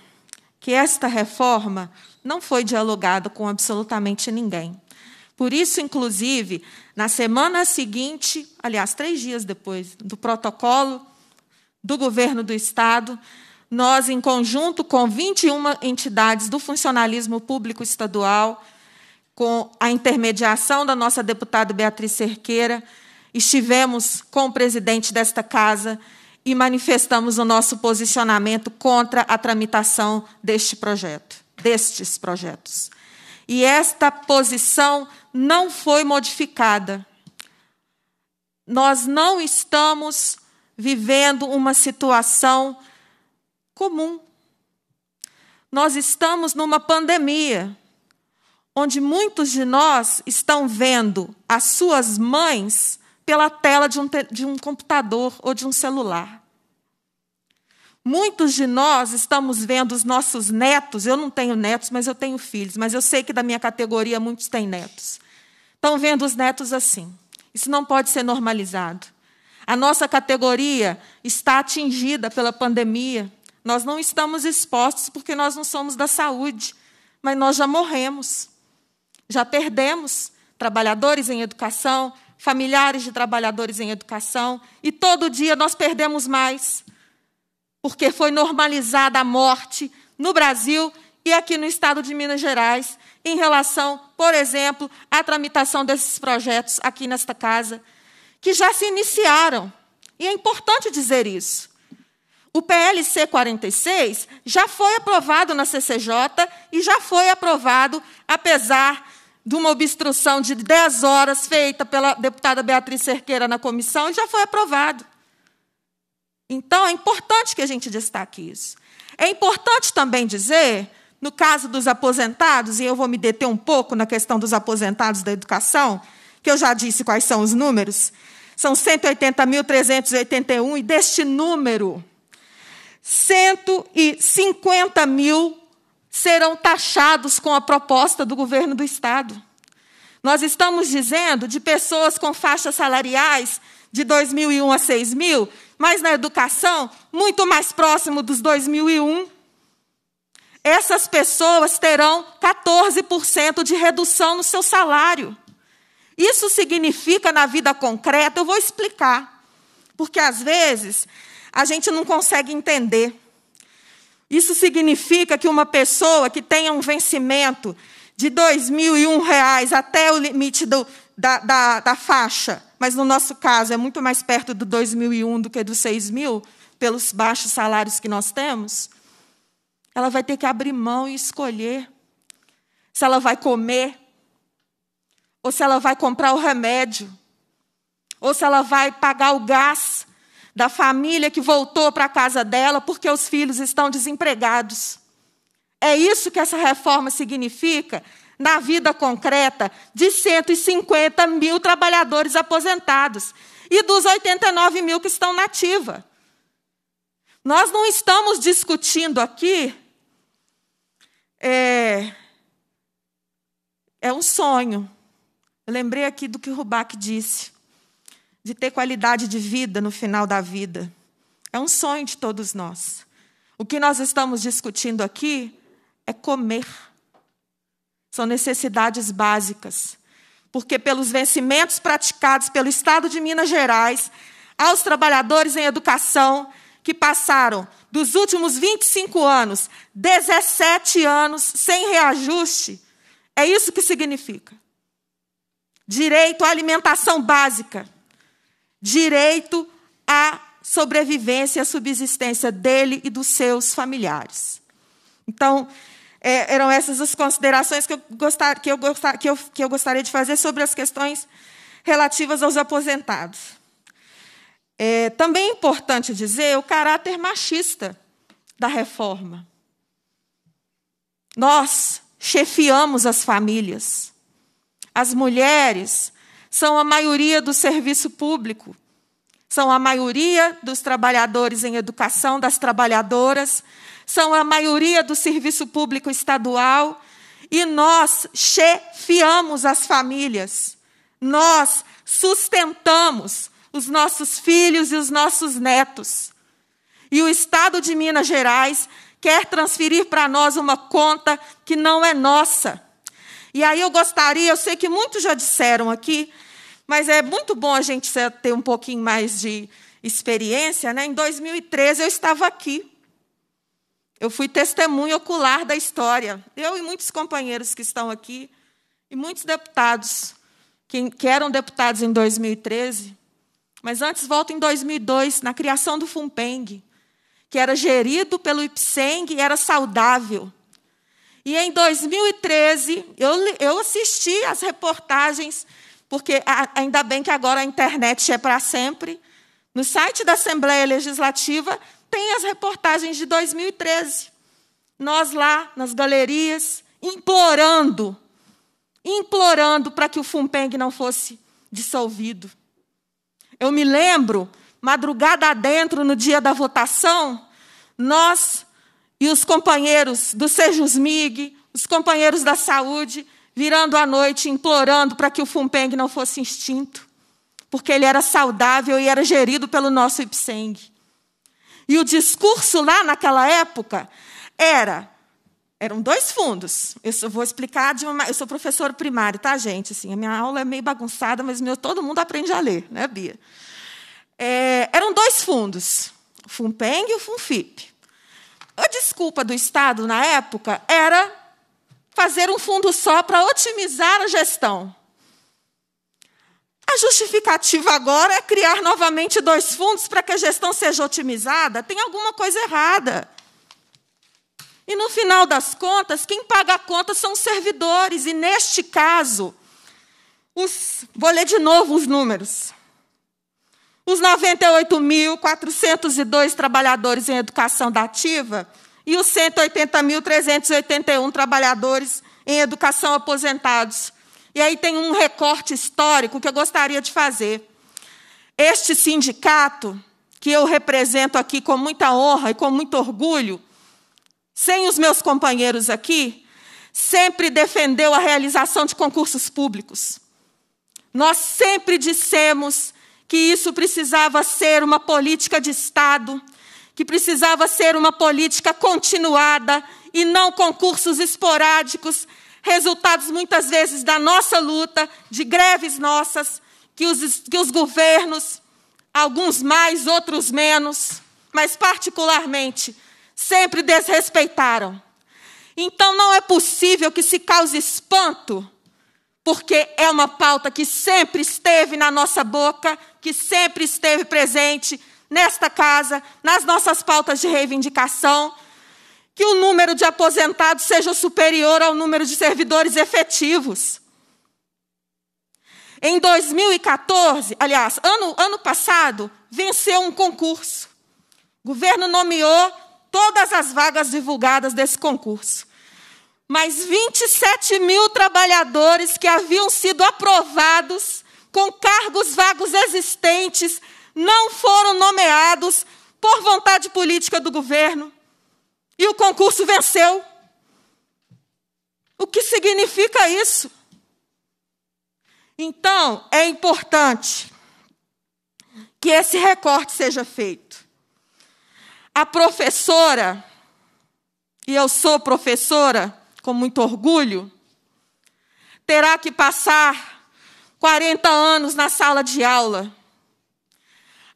que esta reforma não foi dialogada com absolutamente ninguém. Por isso, inclusive, na semana seguinte, aliás, três dias depois do protocolo do governo do Estado, nós, em conjunto com 21 entidades do funcionalismo público estadual, com a intermediação da nossa deputada Beatriz Cerqueira, estivemos com o presidente desta casa e manifestamos o nosso posicionamento contra a tramitação deste projeto, destes projetos. E esta posição não foi modificada. Nós não estamos vivendo uma situação comum. Nós estamos numa pandemia, onde muitos de nós estão vendo as suas mães pela tela de um, de um computador ou de um celular. Muitos de nós estamos vendo os nossos netos. Eu não tenho netos, mas eu tenho filhos. Mas eu sei que da minha categoria muitos têm netos. Estão vendo os netos assim. Isso não pode ser normalizado. A nossa categoria está atingida pela pandemia. Nós não estamos expostos porque nós não somos da saúde, mas nós já morremos. Já perdemos trabalhadores em educação, familiares de trabalhadores em educação, e todo dia nós perdemos mais, porque foi normalizada a morte no Brasil e aqui no estado de Minas Gerais, em relação, por exemplo, à tramitação desses projetos aqui nesta casa, que já se iniciaram. E é importante dizer isso. O PLC 46 já foi aprovado na CCJ e já foi aprovado, apesar de uma obstrução de 10 horas feita pela deputada Beatriz Cerqueira na comissão, e já foi aprovado. Então, é importante que a gente destaque isso. É importante também dizer, no caso dos aposentados, e eu vou me deter um pouco na questão dos aposentados da educação, que eu já disse quais são os números, são 180.381, e deste número, 150 mil serão taxados com a proposta do governo do Estado. Nós estamos dizendo de pessoas com faixas salariais de 2001 a 6 mil, mas na educação, muito mais próximo dos 2001. Essas pessoas terão 14% de redução no seu salário. Isso significa na vida concreta, eu vou explicar. Porque às vezes a gente não consegue entender. Isso significa que uma pessoa que tenha um vencimento de R$ 2.001 até o limite do, da, da, da, faixa, mas no nosso caso é muito mais perto do 2.001 do que do 6.000, pelos baixos salários que nós temos, ela vai ter que abrir mão e escolher se ela vai comer, ou se ela vai comprar o remédio, ou se ela vai pagar o gás da família que voltou para a casa dela porque os filhos estão desempregados. É isso que essa reforma significa na vida concreta de 150 mil trabalhadores aposentados e dos 89 mil que estão na Nós não estamos discutindo aqui. É, é um sonho. Eu lembrei aqui do que Rubac disse de ter qualidade de vida no final da vida. É um sonho de todos nós. O que nós estamos discutindo aqui é comer. São necessidades básicas. Porque, pelos vencimentos praticados pelo Estado de Minas Gerais, aos trabalhadores em educação que passaram dos últimos 25 anos, 17 anos sem reajuste, é isso que significa. Direito à alimentação básica direito à sobrevivência e à subsistência dele e dos seus familiares. Então, é, eram essas as considerações que eu, gostar, que, eu gostar, que, eu, que eu gostaria de fazer sobre as questões relativas aos aposentados. É, também é importante dizer o caráter machista da reforma. Nós chefiamos as famílias. As mulheres são a maioria do serviço público, são a maioria dos trabalhadores em educação, das trabalhadoras, são a maioria do serviço público estadual, e nós chefiamos as famílias, nós sustentamos os nossos filhos e os nossos netos. E o Estado de Minas Gerais quer transferir para nós uma conta que não é nossa e aí eu gostaria, eu sei que muitos já disseram aqui, mas é muito bom a gente ter um pouquinho mais de experiência. Né? Em 2013, eu estava aqui. Eu fui testemunho ocular da história. Eu e muitos companheiros que estão aqui, e muitos deputados, que, que eram deputados em 2013. Mas antes, volto em 2002, na criação do FUNPENG, que era gerido pelo IPSENG e era saudável. E em 2013, eu, eu assisti as reportagens, porque ainda bem que agora a internet é para sempre. No site da Assembleia Legislativa tem as reportagens de 2013. Nós lá nas galerias, implorando, implorando para que o Fumpeng não fosse dissolvido. Eu me lembro, madrugada adentro, no dia da votação, nós e os companheiros do Sejusmig, os companheiros da saúde, virando à noite, implorando para que o Fumpeng não fosse extinto, porque ele era saudável e era gerido pelo nosso Ipseng. E o discurso lá naquela época era eram dois fundos. Eu vou explicar de uma. Eu sou professora primária, tá, gente? Assim, a minha aula é meio bagunçada, mas meu, todo mundo aprende a ler, né, Bia? É, eram dois fundos, o FUNPENG e o FUNFIP. A desculpa do Estado na época era fazer um fundo só para otimizar a gestão. A justificativa agora é criar novamente dois fundos para que a gestão seja otimizada. Tem alguma coisa errada. E no final das contas, quem paga a conta são os servidores. E neste caso, os, vou ler de novo os números os 98.402 trabalhadores em educação dativa e os 180.381 trabalhadores em educação aposentados. E aí tem um recorte histórico que eu gostaria de fazer. Este sindicato, que eu represento aqui com muita honra e com muito orgulho, sem os meus companheiros aqui, sempre defendeu a realização de concursos públicos. Nós sempre dissemos que isso precisava ser uma política de Estado, que precisava ser uma política continuada e não concursos esporádicos, resultados muitas vezes da nossa luta, de greves nossas, que os, que os governos, alguns mais, outros menos, mas particularmente, sempre desrespeitaram. Então não é possível que se cause espanto porque é uma pauta que sempre esteve na nossa boca, que sempre esteve presente nesta casa, nas nossas pautas de reivindicação, que o número de aposentados seja superior ao número de servidores efetivos. Em 2014, aliás, ano, ano passado, venceu um concurso. O governo nomeou todas as vagas divulgadas desse concurso mas 27 mil trabalhadores que haviam sido aprovados com cargos vagos existentes não foram nomeados por vontade política do governo e o concurso venceu. O que significa isso? Então, é importante que esse recorte seja feito. A professora, e eu sou professora, com muito orgulho, terá que passar 40 anos na sala de aula.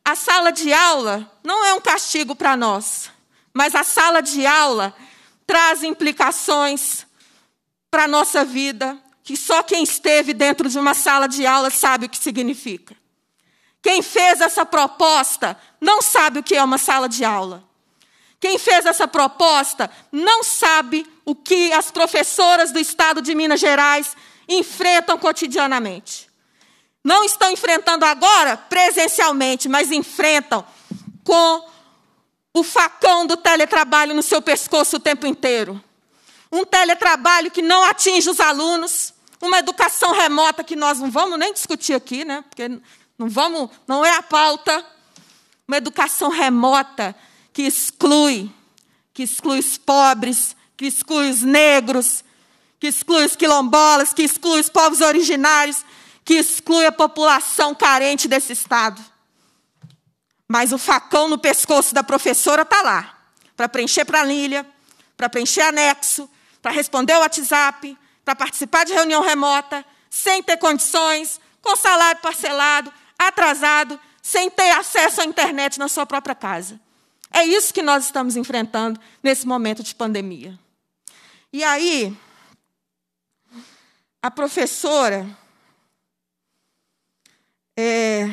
A sala de aula não é um castigo para nós, mas a sala de aula traz implicações para a nossa vida, que só quem esteve dentro de uma sala de aula sabe o que significa. Quem fez essa proposta não sabe o que é uma sala de aula. Quem fez essa proposta não sabe o que as professoras do estado de Minas Gerais enfrentam cotidianamente. Não estão enfrentando agora presencialmente, mas enfrentam com o facão do teletrabalho no seu pescoço o tempo inteiro. Um teletrabalho que não atinge os alunos, uma educação remota que nós não vamos nem discutir aqui, né? Porque não vamos, não é a pauta. Uma educação remota que exclui, que exclui os pobres, que exclui os negros, que exclui os quilombolas, que exclui os povos originários, que exclui a população carente desse Estado. Mas o facão no pescoço da professora está lá para preencher planilha, para preencher anexo, para responder o WhatsApp, para participar de reunião remota, sem ter condições, com salário parcelado, atrasado, sem ter acesso à internet na sua própria casa. É isso que nós estamos enfrentando nesse momento de pandemia. E aí, a professora, é,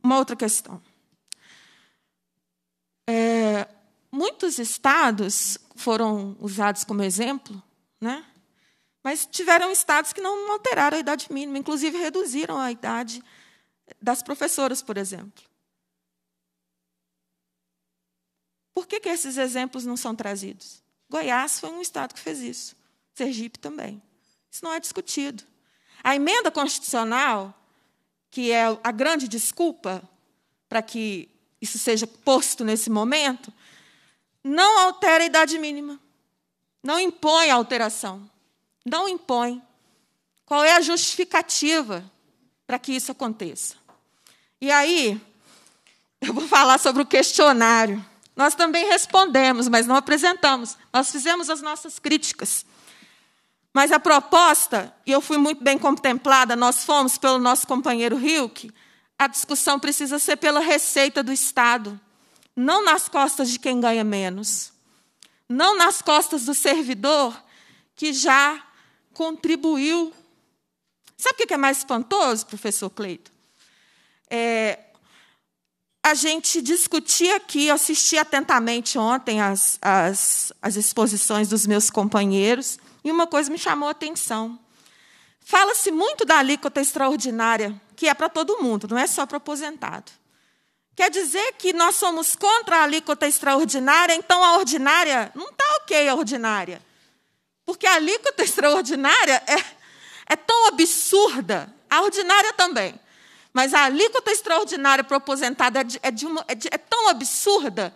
uma outra questão. É, muitos estados foram usados como exemplo, né? mas tiveram estados que não alteraram a idade mínima, inclusive reduziram a idade das professoras, por exemplo. Por que, que esses exemplos não são trazidos? Goiás foi um estado que fez isso, Sergipe também. Isso não é discutido. A emenda constitucional, que é a grande desculpa para que isso seja posto nesse momento, não altera a idade mínima. Não impõe a alteração. Não impõe. Qual é a justificativa para que isso aconteça? E aí, eu vou falar sobre o questionário. Nós também respondemos, mas não apresentamos. Nós fizemos as nossas críticas. Mas a proposta, e eu fui muito bem contemplada, nós fomos pelo nosso companheiro Hilke, a discussão precisa ser pela receita do Estado, não nas costas de quem ganha menos, não nas costas do servidor que já contribuiu. Sabe o que é mais espantoso, professor Cleito? É, a gente discutia aqui, eu assisti atentamente ontem as, as, as exposições dos meus companheiros, e uma coisa me chamou a atenção. Fala-se muito da alíquota extraordinária, que é para todo mundo, não é só para o aposentado. Quer dizer que nós somos contra a alíquota extraordinária, então a ordinária não está ok a ordinária. Porque a alíquota <laughs> extraordinária é, é tão absurda, a ordinária também. Mas a alíquota extraordinária para é, de, é, de uma, é, de, é tão absurda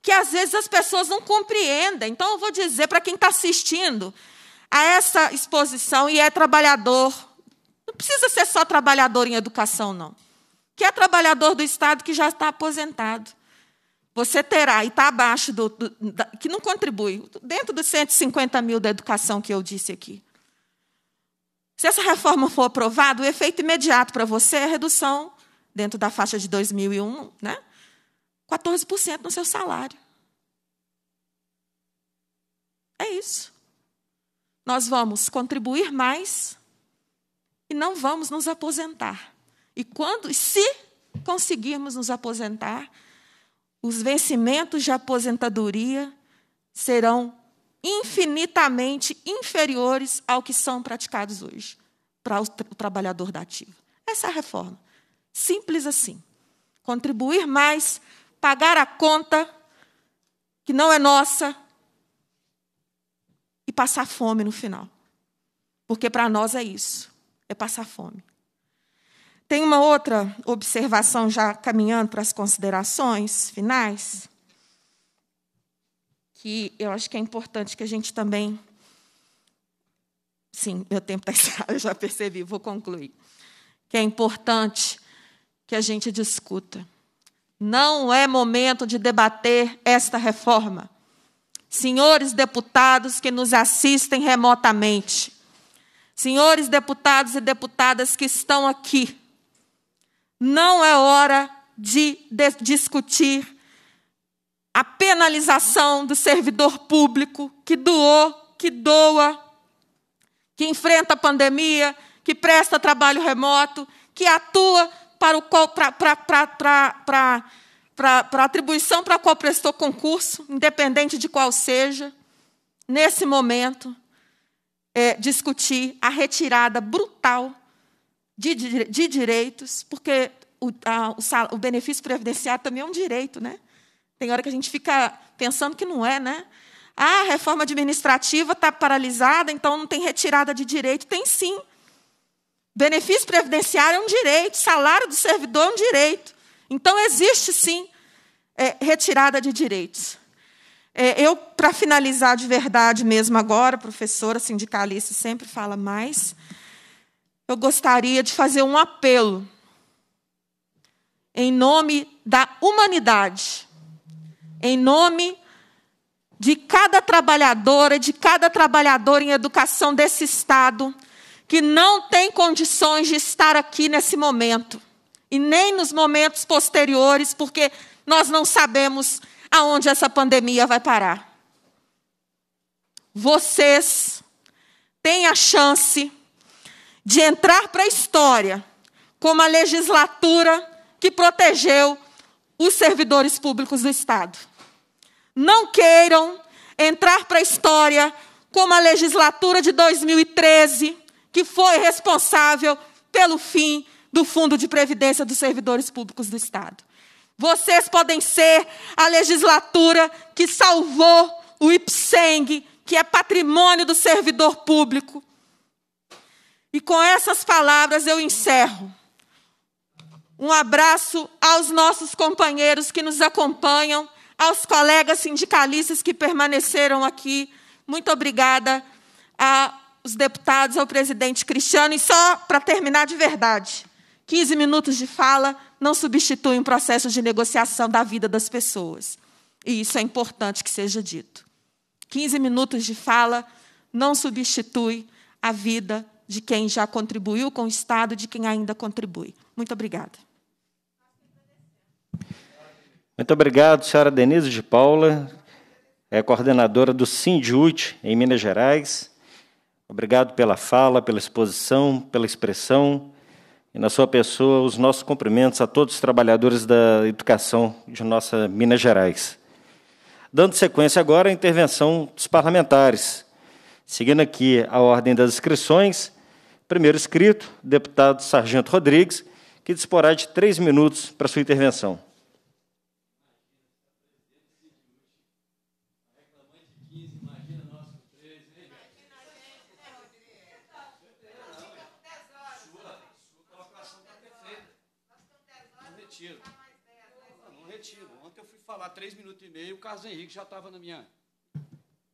que às vezes as pessoas não compreendem. Então, eu vou dizer para quem está assistindo a essa exposição e é trabalhador, não precisa ser só trabalhador em educação, não. Que é trabalhador do Estado que já está aposentado você terá, e está abaixo do, do que não contribui, dentro dos 150 mil da educação que eu disse aqui. Se essa reforma for aprovada, o efeito imediato para você é a redução, dentro da faixa de 2001, né? 14% no seu salário. É isso. Nós vamos contribuir mais e não vamos nos aposentar. E quando, se conseguirmos nos aposentar, os vencimentos de aposentadoria serão infinitamente inferiores ao que são praticados hoje para o trabalhador da ativa. Essa é a reforma. Simples assim. Contribuir mais, pagar a conta que não é nossa e passar fome no final. Porque para nós é isso, é passar fome. Tem uma outra observação já caminhando para as considerações finais que eu acho que é importante que a gente também. Sim, meu tempo está <laughs> eu já percebi, vou concluir. Que é importante que a gente discuta. Não é momento de debater esta reforma. Senhores deputados que nos assistem remotamente, senhores deputados e deputadas que estão aqui, não é hora de, de discutir a penalização do servidor público que doou, que doa, que enfrenta a pandemia, que presta trabalho remoto, que atua para, o qual, para, para, para, para atribuição para a qual prestou concurso, independente de qual seja, nesse momento, é, discutir a retirada brutal de, de, de direitos, porque o, a, o, sal, o benefício previdenciário também é um direito, né? Tem hora que a gente fica pensando que não é, né? Ah, a reforma administrativa está paralisada, então não tem retirada de direito. Tem sim. Benefício previdenciário é um direito, salário do servidor é um direito. Então, existe sim é, retirada de direitos. É, eu, para finalizar de verdade mesmo agora, professora sindicalista sempre fala mais, eu gostaria de fazer um apelo em nome da humanidade em nome de cada trabalhadora, de cada trabalhador em educação desse Estado, que não tem condições de estar aqui nesse momento, e nem nos momentos posteriores, porque nós não sabemos aonde essa pandemia vai parar. Vocês têm a chance de entrar para a história como a legislatura que protegeu os servidores públicos do Estado. Não queiram entrar para a história como a legislatura de 2013, que foi responsável pelo fim do Fundo de Previdência dos Servidores Públicos do Estado. Vocês podem ser a legislatura que salvou o IPSENG, que é patrimônio do servidor público. E com essas palavras eu encerro. Um abraço aos nossos companheiros que nos acompanham aos colegas sindicalistas que permaneceram aqui. Muito obrigada aos deputados, ao presidente Cristiano. E só para terminar de verdade, 15 minutos de fala não substituem um processo de negociação da vida das pessoas. E isso é importante que seja dito. 15 minutos de fala não substitui a vida de quem já contribuiu com o Estado, de quem ainda contribui. Muito obrigada. Muito obrigado, senhora Denise de Paula, é coordenadora do SINDIUT em Minas Gerais. Obrigado pela fala, pela exposição, pela expressão. E na sua pessoa, os nossos cumprimentos a todos os trabalhadores da educação de nossa Minas Gerais. Dando sequência agora à intervenção dos parlamentares. Seguindo aqui a ordem das inscrições, primeiro inscrito, deputado Sargento Rodrigues, que disporá de três minutos para sua intervenção. Carlos Henrique já estava na minha.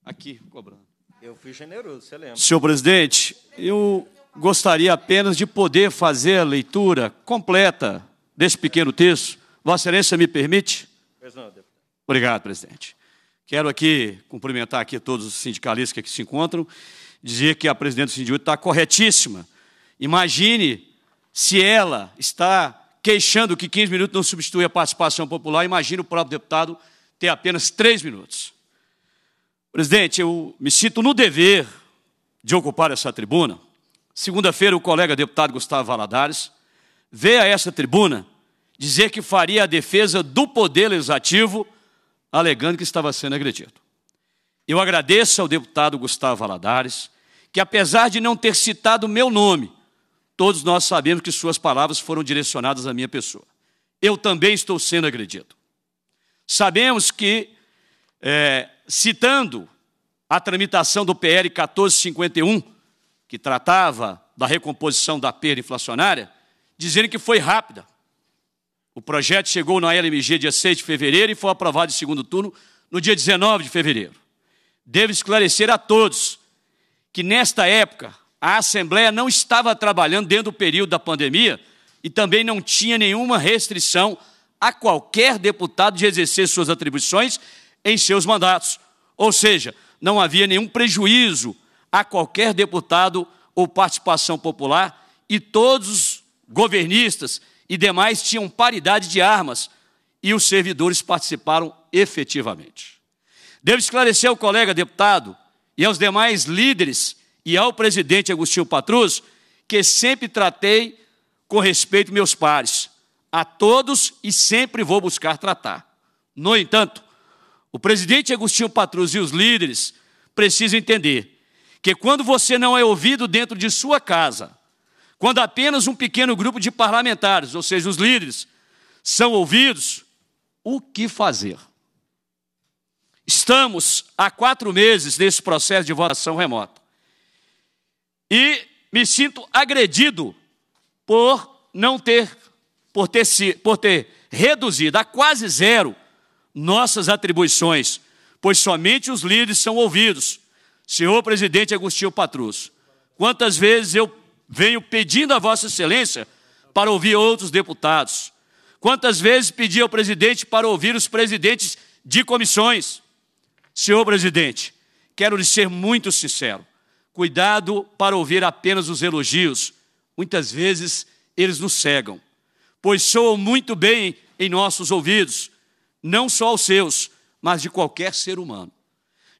Aqui, cobrando. Eu fui generoso, você lembra. Senhor presidente, eu gostaria apenas de poder fazer a leitura completa desse pequeno texto. Vossa Excelência me permite? Obrigado, presidente. Quero aqui cumprimentar aqui todos os sindicalistas que aqui se encontram, dizer que a presidente do sindicato está corretíssima. Imagine se ela está queixando que 15 minutos não substitui a participação popular, imagine o próprio deputado ter apenas três minutos. Presidente, eu me sinto no dever de ocupar essa tribuna. Segunda-feira, o colega deputado Gustavo Valadares veio a essa tribuna dizer que faria a defesa do poder legislativo, alegando que estava sendo agredido. Eu agradeço ao deputado Gustavo Valadares, que apesar de não ter citado meu nome, todos nós sabemos que suas palavras foram direcionadas à minha pessoa. Eu também estou sendo agredido. Sabemos que, é, citando a tramitação do PL 1451, que tratava da recomposição da perda inflacionária, dizendo que foi rápida. O projeto chegou na LMG dia 6 de fevereiro e foi aprovado em segundo turno no dia 19 de fevereiro. Devo esclarecer a todos que, nesta época, a Assembleia não estava trabalhando dentro do período da pandemia e também não tinha nenhuma restrição a qualquer deputado de exercer suas atribuições em seus mandatos. Ou seja, não havia nenhum prejuízo a qualquer deputado ou participação popular e todos os governistas e demais tinham paridade de armas e os servidores participaram efetivamente. Devo esclarecer ao colega deputado e aos demais líderes e ao presidente Agostinho Patrus que sempre tratei com respeito meus pares a todos e sempre vou buscar tratar. No entanto, o presidente Agostinho Patrus e os líderes precisam entender que quando você não é ouvido dentro de sua casa, quando apenas um pequeno grupo de parlamentares, ou seja, os líderes, são ouvidos, o que fazer? Estamos há quatro meses nesse processo de votação remota e me sinto agredido por não ter por ter, se, por ter reduzido a quase zero nossas atribuições, pois somente os líderes são ouvidos. Senhor presidente Agostinho Patrus, quantas vezes eu venho pedindo a Vossa Excelência para ouvir outros deputados? Quantas vezes pedi ao presidente para ouvir os presidentes de comissões? Senhor presidente, quero lhe ser muito sincero. Cuidado para ouvir apenas os elogios. Muitas vezes eles nos cegam pois soam muito bem em nossos ouvidos, não só os seus, mas de qualquer ser humano.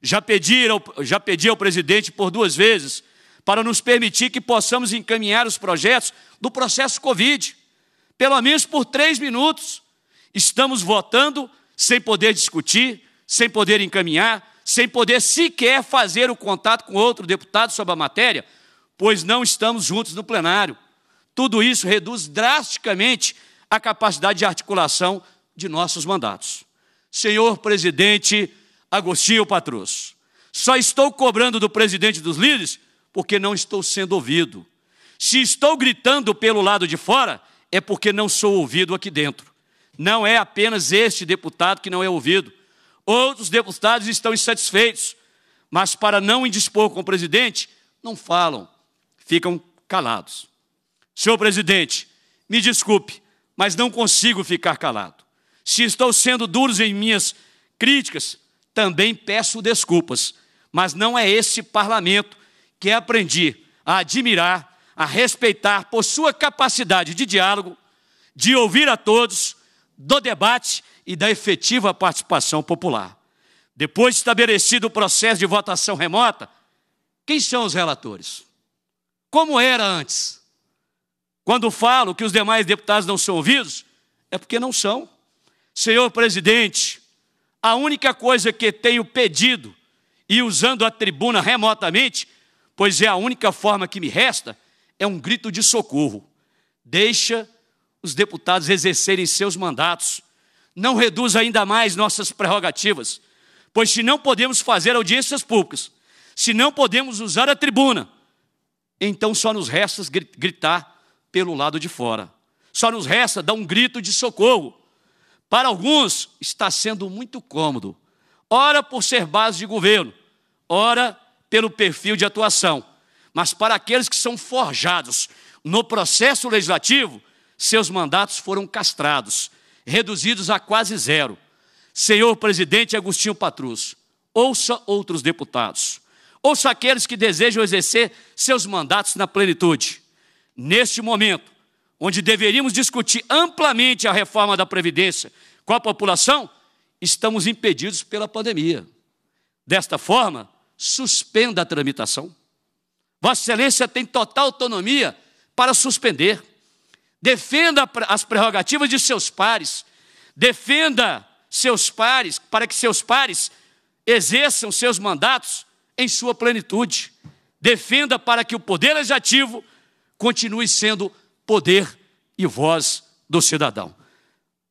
Já pedi ao, já pedi ao presidente por duas vezes para nos permitir que possamos encaminhar os projetos do processo Covid, pelo menos por três minutos. Estamos votando sem poder discutir, sem poder encaminhar, sem poder sequer fazer o contato com outro deputado sobre a matéria, pois não estamos juntos no plenário. Tudo isso reduz drasticamente a capacidade de articulação de nossos mandatos. Senhor presidente Agostinho Patrus, só estou cobrando do presidente dos líderes porque não estou sendo ouvido. Se estou gritando pelo lado de fora, é porque não sou ouvido aqui dentro. Não é apenas este deputado que não é ouvido. Outros deputados estão insatisfeitos, mas para não indispor com o presidente, não falam, ficam calados. Senhor presidente, me desculpe, mas não consigo ficar calado. Se estou sendo duros em minhas críticas, também peço desculpas, mas não é esse parlamento que aprendi a admirar, a respeitar por sua capacidade de diálogo, de ouvir a todos, do debate e da efetiva participação popular. Depois de estabelecido o processo de votação remota, quem são os relatores? Como era antes? Quando falo que os demais deputados não são ouvidos, é porque não são. Senhor presidente, a única coisa que tenho pedido, e usando a tribuna remotamente, pois é a única forma que me resta, é um grito de socorro. Deixa os deputados exercerem seus mandatos. Não reduz ainda mais nossas prerrogativas, pois se não podemos fazer audiências públicas, se não podemos usar a tribuna, então só nos resta gritar pelo lado de fora. Só nos resta dar um grito de socorro. Para alguns, está sendo muito cômodo, ora por ser base de governo, ora pelo perfil de atuação. Mas para aqueles que são forjados no processo legislativo, seus mandatos foram castrados, reduzidos a quase zero. Senhor presidente Agostinho Patrus, ouça outros deputados, ouça aqueles que desejam exercer seus mandatos na plenitude neste momento, onde deveríamos discutir amplamente a reforma da Previdência com a população, estamos impedidos pela pandemia. Desta forma, suspenda a tramitação. Vossa Excelência tem total autonomia para suspender. Defenda as prerrogativas de seus pares. Defenda seus pares para que seus pares exerçam seus mandatos em sua plenitude. Defenda para que o Poder Legislativo continue sendo poder e voz do cidadão.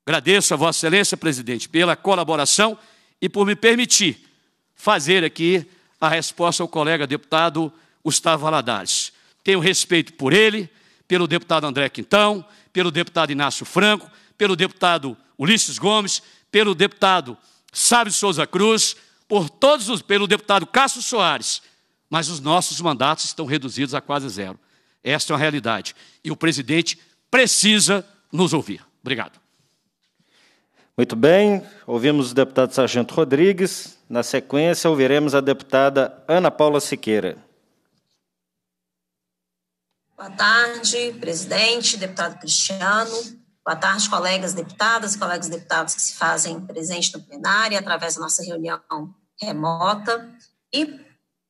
Agradeço a Vossa Excelência, presidente, pela colaboração e por me permitir fazer aqui a resposta ao colega deputado Gustavo Valadares. Tenho respeito por ele, pelo deputado André Quintão, pelo deputado Inácio Franco, pelo deputado Ulisses Gomes, pelo deputado Sábio Souza Cruz, por todos os, pelo deputado Cássio Soares, mas os nossos mandatos estão reduzidos a quase zero. Esta é uma realidade. E o presidente precisa nos ouvir. Obrigado. Muito bem, ouvimos o deputado Sargento Rodrigues. Na sequência, ouviremos a deputada Ana Paula Siqueira. Boa tarde, presidente, deputado Cristiano. Boa tarde, colegas deputadas, colegas deputados que se fazem presente no plenário através da nossa reunião remota. E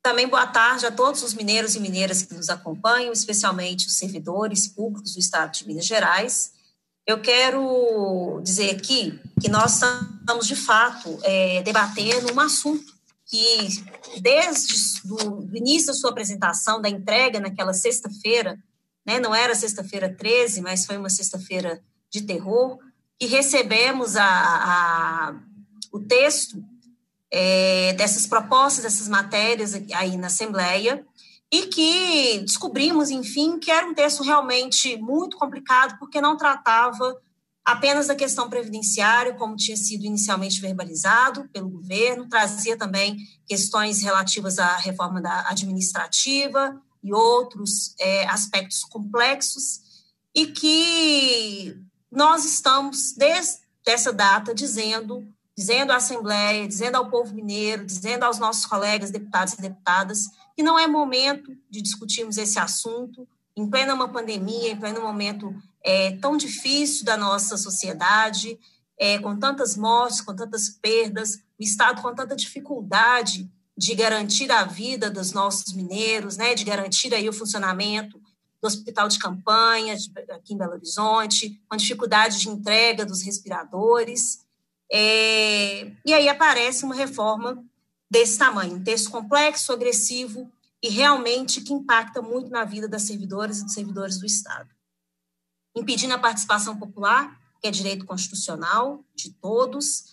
também boa tarde a todos os mineiros e mineiras que nos acompanham, especialmente os servidores públicos do Estado de Minas Gerais. Eu quero dizer aqui que nós estamos, de fato, é, debatendo um assunto que, desde o início da sua apresentação, da entrega naquela sexta-feira, né, não era sexta-feira 13, mas foi uma sexta-feira de terror, e recebemos a, a, o texto é, dessas propostas, dessas matérias aí na Assembleia, e que descobrimos, enfim, que era um texto realmente muito complicado, porque não tratava apenas da questão previdenciária, como tinha sido inicialmente verbalizado pelo governo, trazia também questões relativas à reforma administrativa e outros é, aspectos complexos, e que nós estamos, desde essa data, dizendo dizendo à Assembleia, dizendo ao povo mineiro, dizendo aos nossos colegas deputados e deputadas que não é momento de discutirmos esse assunto em plena uma pandemia, em pleno momento é, tão difícil da nossa sociedade, é, com tantas mortes, com tantas perdas, o Estado com tanta dificuldade de garantir a vida dos nossos mineiros, né, de garantir aí o funcionamento do hospital de campanha de, aqui em Belo Horizonte, com dificuldade de entrega dos respiradores. É, e aí aparece uma reforma desse tamanho, um texto complexo, agressivo e realmente que impacta muito na vida das servidoras e dos servidores do Estado. Impedindo a participação popular, que é direito constitucional de todos,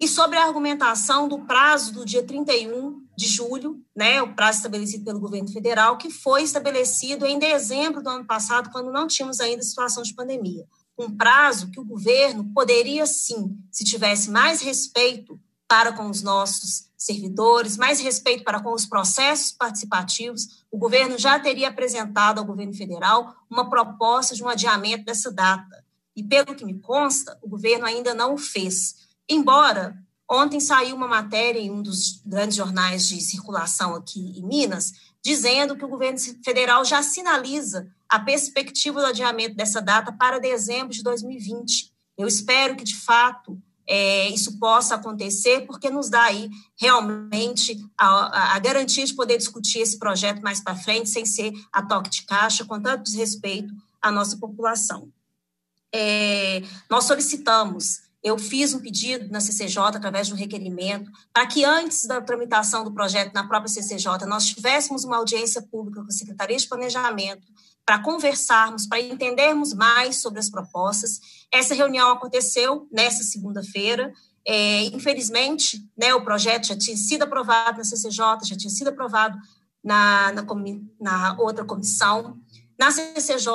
e sobre a argumentação do prazo do dia 31 de julho, né, o prazo estabelecido pelo governo federal, que foi estabelecido em dezembro do ano passado, quando não tínhamos ainda situação de pandemia um prazo que o governo poderia sim, se tivesse mais respeito para com os nossos servidores, mais respeito para com os processos participativos, o governo já teria apresentado ao governo federal uma proposta de um adiamento dessa data. E pelo que me consta, o governo ainda não o fez. Embora ontem saiu uma matéria em um dos grandes jornais de circulação aqui em Minas, dizendo que o governo federal já sinaliza a perspectiva do adiamento dessa data para dezembro de 2020. Eu espero que, de fato, é, isso possa acontecer, porque nos dá aí realmente a, a garantia de poder discutir esse projeto mais para frente, sem ser a toque de caixa, com tanto desrespeito à nossa população. É, nós solicitamos eu fiz um pedido na CCJ através de um requerimento para que antes da tramitação do projeto na própria CCJ nós tivéssemos uma audiência pública com a Secretaria de Planejamento para conversarmos, para entendermos mais sobre as propostas. Essa reunião aconteceu nessa segunda-feira. É, infelizmente, né, o projeto já tinha sido aprovado na CCJ, já tinha sido aprovado na, na, na outra comissão. Na CCJ,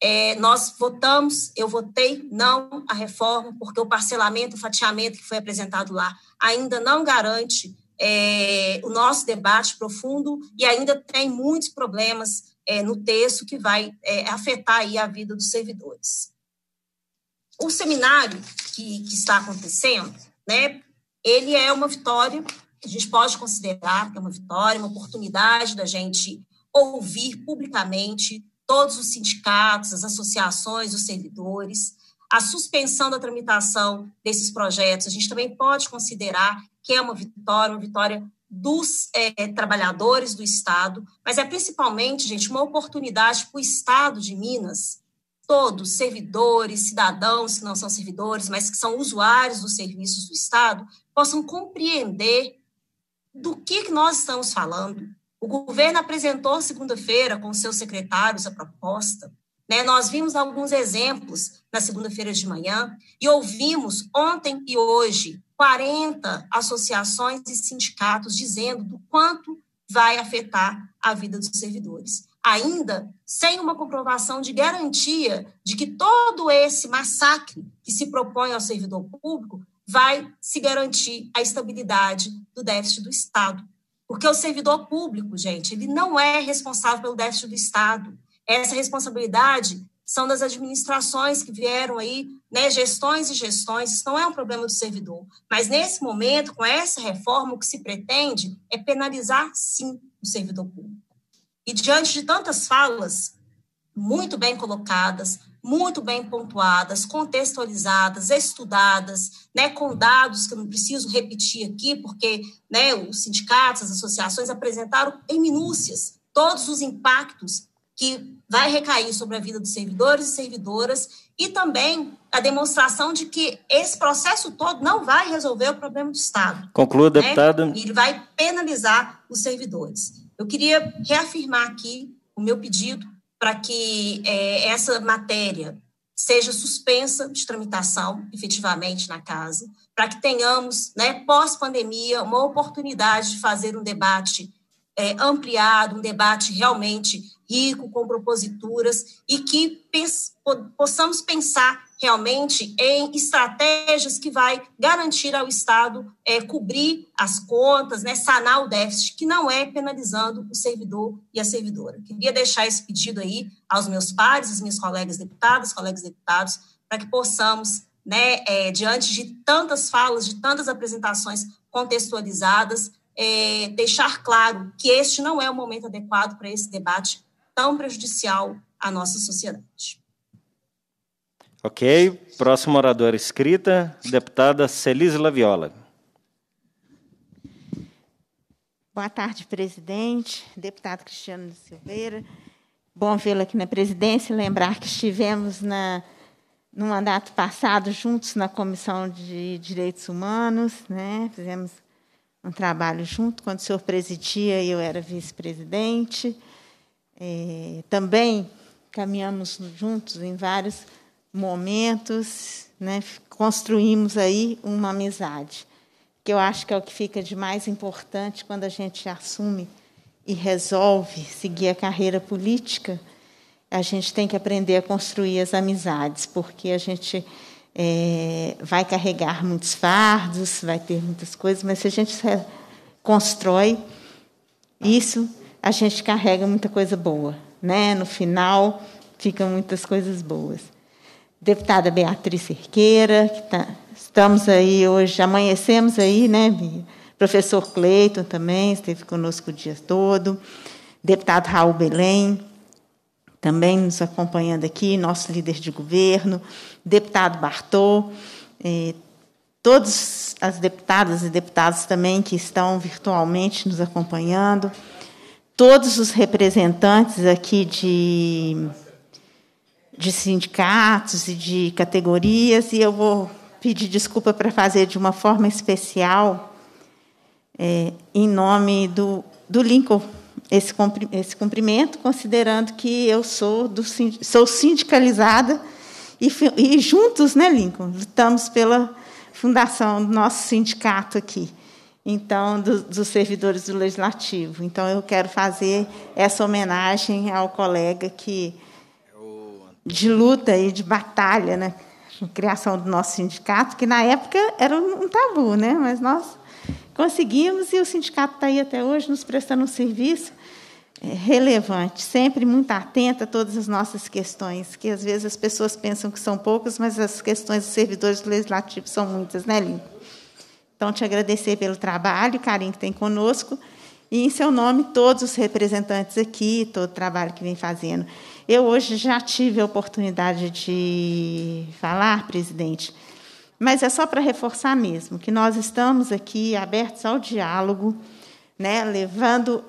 é, nós votamos, eu votei não à reforma, porque o parcelamento, o fatiamento que foi apresentado lá ainda não garante é, o nosso debate profundo e ainda tem muitos problemas é, no texto que vai é, afetar aí a vida dos servidores. O seminário que, que está acontecendo, né, ele é uma vitória, a gente pode considerar que é uma vitória, uma oportunidade da gente ouvir publicamente todos os sindicatos, as associações, os servidores, a suspensão da tramitação desses projetos, a gente também pode considerar que é uma vitória, uma vitória dos é, trabalhadores do Estado, mas é principalmente, gente, uma oportunidade para o Estado de Minas, todos, servidores, cidadãos que não são servidores, mas que são usuários dos serviços do Estado, possam compreender do que, que nós estamos falando. O governo apresentou segunda-feira com seus secretários a proposta. Né? Nós vimos alguns exemplos na segunda-feira de manhã e ouvimos ontem e hoje 40 associações e sindicatos dizendo do quanto vai afetar a vida dos servidores. Ainda sem uma comprovação de garantia de que todo esse massacre que se propõe ao servidor público vai se garantir a estabilidade do déficit do Estado. Porque o servidor público, gente, ele não é responsável pelo déficit do Estado. Essa responsabilidade são das administrações que vieram aí né, gestões e gestões, isso não é um problema do servidor. Mas nesse momento, com essa reforma, o que se pretende é penalizar, sim, o servidor público. E diante de tantas falas, muito bem colocadas, muito bem pontuadas, contextualizadas, estudadas, né, com dados que eu não preciso repetir aqui, porque né, os sindicatos, as associações apresentaram em minúcias todos os impactos que vai recair sobre a vida dos servidores e servidoras e também a demonstração de que esse processo todo não vai resolver o problema do Estado. Conclua, né? deputada. Ele vai penalizar os servidores. Eu queria reafirmar aqui o meu pedido para que é, essa matéria seja suspensa de tramitação, efetivamente, na casa, para que tenhamos, né, pós-pandemia, uma oportunidade de fazer um debate é, ampliado, um debate realmente rico, com proposituras, e que pens possamos pensar realmente em estratégias que vai garantir ao Estado é, cobrir as contas, né, sanar o déficit, que não é penalizando o servidor e a servidora. Queria deixar esse pedido aí aos meus pares, aos meus colegas deputadas, colegas deputados, para que possamos, né, é, diante de tantas falas, de tantas apresentações contextualizadas, é, deixar claro que este não é o momento adequado para esse debate tão prejudicial à nossa sociedade. Ok. Próximo orador escrita, deputada Celise Laviola. Boa tarde, presidente, deputado Cristiano Silveira. Bom vê-lo aqui na presidência. Lembrar que estivemos na, no mandato passado juntos na Comissão de Direitos Humanos, né? fizemos um trabalho junto. Quando o senhor presidia, eu era vice-presidente. É, também caminhamos juntos em vários momentos, né, construímos aí uma amizade, que eu acho que é o que fica de mais importante quando a gente assume e resolve seguir a carreira política. A gente tem que aprender a construir as amizades, porque a gente é, vai carregar muitos fardos, vai ter muitas coisas, mas se a gente constrói isso, a gente carrega muita coisa boa. Né? No final, ficam muitas coisas boas deputada Beatriz Cerqueira, que tá, estamos aí hoje, amanhecemos aí, né, Professor Cleiton também esteve conosco o dia todo, deputado Raul Belém, também nos acompanhando aqui, nosso líder de governo, deputado Bartô, eh, todas as deputadas e deputados também que estão virtualmente nos acompanhando, todos os representantes aqui de de sindicatos e de categorias, e eu vou pedir desculpa para fazer de uma forma especial, é, em nome do, do Lincoln, esse, esse cumprimento, considerando que eu sou, do, sou sindicalizada e, e juntos, né, Lincoln, lutamos pela fundação do nosso sindicato aqui então do, dos servidores do legislativo. Então eu quero fazer essa homenagem ao colega que de luta e de batalha, né? criação do nosso sindicato, que na época era um tabu, né? mas nós conseguimos e o sindicato está aí até hoje nos prestando um serviço é, relevante, sempre muito atento a todas as nossas questões, que às vezes as pessoas pensam que são poucas, mas as questões dos servidores do legislativo são muitas, né, Lino? Então, te agradecer pelo trabalho, carinho que tem conosco, e em seu nome, todos os representantes aqui, todo o trabalho que vem fazendo. Eu hoje já tive a oportunidade de falar, presidente, mas é só para reforçar mesmo que nós estamos aqui abertos ao diálogo, né, levando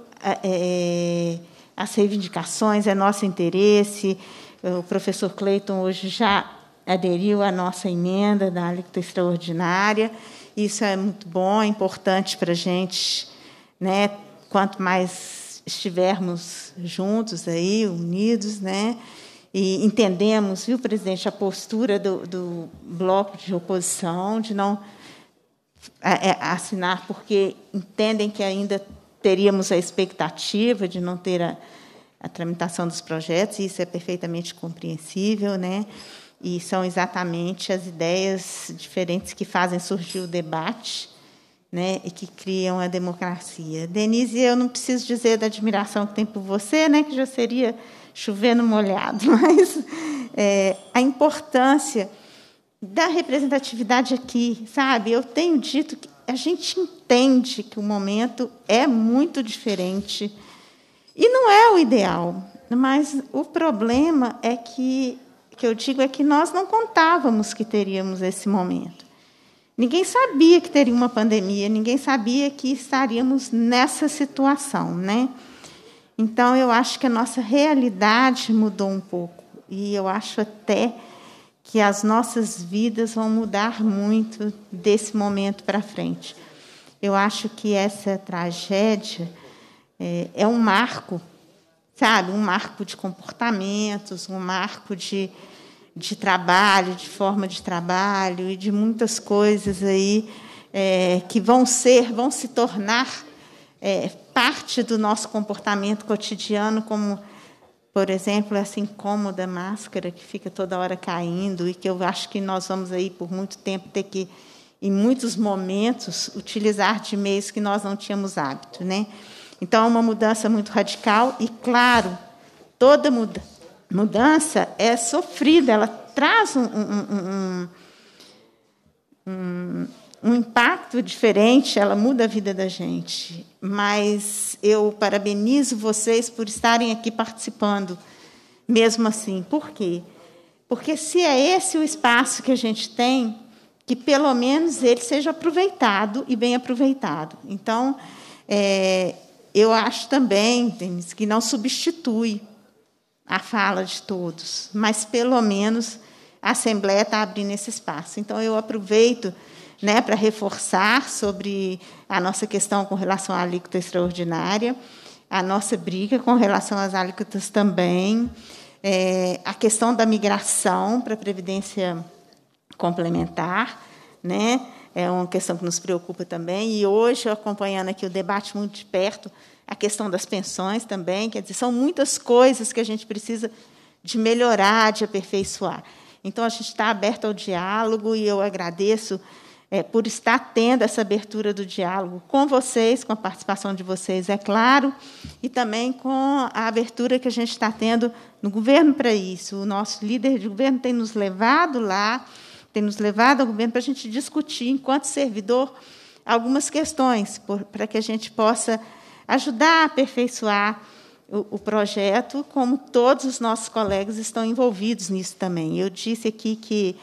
é, as reivindicações, é nosso interesse. O professor Cleiton hoje já aderiu à nossa emenda da alíquota extraordinária. Isso é muito bom, é importante para a gente. Né? Quanto mais estivermos juntos aí, unidos, né? E entendemos, viu, presidente, a postura do, do bloco de oposição de não é, assinar, porque entendem que ainda teríamos a expectativa de não ter a, a tramitação dos projetos, e isso é perfeitamente compreensível, né? E são exatamente as ideias diferentes que fazem surgir o debate né, e que criam a democracia. Denise, eu não preciso dizer da admiração que tenho por você, né, que já seria chovendo molhado, <laughs> mas é, a importância da representatividade aqui, sabe? Eu tenho dito que a gente entende que o momento é muito diferente e não é o ideal, mas o problema é que que eu digo é que nós não contávamos que teríamos esse momento. Ninguém sabia que teria uma pandemia, ninguém sabia que estaríamos nessa situação, né? Então eu acho que a nossa realidade mudou um pouco e eu acho até que as nossas vidas vão mudar muito desse momento para frente. Eu acho que essa tragédia é, é um marco, sabe, um marco de comportamentos, um marco de de trabalho, de forma de trabalho e de muitas coisas aí é, que vão ser, vão se tornar é, parte do nosso comportamento cotidiano, como, por exemplo, essa incômoda máscara que fica toda hora caindo e que eu acho que nós vamos aí por muito tempo ter que, em muitos momentos, utilizar de meios que nós não tínhamos hábito, né? Então, é uma mudança muito radical e, claro, toda mudança mudança é sofrida, ela traz um, um, um, um, impacto diferente, ela muda a vida da gente. Mas eu parabenizo vocês por estarem aqui participando, mesmo assim. Por quê? Porque se é esse o espaço que a gente tem, que pelo menos ele seja aproveitado e bem aproveitado. Então, é, eu acho também, Denise, que não substitui a fala de todos, mas pelo menos a Assembleia está abrindo esse espaço. Então, eu aproveito né, para reforçar sobre a nossa questão com relação à alíquota extraordinária, a nossa briga com relação às alíquotas também, é, a questão da migração para a Previdência Complementar, né, é uma questão que nos preocupa também. E hoje, acompanhando aqui o debate muito de perto, a questão das pensões também, quer dizer, são muitas coisas que a gente precisa de melhorar, de aperfeiçoar. Então, a gente está aberto ao diálogo e eu agradeço é, por estar tendo essa abertura do diálogo com vocês, com a participação de vocês, é claro, e também com a abertura que a gente está tendo no governo para isso. O nosso líder de governo tem nos levado lá, tem nos levado ao governo para a gente discutir, enquanto servidor, algumas questões, para que a gente possa ajudar a aperfeiçoar o, o projeto, como todos os nossos colegas estão envolvidos nisso também. Eu disse aqui que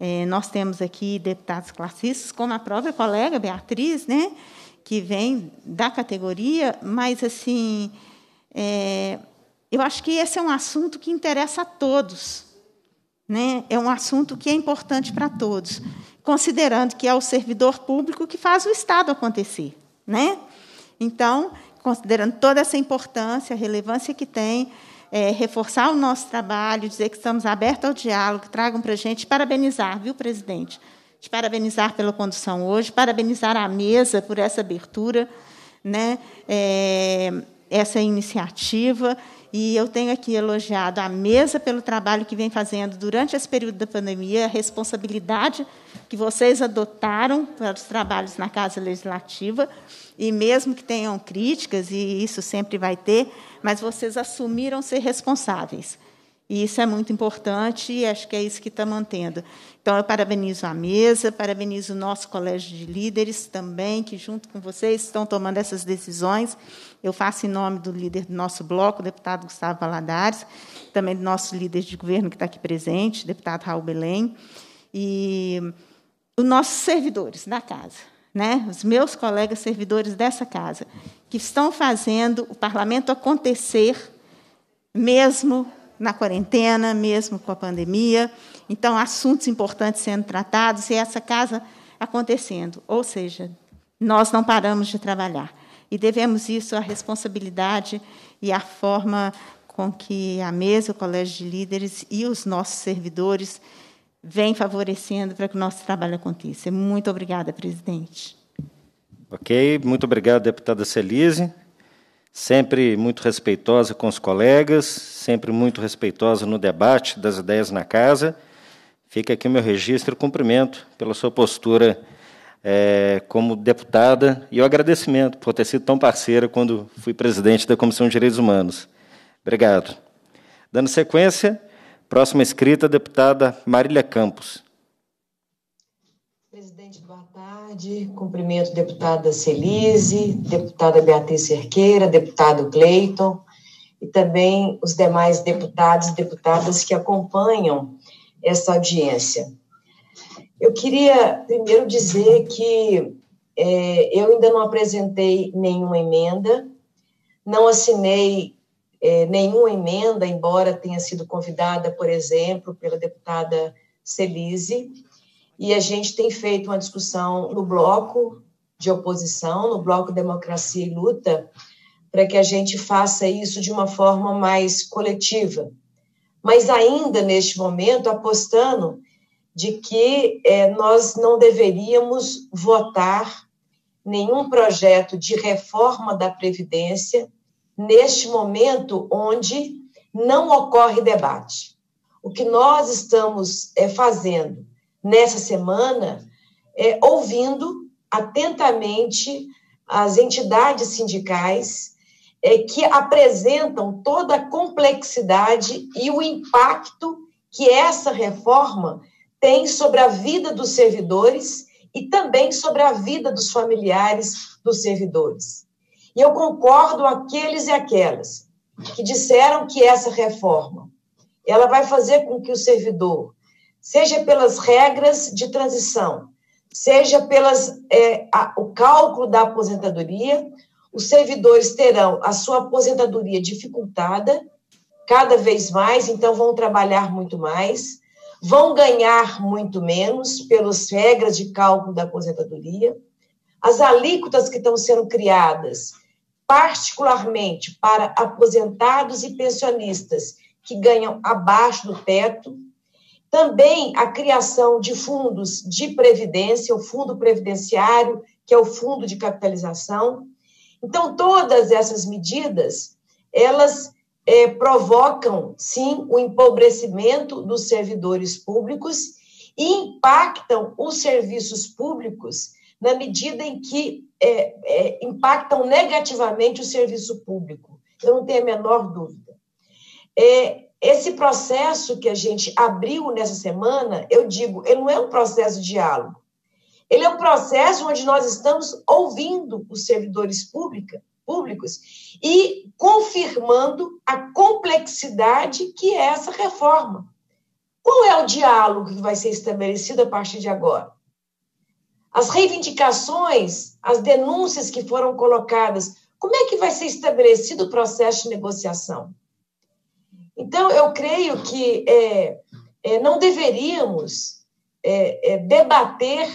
é, nós temos aqui deputados classistas, como a própria colega Beatriz, né, que vem da categoria, mas assim, é, eu acho que esse é um assunto que interessa a todos, né? É um assunto que é importante para todos, considerando que é o servidor público que faz o Estado acontecer, né? Então, considerando toda essa importância, a relevância que tem, é, reforçar o nosso trabalho, dizer que estamos abertos ao diálogo, tragam para a gente, parabenizar, viu, presidente? Te parabenizar pela condução hoje, parabenizar a mesa por essa abertura, né? É, essa iniciativa. E eu tenho aqui elogiado a mesa pelo trabalho que vem fazendo durante esse período da pandemia, a responsabilidade que vocês adotaram para os trabalhos na Casa Legislativa e mesmo que tenham críticas, e isso sempre vai ter, mas vocês assumiram ser responsáveis. E isso é muito importante e acho que é isso que está mantendo. Então, eu parabenizo a mesa, parabenizo o nosso colégio de líderes também, que, junto com vocês, estão tomando essas decisões. Eu faço em nome do líder do nosso bloco, o deputado Gustavo Valadares, também do nosso líder de governo que está aqui presente, deputado Raul Belém, e os nossos servidores da casa né, os meus colegas servidores dessa casa, que estão fazendo o parlamento acontecer, mesmo na quarentena, mesmo com a pandemia. Então, assuntos importantes sendo tratados e essa casa acontecendo. Ou seja, nós não paramos de trabalhar. E devemos isso à responsabilidade e à forma com que a mesa, o colégio de líderes e os nossos servidores vem favorecendo para que o nosso trabalho aconteça. Muito obrigada, presidente. Ok, muito obrigado, deputada Celise. Sempre muito respeitosa com os colegas, sempre muito respeitosa no debate das ideias na casa. Fica aqui o meu registro e cumprimento pela sua postura é, como deputada e o agradecimento por ter sido tão parceira quando fui presidente da Comissão de Direitos Humanos. Obrigado. Dando sequência, Próxima escrita, deputada Marília Campos. Presidente, boa tarde. Cumprimento deputada Celise, deputada Beatriz Cerqueira, deputado Cleiton e também os demais deputados e deputadas que acompanham essa audiência. Eu queria primeiro dizer que é, eu ainda não apresentei nenhuma emenda, não assinei é, nenhuma emenda, embora tenha sido convidada, por exemplo, pela deputada Celise, e a gente tem feito uma discussão no bloco de oposição, no bloco Democracia e Luta, para que a gente faça isso de uma forma mais coletiva. Mas ainda neste momento, apostando de que é, nós não deveríamos votar nenhum projeto de reforma da Previdência neste momento onde não ocorre debate. O que nós estamos é, fazendo nessa semana é ouvindo atentamente as entidades sindicais é, que apresentam toda a complexidade e o impacto que essa reforma tem sobre a vida dos servidores e também sobre a vida dos familiares dos servidores. E eu concordo aqueles e aquelas que disseram que essa reforma ela vai fazer com que o servidor, seja pelas regras de transição, seja pelas é, a, o cálculo da aposentadoria, os servidores terão a sua aposentadoria dificultada cada vez mais, então vão trabalhar muito mais, vão ganhar muito menos pelas regras de cálculo da aposentadoria as alíquotas que estão sendo criadas, particularmente para aposentados e pensionistas que ganham abaixo do teto, também a criação de fundos de previdência, o fundo previdenciário, que é o fundo de capitalização. Então, todas essas medidas, elas é, provocam, sim, o empobrecimento dos servidores públicos e impactam os serviços públicos na medida em que é, é, impactam negativamente o serviço público. Eu não tenho a menor dúvida. É, esse processo que a gente abriu nessa semana, eu digo, ele não é um processo de diálogo. Ele é um processo onde nós estamos ouvindo os servidores pública, públicos e confirmando a complexidade que é essa reforma. Qual é o diálogo que vai ser estabelecido a partir de agora? as reivindicações, as denúncias que foram colocadas, como é que vai ser estabelecido o processo de negociação? Então, eu creio que é, é, não deveríamos é, é debater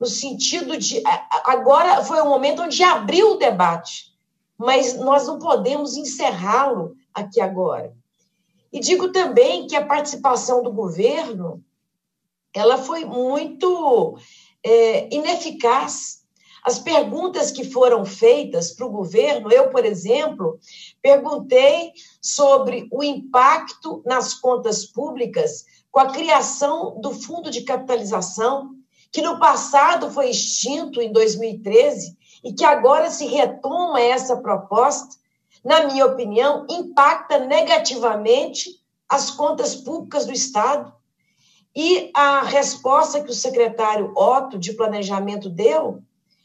no sentido de. Agora foi o momento onde abriu o debate, mas nós não podemos encerrá-lo aqui agora. E digo também que a participação do governo ela foi muito é, ineficaz. As perguntas que foram feitas para o governo, eu, por exemplo, perguntei sobre o impacto nas contas públicas com a criação do fundo de capitalização, que no passado foi extinto em 2013 e que agora se retoma essa proposta, na minha opinião, impacta negativamente as contas públicas do Estado. E a resposta que o secretário Otto de Planejamento deu,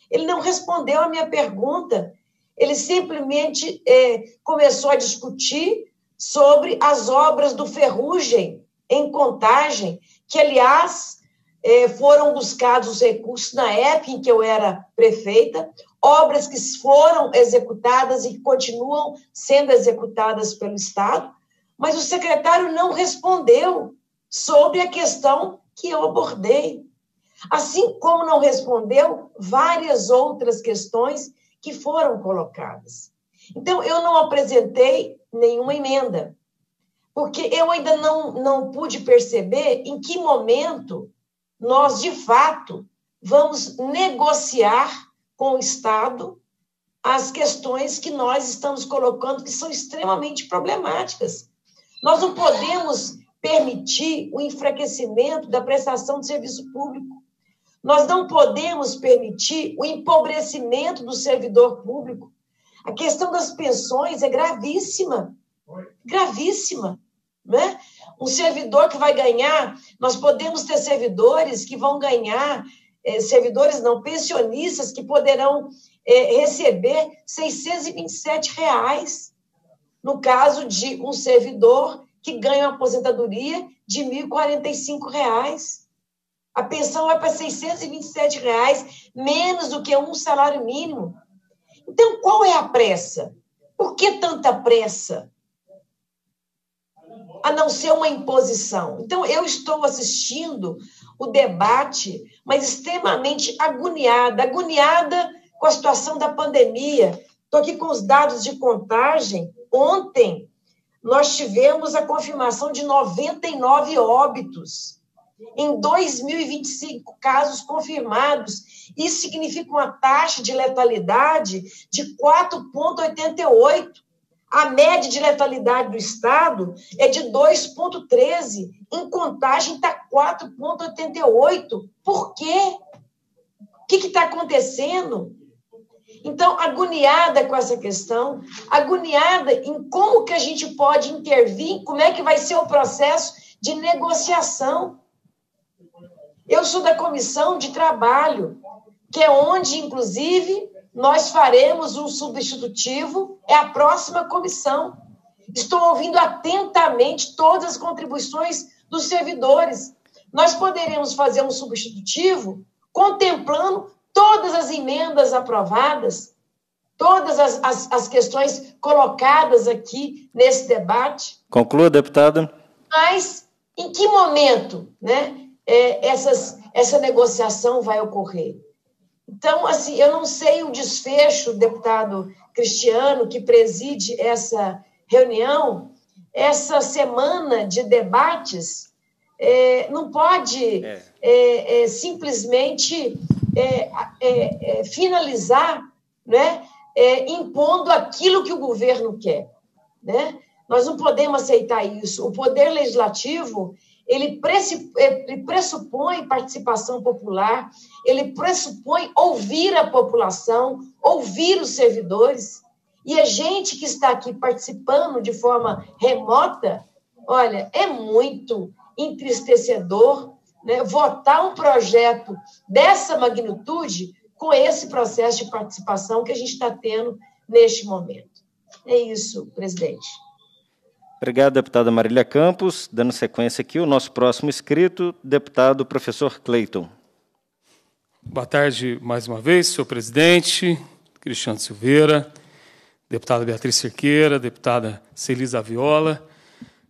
ele não respondeu à minha pergunta. Ele simplesmente é, começou a discutir sobre as obras do Ferrugem em Contagem, que, aliás, é, foram buscados os recursos na época em que eu era prefeita, obras que foram executadas e que continuam sendo executadas pelo Estado, mas o secretário não respondeu sobre a questão que eu abordei. Assim como não respondeu várias outras questões que foram colocadas. Então, eu não apresentei nenhuma emenda, porque eu ainda não, não pude perceber em que momento nós, de fato, vamos negociar com o Estado as questões que nós estamos colocando, que são extremamente problemáticas. Nós não podemos permitir o enfraquecimento da prestação de serviço público. Nós não podemos permitir o empobrecimento do servidor público. A questão das pensões é gravíssima. Gravíssima. Né? Um servidor que vai ganhar, nós podemos ter servidores que vão ganhar, é, servidores não, pensionistas que poderão eh, receber 627 reais no caso de um servidor que ganham aposentadoria de R$ 1.045. A pensão vai é para R$ 627, reais, menos do que um salário mínimo. Então, qual é a pressa? Por que tanta pressa? A não ser uma imposição. Então, eu estou assistindo o debate, mas extremamente agoniada agoniada com a situação da pandemia. Estou aqui com os dados de contagem. Ontem, nós tivemos a confirmação de 99 óbitos em 2025 casos confirmados. Isso significa uma taxa de letalidade de 4,88. A média de letalidade do Estado é de 2,13. Em contagem está 4,88. Por quê? O que está acontecendo? Então, agoniada com essa questão, agoniada em como que a gente pode intervir, como é que vai ser o processo de negociação. Eu sou da comissão de trabalho, que é onde, inclusive, nós faremos um substitutivo, é a próxima comissão. Estou ouvindo atentamente todas as contribuições dos servidores. Nós poderemos fazer um substitutivo contemplando todas as emendas aprovadas, todas as, as, as questões colocadas aqui nesse debate. Conclua, deputada. Mas em que momento né, é, essas, essa negociação vai ocorrer? Então, assim, eu não sei o desfecho, deputado Cristiano, que preside essa reunião, essa semana de debates, é, não pode é. É, é simplesmente é, é, é, finalizar né, é, impondo aquilo que o governo quer. Né? Nós não podemos aceitar isso. O poder legislativo é, ele pressupõe participação popular, ele pressupõe ouvir a população, ouvir os servidores. E a gente que está aqui participando de forma remota, olha, é muito entristecedor né, votar um projeto dessa magnitude com esse processo de participação que a gente está tendo neste momento. É isso, presidente. Obrigado, deputada Marília Campos. Dando sequência aqui, o nosso próximo inscrito, deputado professor Cleiton. Boa tarde mais uma vez, senhor presidente, Cristiano Silveira, deputada Beatriz Cerqueira, deputada Celisa Viola,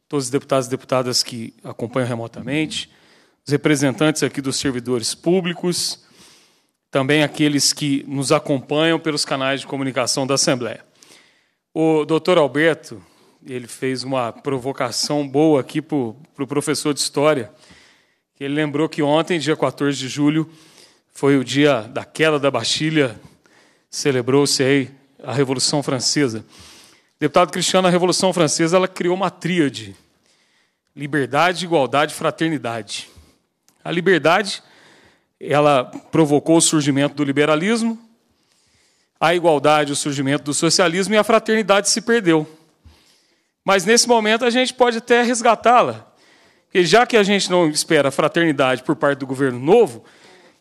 todos os deputados e deputadas que acompanham remotamente os representantes aqui dos servidores públicos, também aqueles que nos acompanham pelos canais de comunicação da Assembleia. O doutor Alberto, ele fez uma provocação boa aqui para o pro professor de História, que ele lembrou que ontem, dia 14 de julho, foi o dia da queda da Bastilha, celebrou-se aí a Revolução Francesa. Deputado Cristiano, a Revolução Francesa ela criou uma tríade: liberdade, igualdade, fraternidade. A liberdade, ela provocou o surgimento do liberalismo, a igualdade, o surgimento do socialismo e a fraternidade se perdeu. Mas nesse momento a gente pode até resgatá-la. E já que a gente não espera fraternidade por parte do governo novo,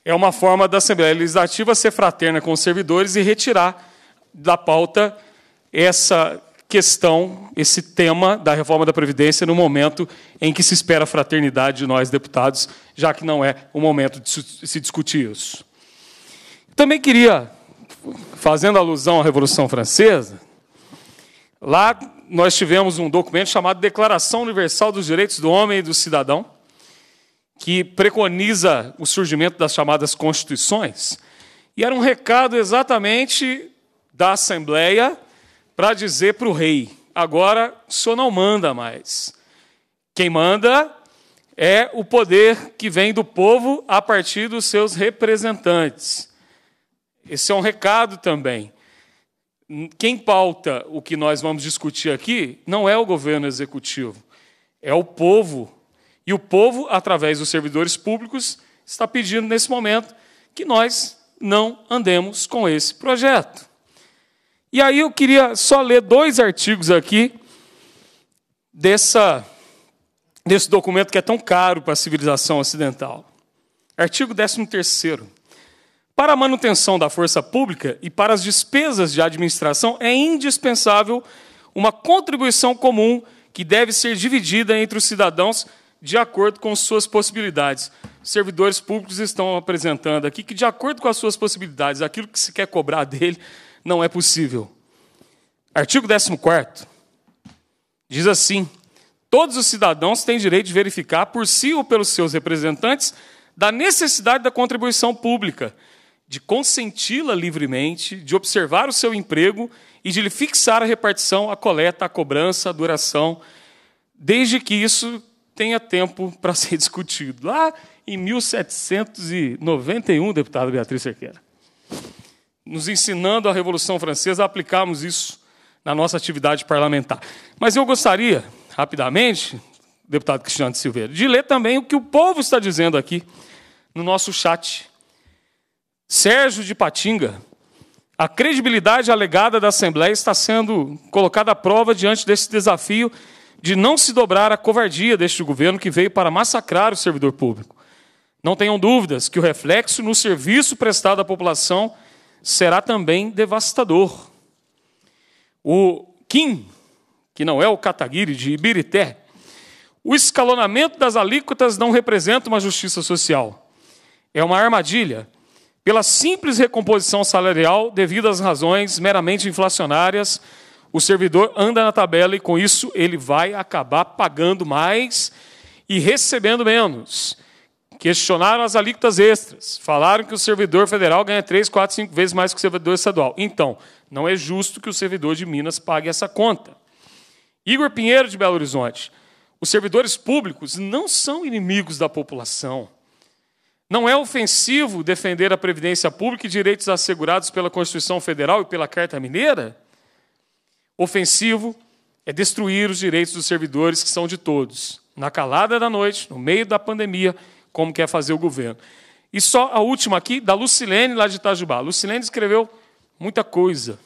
é uma forma da Assembleia Legislativa ser fraterna com os servidores e retirar da pauta essa questão, esse tema da reforma da Previdência no momento em que se espera a fraternidade de nós, deputados, já que não é o momento de se discutir isso. Também queria, fazendo alusão à Revolução Francesa, lá nós tivemos um documento chamado Declaração Universal dos Direitos do Homem e do Cidadão, que preconiza o surgimento das chamadas constituições, e era um recado exatamente da Assembleia para dizer para o rei: agora o senhor não manda mais. Quem manda é o poder que vem do povo a partir dos seus representantes. Esse é um recado também. Quem pauta o que nós vamos discutir aqui não é o governo executivo, é o povo. E o povo, através dos servidores públicos, está pedindo nesse momento que nós não andemos com esse projeto. E aí eu queria só ler dois artigos aqui dessa, desse documento que é tão caro para a civilização ocidental. Artigo 13º. Para a manutenção da força pública e para as despesas de administração é indispensável uma contribuição comum que deve ser dividida entre os cidadãos de acordo com suas possibilidades. servidores públicos estão apresentando aqui que, de acordo com as suas possibilidades, aquilo que se quer cobrar dele, não é possível. Artigo 14 diz assim: Todos os cidadãos têm direito de verificar por si ou pelos seus representantes da necessidade da contribuição pública, de consenti-la livremente, de observar o seu emprego e de lhe fixar a repartição, a coleta, a cobrança, a duração, desde que isso tenha tempo para <laughs> ser discutido. Lá em 1791, deputado Beatriz Cerqueira nos ensinando a Revolução Francesa a aplicarmos isso na nossa atividade parlamentar. Mas eu gostaria, rapidamente, deputado Cristiano de Silveira, de ler também o que o povo está dizendo aqui no nosso chat. Sérgio de Patinga, a credibilidade alegada da Assembleia está sendo colocada à prova diante desse desafio de não se dobrar à covardia deste governo que veio para massacrar o servidor público. Não tenham dúvidas que o reflexo no serviço prestado à população será também devastador. O Kim, que não é o Kataguiri de Ibirité, o escalonamento das alíquotas não representa uma justiça social. É uma armadilha pela simples recomposição salarial, devido às razões meramente inflacionárias, o servidor anda na tabela e, com isso, ele vai acabar pagando mais e recebendo menos. Questionaram as alíquotas extras. Falaram que o servidor federal ganha três, quatro, cinco vezes mais que o servidor estadual. Então, não é justo que o servidor de Minas pague essa conta. Igor Pinheiro, de Belo Horizonte. Os servidores públicos não são inimigos da população. Não é ofensivo defender a previdência pública e direitos assegurados pela Constituição Federal e pela Carta Mineira? Ofensivo é destruir os direitos dos servidores que são de todos. Na calada da noite, no meio da pandemia, como quer fazer o governo. E só a última aqui, da Lucilene, lá de Itajubá. Lucilene escreveu muita coisa.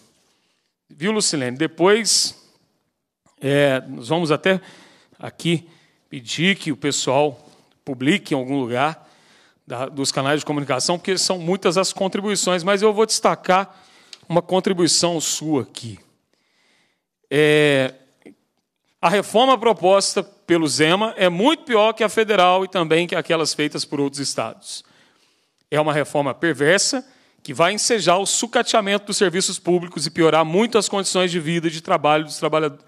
Viu, Lucilene? Depois, é, nós vamos até aqui pedir que o pessoal publique em algum lugar da, dos canais de comunicação, porque são muitas as contribuições, mas eu vou destacar uma contribuição sua aqui. É, a reforma proposta pelo Zema é muito pior que a federal e também que aquelas feitas por outros estados. É uma reforma perversa que vai ensejar o sucateamento dos serviços públicos e piorar muito as condições de vida e de trabalho dos trabalhadores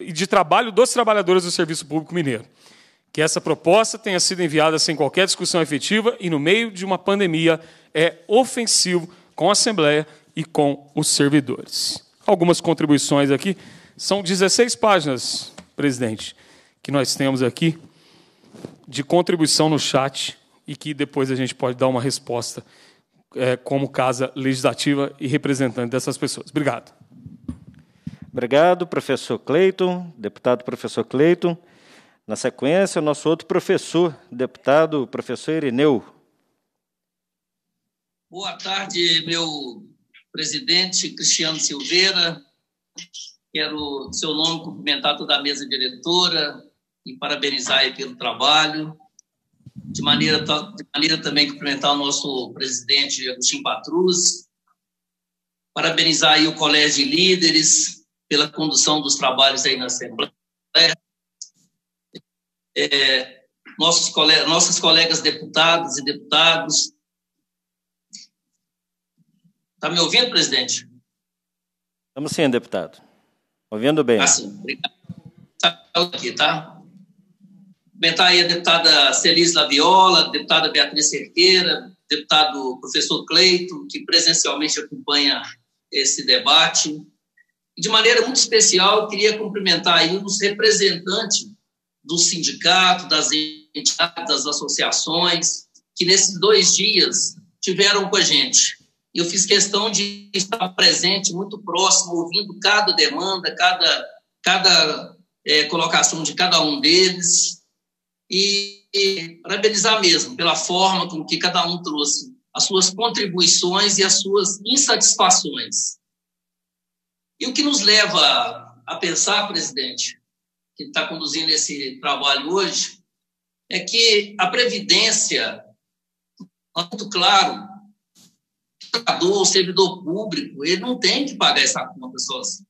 e de trabalho dos trabalhadores do serviço público mineiro. Que essa proposta tenha sido enviada sem qualquer discussão efetiva e no meio de uma pandemia é ofensivo com a Assembleia e com os servidores. Algumas contribuições aqui. São 16 páginas, presidente, que nós temos aqui de contribuição no chat e que depois a gente pode dar uma resposta é, como casa legislativa e representante dessas pessoas. Obrigado. Obrigado, professor Cleiton, deputado professor Cleiton. Na sequência, nosso outro professor, deputado professor Irineu. Boa tarde, meu presidente Cristiano Silveira, Quero, seu nome, cumprimentar toda a mesa diretora e parabenizar aí pelo trabalho. De maneira, de maneira também cumprimentar o nosso presidente Agostinho Patrus, parabenizar aí o Colégio de Líderes pela condução dos trabalhos aí na Assembleia. É, nossos colegas, nossas colegas deputadas e deputados. Está me ouvindo, presidente? Estamos sim, deputado. Ouvindo bem. Né? Assim, obrigado. Aqui, tá? Cumprimentar tá? aí a deputada Celis Laviola, deputada Beatriz Cerqueira, deputado professor Cleito, que presencialmente acompanha esse debate. de maneira muito especial, queria cumprimentar aí os representantes do sindicato, das entidades, das associações, que nesses dois dias tiveram com a gente. E eu fiz questão de estar presente, muito próximo, ouvindo cada demanda, cada, cada é, colocação de cada um deles. E, e parabenizar mesmo pela forma com que cada um trouxe as suas contribuições e as suas insatisfações. E o que nos leva a pensar, presidente, que está conduzindo esse trabalho hoje, é que a Previdência, muito claro, o servidor público, ele não tem que pagar essa conta sozinho.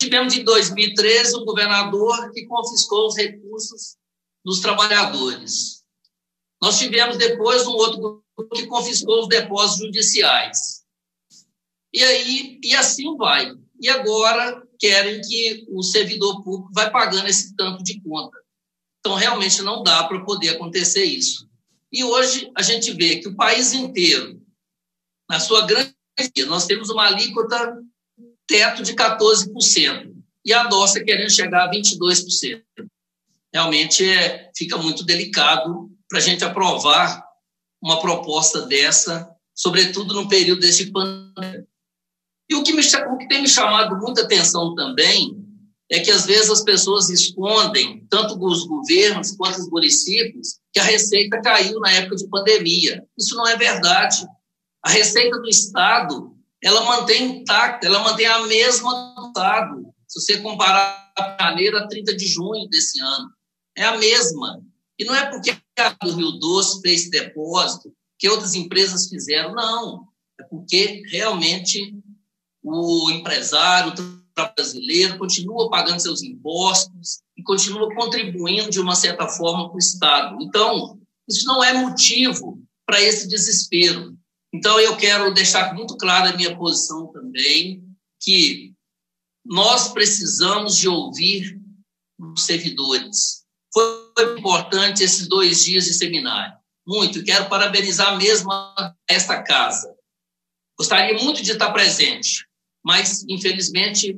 Tivemos em 2013 um governador que confiscou os recursos dos trabalhadores. Nós tivemos depois um outro que confiscou os depósitos judiciais. E aí, e assim vai. E agora querem que o servidor público vai pagando esse tanto de conta. Então, realmente não dá para poder acontecer isso. E hoje a gente vê que o país inteiro na sua grande maioria, nós temos uma alíquota teto de 14%, e a nossa querendo chegar a 22%. Realmente é, fica muito delicado para a gente aprovar uma proposta dessa, sobretudo no período desse pandemia. E o que, me, o que tem me chamado muita atenção também é que às vezes as pessoas escondem, tanto os governos quanto os municípios, que a receita caiu na época de pandemia. Isso não é verdade. A receita do Estado, ela mantém intacta, ela mantém a mesma do Estado. Se você comparar a janeiro a 30 de junho desse ano, é a mesma. E não é porque a do Rio Doce fez depósito que outras empresas fizeram, não. É porque realmente o empresário, brasileiro, continua pagando seus impostos e continua contribuindo de uma certa forma para o Estado. Então, isso não é motivo para esse desespero. Então, eu quero deixar muito clara a minha posição também, que nós precisamos de ouvir os servidores. Foi importante esses dois dias de seminário. Muito. Quero parabenizar mesmo esta casa. Gostaria muito de estar presente, mas, infelizmente,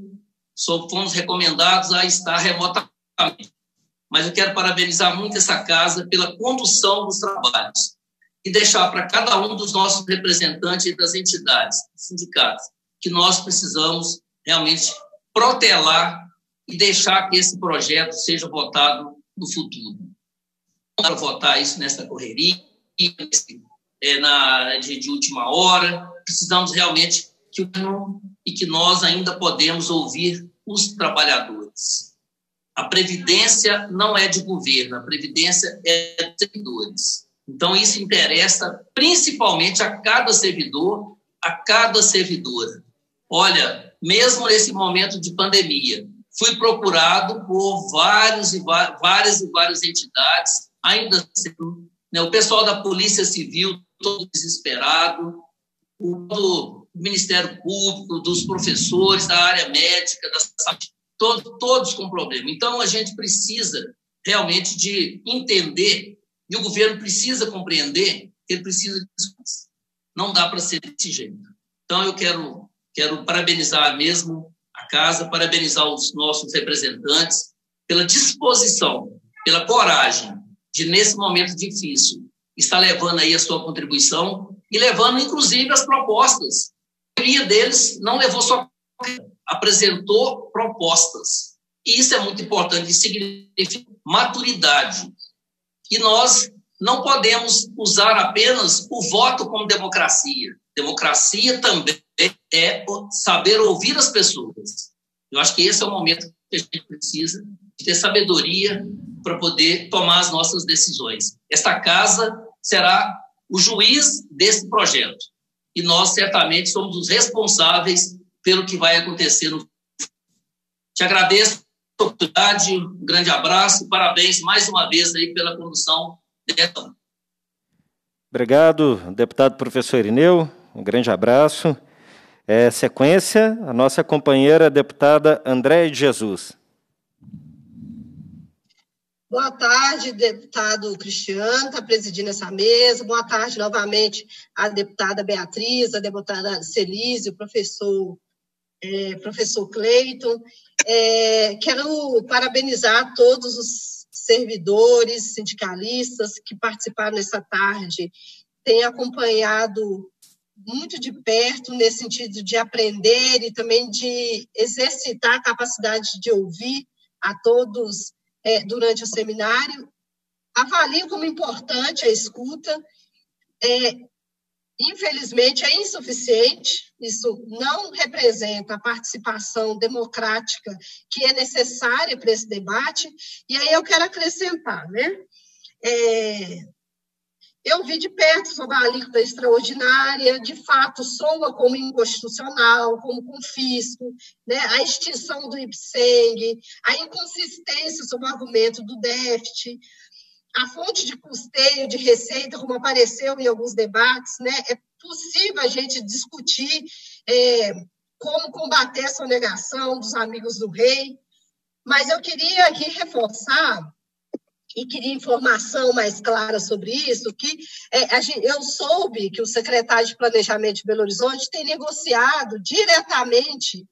só fomos recomendados a estar remotamente. Mas eu quero parabenizar muito essa casa pela condução dos trabalhos e deixar para cada um dos nossos representantes e das entidades, sindicatos, que nós precisamos realmente protelar e deixar que esse projeto seja votado no futuro. Para votar isso nessa correria, é, na, de, de, última hora, precisamos realmente que e que nós ainda podemos ouvir os trabalhadores. A previdência não é de governo, a previdência é de servidores. Então, isso interessa principalmente a cada servidor, a cada servidora. Olha, mesmo nesse momento de pandemia, fui procurado por vários e várias e várias entidades, ainda assim, né, o pessoal da Polícia Civil todo desesperado, o Ministério Público, dos professores da área médica, da saúde, todo, todos com problema. Então, a gente precisa realmente de entender e o governo precisa compreender que ele precisa disso. Não dá para ser desse jeito. Então, eu quero, quero parabenizar mesmo a casa, parabenizar os nossos representantes pela disposição, pela coragem de, nesse momento difícil, estar levando aí a sua contribuição e levando, inclusive, as propostas. A maioria deles não levou só apresentou propostas. E isso é muito importante, significa maturidade, que nós não podemos usar apenas o voto como democracia. Democracia também é saber ouvir as pessoas. Eu acho que esse é o momento que a gente precisa de ter sabedoria para poder tomar as nossas decisões. Esta casa será o juiz desse projeto e nós certamente somos os responsáveis pelo que vai acontecer no Te agradeço oportunidade, um grande abraço, parabéns mais uma vez aí pela condução dessa. Obrigado, deputado professor Irineu, um grande abraço. É, sequência, a nossa companheira deputada Andréia de Jesus. Boa tarde, deputado Cristiano, está presidindo essa mesa. Boa tarde novamente à deputada Beatriz, à deputada Celise, o professor, é, professor Cleiton é, quero parabenizar todos os servidores, sindicalistas que participaram nessa tarde, têm acompanhado muito de perto nesse sentido de aprender e também de exercitar a capacidade de ouvir a todos é, durante o seminário. Avalio como importante a escuta. É, Infelizmente, é insuficiente, isso não representa a participação democrática que é necessária para esse debate. E aí eu quero acrescentar, né? É, eu vi de perto sobre a alíquota extraordinária, de fato, soa como inconstitucional, como confisco, né? a extinção do IPSEG, a inconsistência sobre o argumento do déficit, a fonte de custeio, de receita, como apareceu em alguns debates, né, é possível a gente discutir é, como combater essa negação dos amigos do rei, mas eu queria aqui reforçar e queria informação mais clara sobre isso, que é, gente, eu soube que o secretário de Planejamento de Belo Horizonte tem negociado diretamente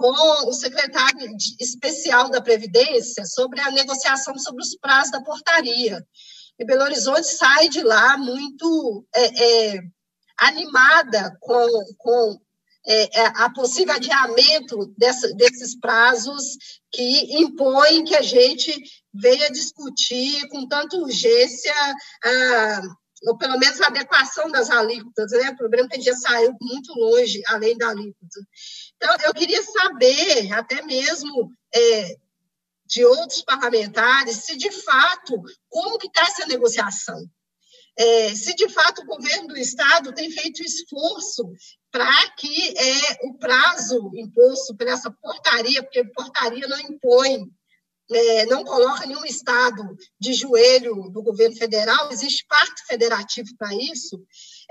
com o secretário especial da Previdência sobre a negociação sobre os prazos da portaria. E Belo Horizonte sai de lá muito é, é, animada com, com é, é a possível adiamento dessa, desses prazos que impõem que a gente venha discutir com tanta urgência ou pelo menos a adequação das alíquotas, né? O problema é que já saiu muito longe além da alíquota. Então, eu queria saber, até mesmo é, de outros parlamentares, se de fato, como que está essa negociação? É, se de fato o governo do Estado tem feito esforço para que é, o prazo imposto por essa portaria, porque portaria não impõe, é, não coloca nenhum Estado de joelho do governo federal, existe pacto federativo para isso,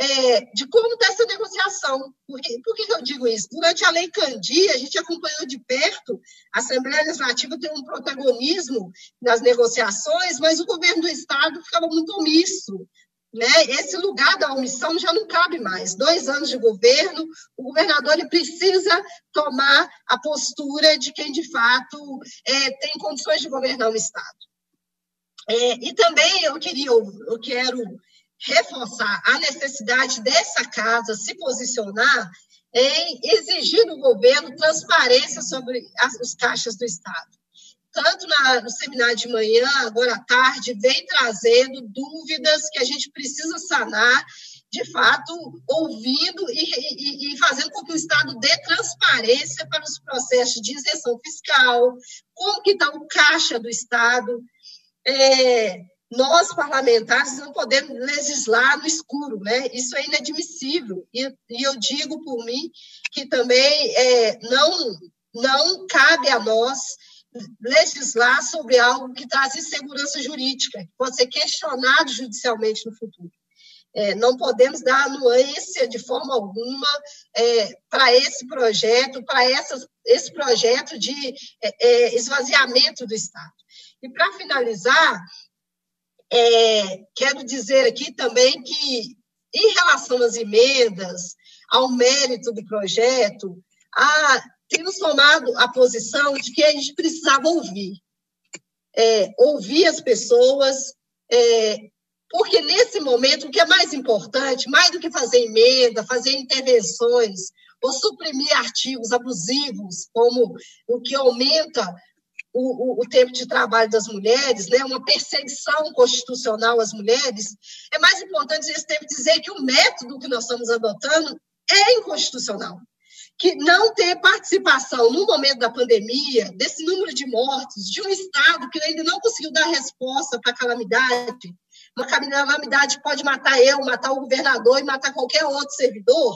é, de como está essa negociação. Por que, por que eu digo isso? Durante a Lei Candia, a gente acompanhou de perto, a Assembleia Legislativa tem um protagonismo nas negociações, mas o governo do Estado ficava muito omisso. Né? Esse lugar da omissão já não cabe mais. Dois anos de governo, o governador ele precisa tomar a postura de quem, de fato, é, tem condições de governar o Estado. É, e também eu queria, eu quero reforçar a necessidade dessa casa se posicionar em exigir do governo transparência sobre as, os caixas do Estado. Tanto na, no seminário de manhã, agora à tarde, vem trazendo dúvidas que a gente precisa sanar, de fato, ouvindo e, e, e fazendo com que o Estado dê transparência para os processos de isenção fiscal, como que está o caixa do Estado, é, nós, parlamentares, não podemos legislar no escuro, né? Isso é inadmissível. E, e eu digo por mim que também é, não, não cabe a nós legislar sobre algo que traz insegurança jurídica, que pode ser questionado judicialmente no futuro. É, não podemos dar anuência de forma alguma é, para esse projeto, para esse projeto de é, é, esvaziamento do Estado. E para finalizar, é, quero dizer aqui também que, em relação às emendas, ao mérito do projeto, a, temos tomado a posição de que a gente precisava ouvir. É, ouvir as pessoas, é, porque nesse momento o que é mais importante, mais do que fazer emenda, fazer intervenções ou suprimir artigos abusivos, como o que aumenta o, o, o, tempo de trabalho das mulheres, né, uma perseguição constitucional às mulheres, é mais importante nesse tempo dizer que o método que nós estamos adotando é inconstitucional. Que não ter participação no momento da pandemia, desse número de mortos, de um Estado que ainda não conseguiu dar resposta para a calamidade, uma calamidade pode matar eu, matar o governador e matar qualquer outro servidor,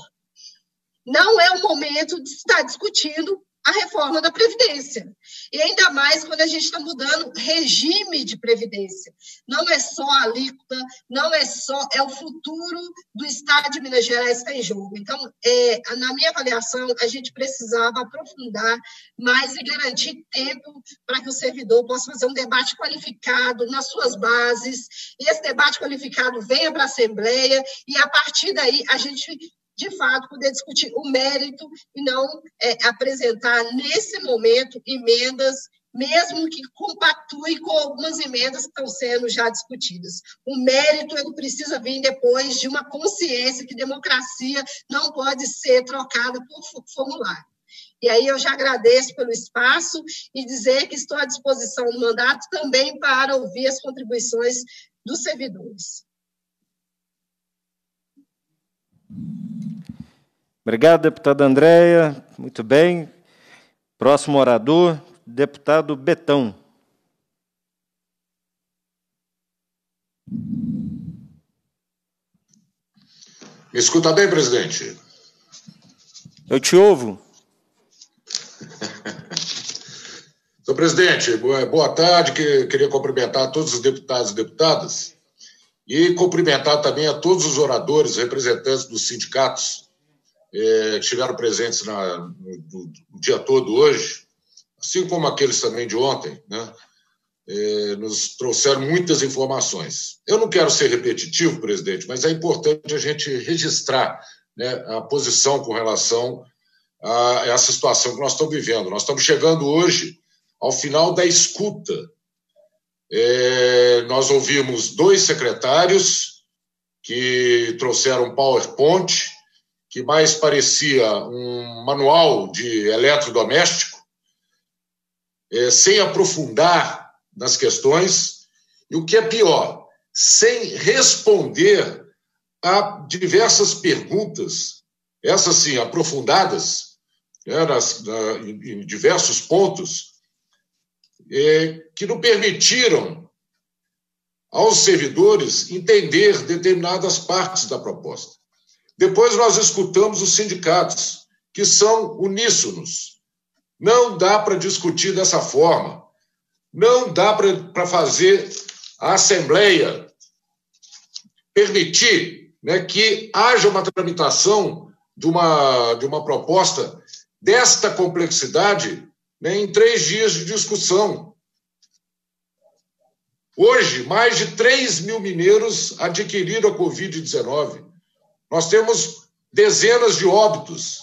não é o momento de estar discutindo a reforma da Previdência. E ainda mais quando a gente está mudando regime de Previdência. Não é só a alíquota, não é só. É o futuro do Estado de Minas Gerais que está em jogo. Então, é, na minha avaliação, a gente precisava aprofundar mais e garantir tempo para que o servidor possa fazer um debate qualificado nas suas bases. E esse debate qualificado venha para a Assembleia, e a partir daí a gente de fato, poder discutir o mérito e não é, apresentar, nesse momento, emendas, mesmo que compatue com algumas emendas que estão sendo já discutidas. O mérito ele precisa vir depois de uma consciência que democracia não pode ser trocada por formulário. E aí eu já agradeço pelo espaço e dizer que estou à disposição do mandato também para ouvir as contribuições dos servidores. Obrigado, deputada Andréia. Muito bem. Próximo orador, deputado Betão. Me escuta bem, presidente? Eu te ouvo. <laughs> Senhor presidente, boa tarde. Queria cumprimentar todos os deputados e deputadas e cumprimentar também a todos os oradores, representantes dos sindicatos é, estiveram presentes na, no, do, o dia todo hoje, assim como aqueles também de ontem, né? É, nos trouxeram muitas informações. Eu não quero ser repetitivo, presidente, mas é importante a gente registrar né, a posição com relação a essa situação que nós estamos vivendo. Nós estamos chegando hoje ao final da escuta. É, nós ouvimos dois secretários que trouxeram PowerPoint que mais parecia um manual de eletrodoméstico, é, sem aprofundar nas questões, e o que é pior, sem responder a diversas perguntas, essas sim, aprofundadas, né, nas, na, em, em, diversos pontos, é, que não permitiram aos servidores entender determinadas partes da proposta. Depois nós escutamos os sindicatos, que são uníssonos. Não dá para discutir dessa forma. Não dá para fazer a Assembleia permitir né, que haja uma tramitação de uma, de uma proposta desta complexidade né, em três dias de discussão. Hoje, mais de 3 mil mineiros adquiriram a Covid-19. Nós temos dezenas de óbitos.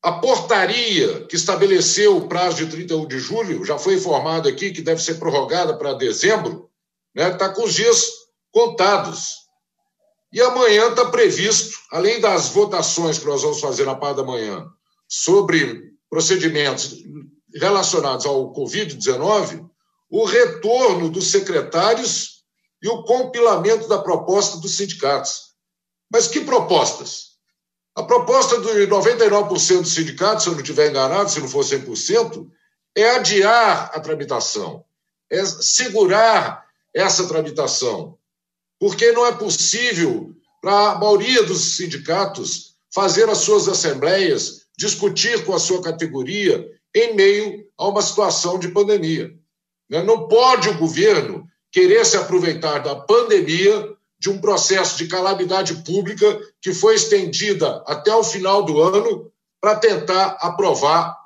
A portaria que estabeleceu o prazo de 31 de julho, já foi informado aqui que deve ser prorrogada para dezembro, está né? Tá com os dias contados. E amanhã está previsto, além das votações que nós vamos fazer na parte da manhã sobre procedimentos relacionados ao Covid-19, o retorno dos secretários e o compilamento da proposta dos sindicatos. Mas que propostas? A proposta de 99% dos sindicatos, se eu não estiver enganado, se não for 100%, é adiar a tramitação, é segurar essa tramitação, porque não é possível para a maioria dos sindicatos fazer as suas assembleias, discutir com a sua categoria em meio a uma situação de pandemia. Né? Não pode o governo querer se aproveitar da pandemia de um processo de calamidade pública que foi estendida até o final do ano para tentar aprovar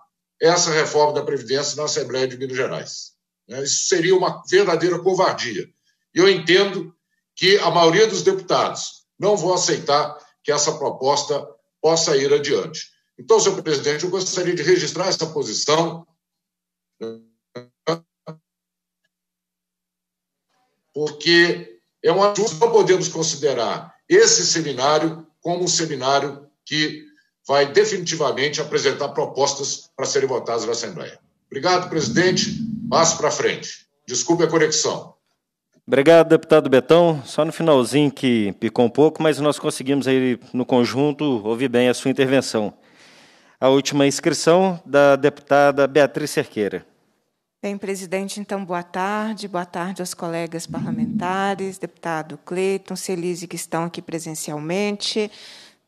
essa reforma da Previdência na Assembleia de Minas Gerais. Né? Isso seria uma verdadeira covardia. E eu entendo que a maioria dos deputados não vão aceitar que essa proposta possa ir adiante. Então, senhor presidente, eu gostaria de registrar essa posição. Porque é um ajuste. não podemos considerar esse seminário como um seminário que vai definitivamente apresentar propostas para serem votadas na Assembleia. Obrigado, presidente. Passo para frente. Desculpe a conexão. Obrigado, deputado Betão. Só no finalzinho que picou um pouco, mas nós conseguimos aí no conjunto ouvir bem a sua intervenção. A última inscrição da deputada Beatriz Cerqueira. Bem, presidente, então, boa tarde. Boa tarde aos colegas parlamentares, deputado Cleiton, Celise, que estão aqui presencialmente,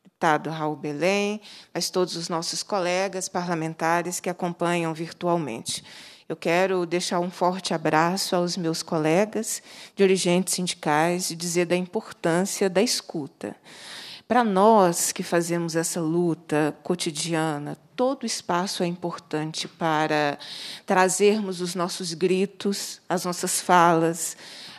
deputado Raul Belém, mas todos os nossos colegas parlamentares que acompanham virtualmente. Eu quero deixar um forte abraço aos meus colegas dirigentes sindicais e dizer da importância da escuta. Para nós que fazemos essa luta cotidiana, todo espaço é importante para trazermos os nossos gritos, as nossas falas,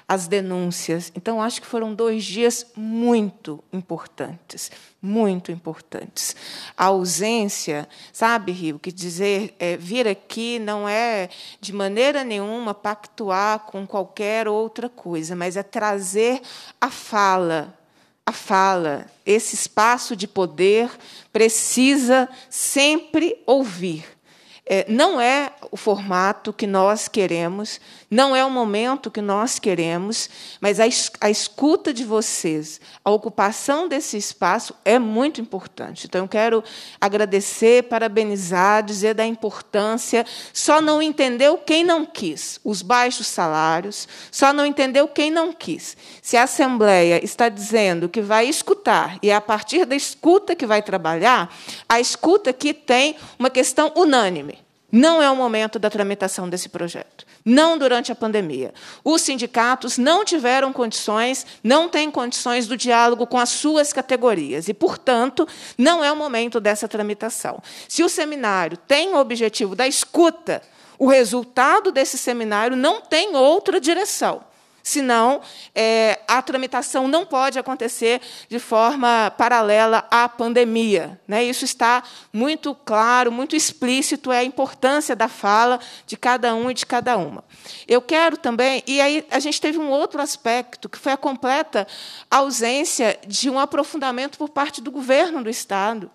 as denúncias. Então, acho que foram dois dias muito importantes, muito importantes. A ausência, sabe, Rio, que dizer é, vir aqui não é de maneira nenhuma pactuar com qualquer outra coisa, mas é trazer a fala a fala, esse espaço de poder precisa sempre ouvir, é, não é o formato que nós queremos, não é o momento que nós queremos, mas a, es a escuta de vocês, a ocupação desse espaço é muito importante. Então, eu quero agradecer, parabenizar, dizer da importância. Só não entendeu quem não quis os baixos salários, só não entendeu quem não quis. Se a Assembleia está dizendo que vai escutar, e é a partir da escuta que vai trabalhar, a escuta aqui tem uma questão unânime. Não é o momento da tramitação desse projeto. Não durante a pandemia. Os sindicatos não tiveram condições, não têm condições do diálogo com as suas categorias. E, portanto, não é o momento dessa tramitação. Se o seminário tem o objetivo da escuta, o resultado desse seminário não tem outra direção Senão, é, a tramitação não pode acontecer de forma paralela à pandemia. Né? Isso está muito claro, muito explícito, é a importância da fala de cada um e de cada uma. Eu quero também, e aí a gente teve um outro aspecto, que foi a completa ausência de um aprofundamento por parte do governo do Estado.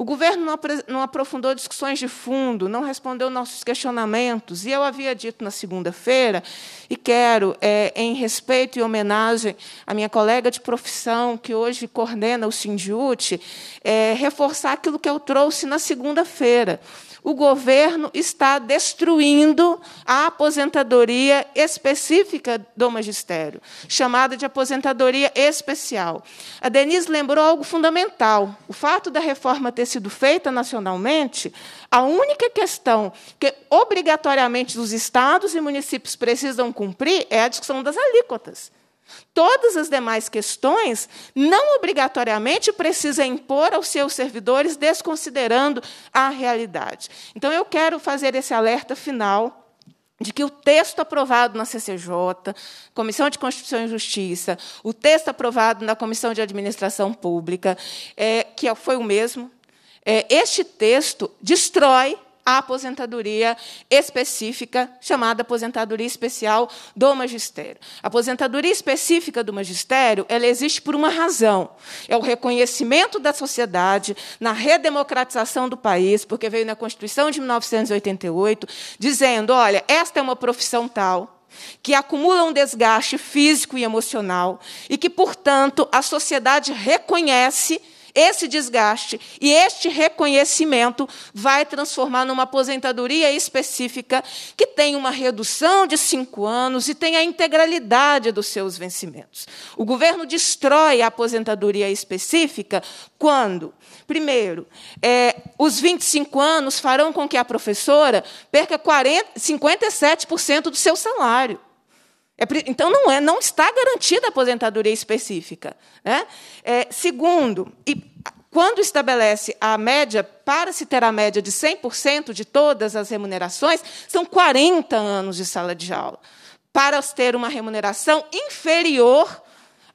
O governo não aprofundou discussões de fundo, não respondeu nossos questionamentos, e eu havia dito na segunda-feira, e quero, é, em respeito e homenagem à minha colega de profissão, que hoje coordena o Sindiute, é, reforçar aquilo que eu trouxe na segunda-feira o governo está destruindo a aposentadoria específica do magistério, chamada de aposentadoria especial. A Denise lembrou algo fundamental: o fato da reforma ter sido feita nacionalmente, a única questão que obrigatoriamente os estados e municípios precisam cumprir é a discussão das alíquotas. Todas as demais questões não obrigatoriamente precisa impor aos seus servidores, desconsiderando a realidade. Então, eu quero fazer esse alerta final de que o texto aprovado na CCJ, Comissão de Constituição e Justiça, o texto aprovado na Comissão de Administração Pública, é, que é foi o mesmo, é, este texto destrói a aposentadoria específica, chamada aposentadoria especial do magistério. A aposentadoria específica do magistério, ela existe por uma razão. É o reconhecimento da sociedade na redemocratização do país, porque veio na Constituição de 1988 dizendo, olha, esta é uma profissão tal, que acumula um desgaste físico e emocional e que, portanto, a sociedade reconhece esse desgaste e este reconhecimento vai transformar numa aposentadoria específica que tem uma redução de cinco anos e tem a integralidade dos seus vencimentos. O governo destrói a aposentadoria específica quando, primeiro, é, os 25 anos farão com que a professora perca 40, 57% do seu salário. É, então, não, é, não está garantida a aposentadoria específica. Né? É, segundo, e quando estabelece a média, para se ter a média de 100% de todas as remunerações, são 40 anos de sala de aula, para ter uma remuneração inferior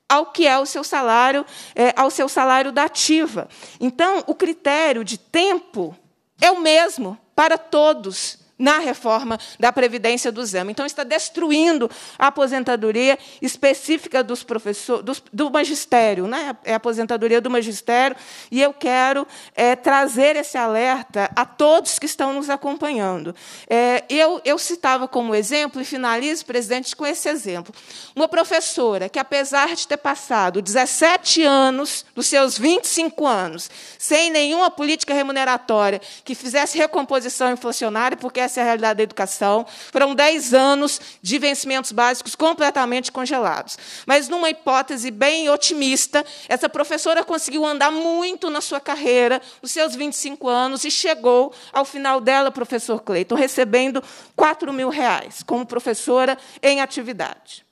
ao que é o seu salário, é, ao seu salário da ativa. Então, o critério de tempo é o mesmo para todos na reforma da Previdência do Zema. Então, está destruindo a aposentadoria específica dos professores, do magistério, né? é a aposentadoria do magistério, e eu quero é, trazer esse alerta a todos que estão nos acompanhando. É, eu, eu citava como exemplo, e finalizo, presidente, com esse exemplo. Uma professora que, apesar de ter passado 17 anos, dos seus 25 anos, sem nenhuma política remuneratória que fizesse recomposição inflacionária, porque essa é a realidade da educação. Foram 10 anos de vencimentos básicos completamente congelados. Mas, numa hipótese bem otimista, essa professora conseguiu andar muito na sua carreira, os seus 25 anos, e chegou ao final dela, professor Cleiton, recebendo 4 mil reais como professora em atividade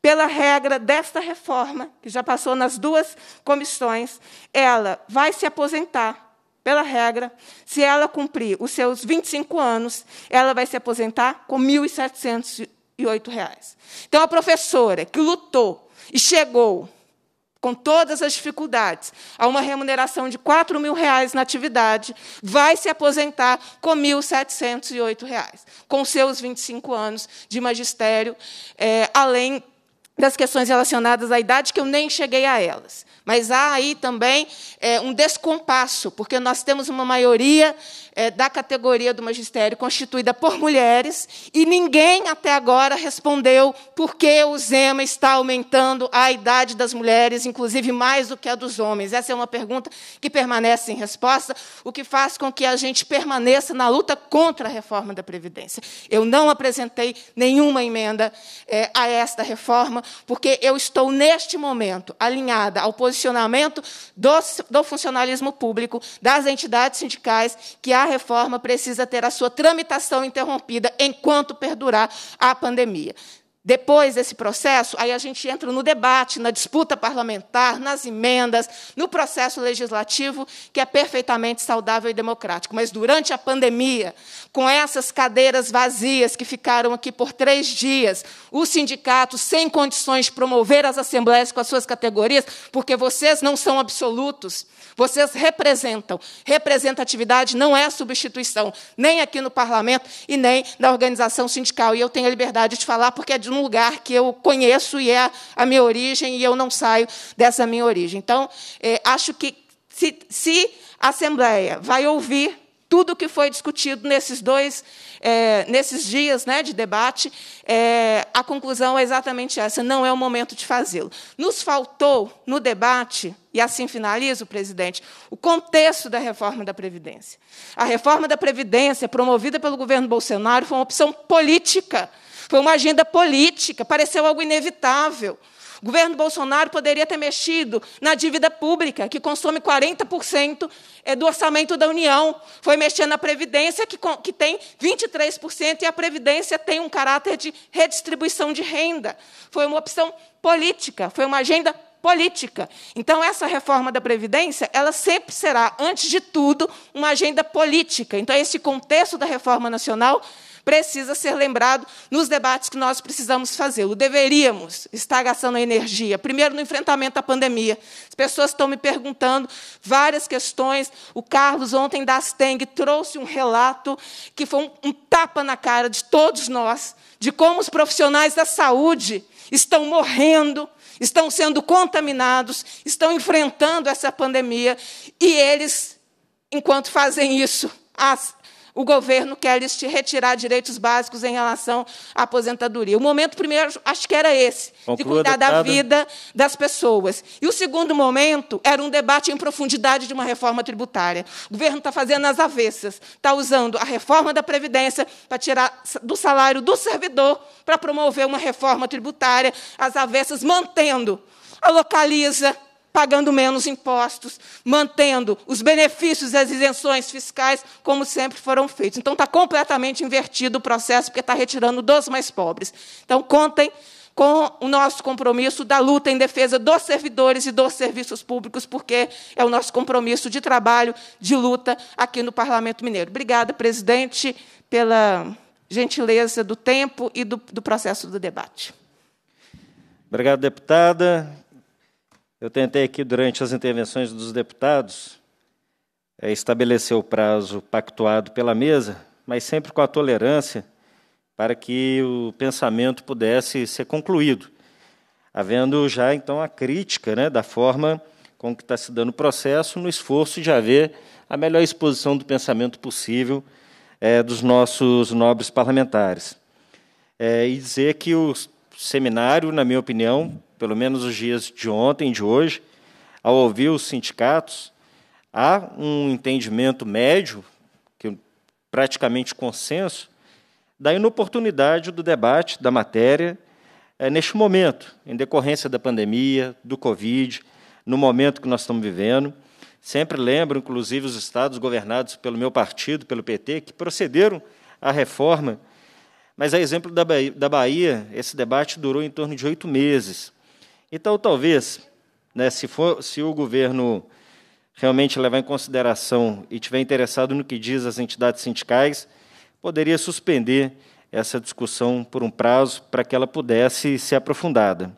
pela regra desta reforma, que já passou nas duas comissões, ela vai se aposentar pela regra, se ela cumprir os seus 25 anos, ela vai se aposentar com R$ 1.708. Então, a professora que lutou e chegou com todas as dificuldades a uma remuneração de R$ 4.000 na atividade, vai se aposentar com R$ 1.708, com seus 25 anos de magistério, é, além das questões relacionadas à idade, que eu nem cheguei a elas. Mas há aí também é, um descompasso, porque nós temos uma maioria é, da categoria do magistério constituída por mulheres, e ninguém até agora respondeu por que o Zema está aumentando a idade das mulheres, inclusive mais do que a dos homens. Essa é uma pergunta que permanece sem resposta, o que faz com que a gente permaneça na luta contra a reforma da Previdência. Eu não apresentei nenhuma emenda é, a esta reforma, porque eu estou, neste momento, alinhada ao posicionamento do, do funcionalismo público, das entidades sindicais, que a reforma precisa ter a sua tramitação interrompida enquanto perdurar a pandemia. Depois desse processo, aí a gente entra no debate, na disputa parlamentar, nas emendas, no processo legislativo, que é perfeitamente saudável e democrático. Mas durante a pandemia, com essas cadeiras vazias que ficaram aqui por três dias, os sindicatos sem condições de promover as assembleias com as suas categorias, porque vocês não são absolutos, vocês representam. Representatividade não é substituição, nem aqui no parlamento e nem na organização sindical. E eu tenho a liberdade de falar, porque é de mesmo lugar que eu conheço e é a minha origem, e eu não saio dessa minha origem. Então, é, acho que se, se a Assembleia vai ouvir tudo o que foi discutido nesses dois, é, nesses dias né, de debate, é, a conclusão é exatamente essa: não é o momento de fazê-lo. Nos faltou no debate, e assim finalizo, presidente, o contexto da reforma da Previdência. A reforma da Previdência, promovida pelo governo Bolsonaro, foi uma opção política foi uma agenda política, pareceu algo inevitável. O governo Bolsonaro poderia ter mexido na dívida pública, que consome 40% é do orçamento da União. Foi mexer na Previdência, que tem 23%, e a Previdência tem um caráter de redistribuição de renda. Foi uma opção política, foi uma agenda política. Então, essa reforma da Previdência, ela sempre será, antes de tudo, uma agenda política. Então, esse contexto da reforma nacional precisa ser lembrado nos debates que nós precisamos fazê-lo. Deveríamos estar gastando energia, primeiro no enfrentamento à pandemia. As pessoas estão me perguntando várias questões. O Carlos, ontem, da Asteng, trouxe um relato que foi um, um tapa na cara de todos nós, de como os profissionais da saúde estão morrendo, estão sendo contaminados, estão enfrentando essa pandemia, e eles, enquanto fazem isso, as o governo quer lhes retirar direitos básicos em relação à aposentadoria. O momento primeiro, acho que era esse, Conclua, de cuidar deputada. da vida das pessoas. E o segundo momento era um debate em profundidade de uma reforma tributária. O governo está fazendo as avessas, está usando a reforma da Previdência para tirar do salário do servidor para promover uma reforma tributária, as avessas, mantendo a localiza, pagando menos impostos, mantendo os benefícios e as isenções fiscais como sempre foram feitos. Então está completamente invertido o processo, porque está retirando dos mais pobres. Então contem com o nosso compromisso da luta em defesa dos servidores e dos serviços públicos, porque é o nosso compromisso de trabalho, de luta aqui no Parlamento Mineiro. Obrigada, presidente, pela gentileza do tempo e do, do processo do debate. Obrigado, deputada. Eu tentei aqui, durante as intervenções dos deputados, é, estabelecer o prazo pactuado pela mesa, mas sempre com a tolerância para que o pensamento pudesse ser concluído, havendo já então a crítica né, da forma com que está se dando o processo, no esforço de haver a melhor exposição do pensamento possível é, dos nossos nobres parlamentares. É, e dizer que o seminário, na minha opinião, pelo menos os dias de ontem e de hoje, ao ouvir os sindicatos, há um entendimento médio, que praticamente consenso, da inoportunidade do debate da matéria é, neste momento, em decorrência da pandemia, do Covid, no momento que nós estamos vivendo. Sempre lembro, inclusive, os estados governados pelo meu partido, pelo PT, que procederam à reforma. Mas, a exemplo da Bahia, esse debate durou em torno de oito meses. Então, talvez, né, se, for, se o governo realmente levar em consideração e tiver interessado no que diz as entidades sindicais, poderia suspender essa discussão por um prazo para que ela pudesse ser aprofundada.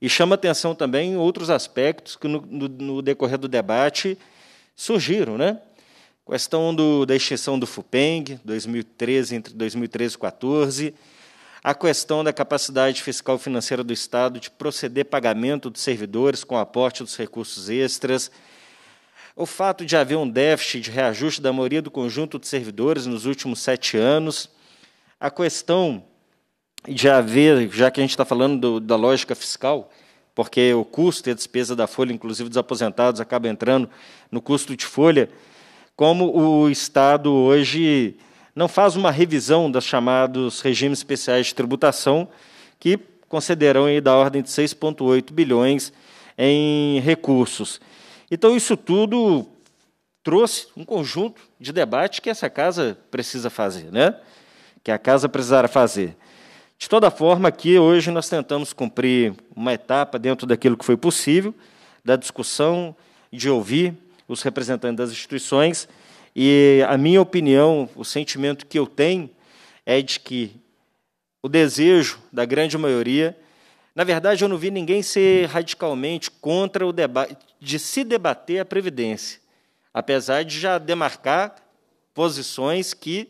E chama atenção também outros aspectos que, no, no, no decorrer do debate, surgiram. Né? Questão do, da extinção do FUPENG, 2013, entre 2013 e 2014 a questão da capacidade fiscal financeira do Estado de proceder pagamento dos servidores com aporte dos recursos extras, o fato de haver um déficit de reajuste da maioria do conjunto de servidores nos últimos sete anos, a questão de haver, já que a gente está falando do, da lógica fiscal, porque o custo e a despesa da folha, inclusive dos aposentados, acaba entrando no custo de folha, como o Estado hoje não faz uma revisão dos chamados regimes especiais de tributação, que concederão aí da ordem de 6,8 bilhões em recursos. Então, isso tudo trouxe um conjunto de debate que essa casa precisa fazer, né? que a casa precisará fazer. De toda forma, aqui hoje nós tentamos cumprir uma etapa dentro daquilo que foi possível, da discussão, de ouvir os representantes das instituições e a minha opinião, o sentimento que eu tenho é de que o desejo da grande maioria, na verdade, eu não vi ninguém ser radicalmente contra o debate de se debater a previdência, apesar de já demarcar posições que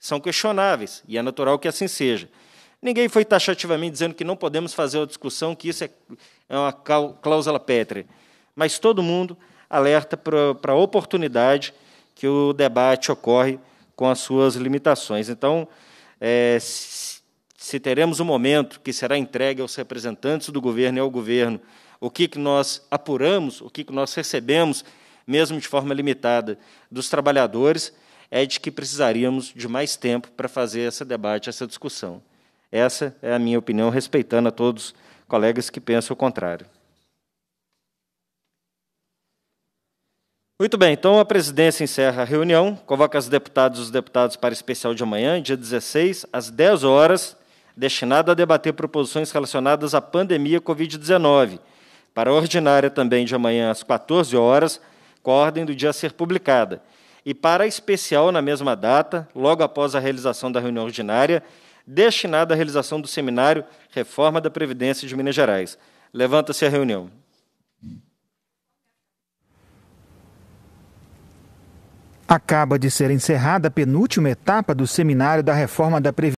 são questionáveis, e é natural que assim seja. Ninguém foi taxativamente dizendo que não podemos fazer a discussão, que isso é, é uma cláusula pétrea. Mas todo mundo alerta para a oportunidade que o debate ocorre com as suas limitações. Então, é, se teremos um momento que será entregue aos representantes do governo e ao governo o que, que nós apuramos, o que, que nós recebemos, mesmo de forma limitada, dos trabalhadores, é de que precisaríamos de mais tempo para fazer esse debate, essa discussão. Essa é a minha opinião, respeitando a todos os colegas que pensam o contrário. Muito bem, então a presidência encerra a reunião, convoca os deputados, e os deputados para especial de amanhã, dia 16, às 10 horas, destinada a debater proposições relacionadas à pandemia Covid-19. Para a ordinária também de amanhã, às 14 horas, com a ordem do dia a ser publicada. E para a especial, na mesma data, logo após a realização da reunião ordinária, destinada à realização do seminário Reforma da Previdência de Minas Gerais. Levanta-se a reunião. Acaba de ser encerrada a penúltima etapa do Seminário da Reforma da Previdência.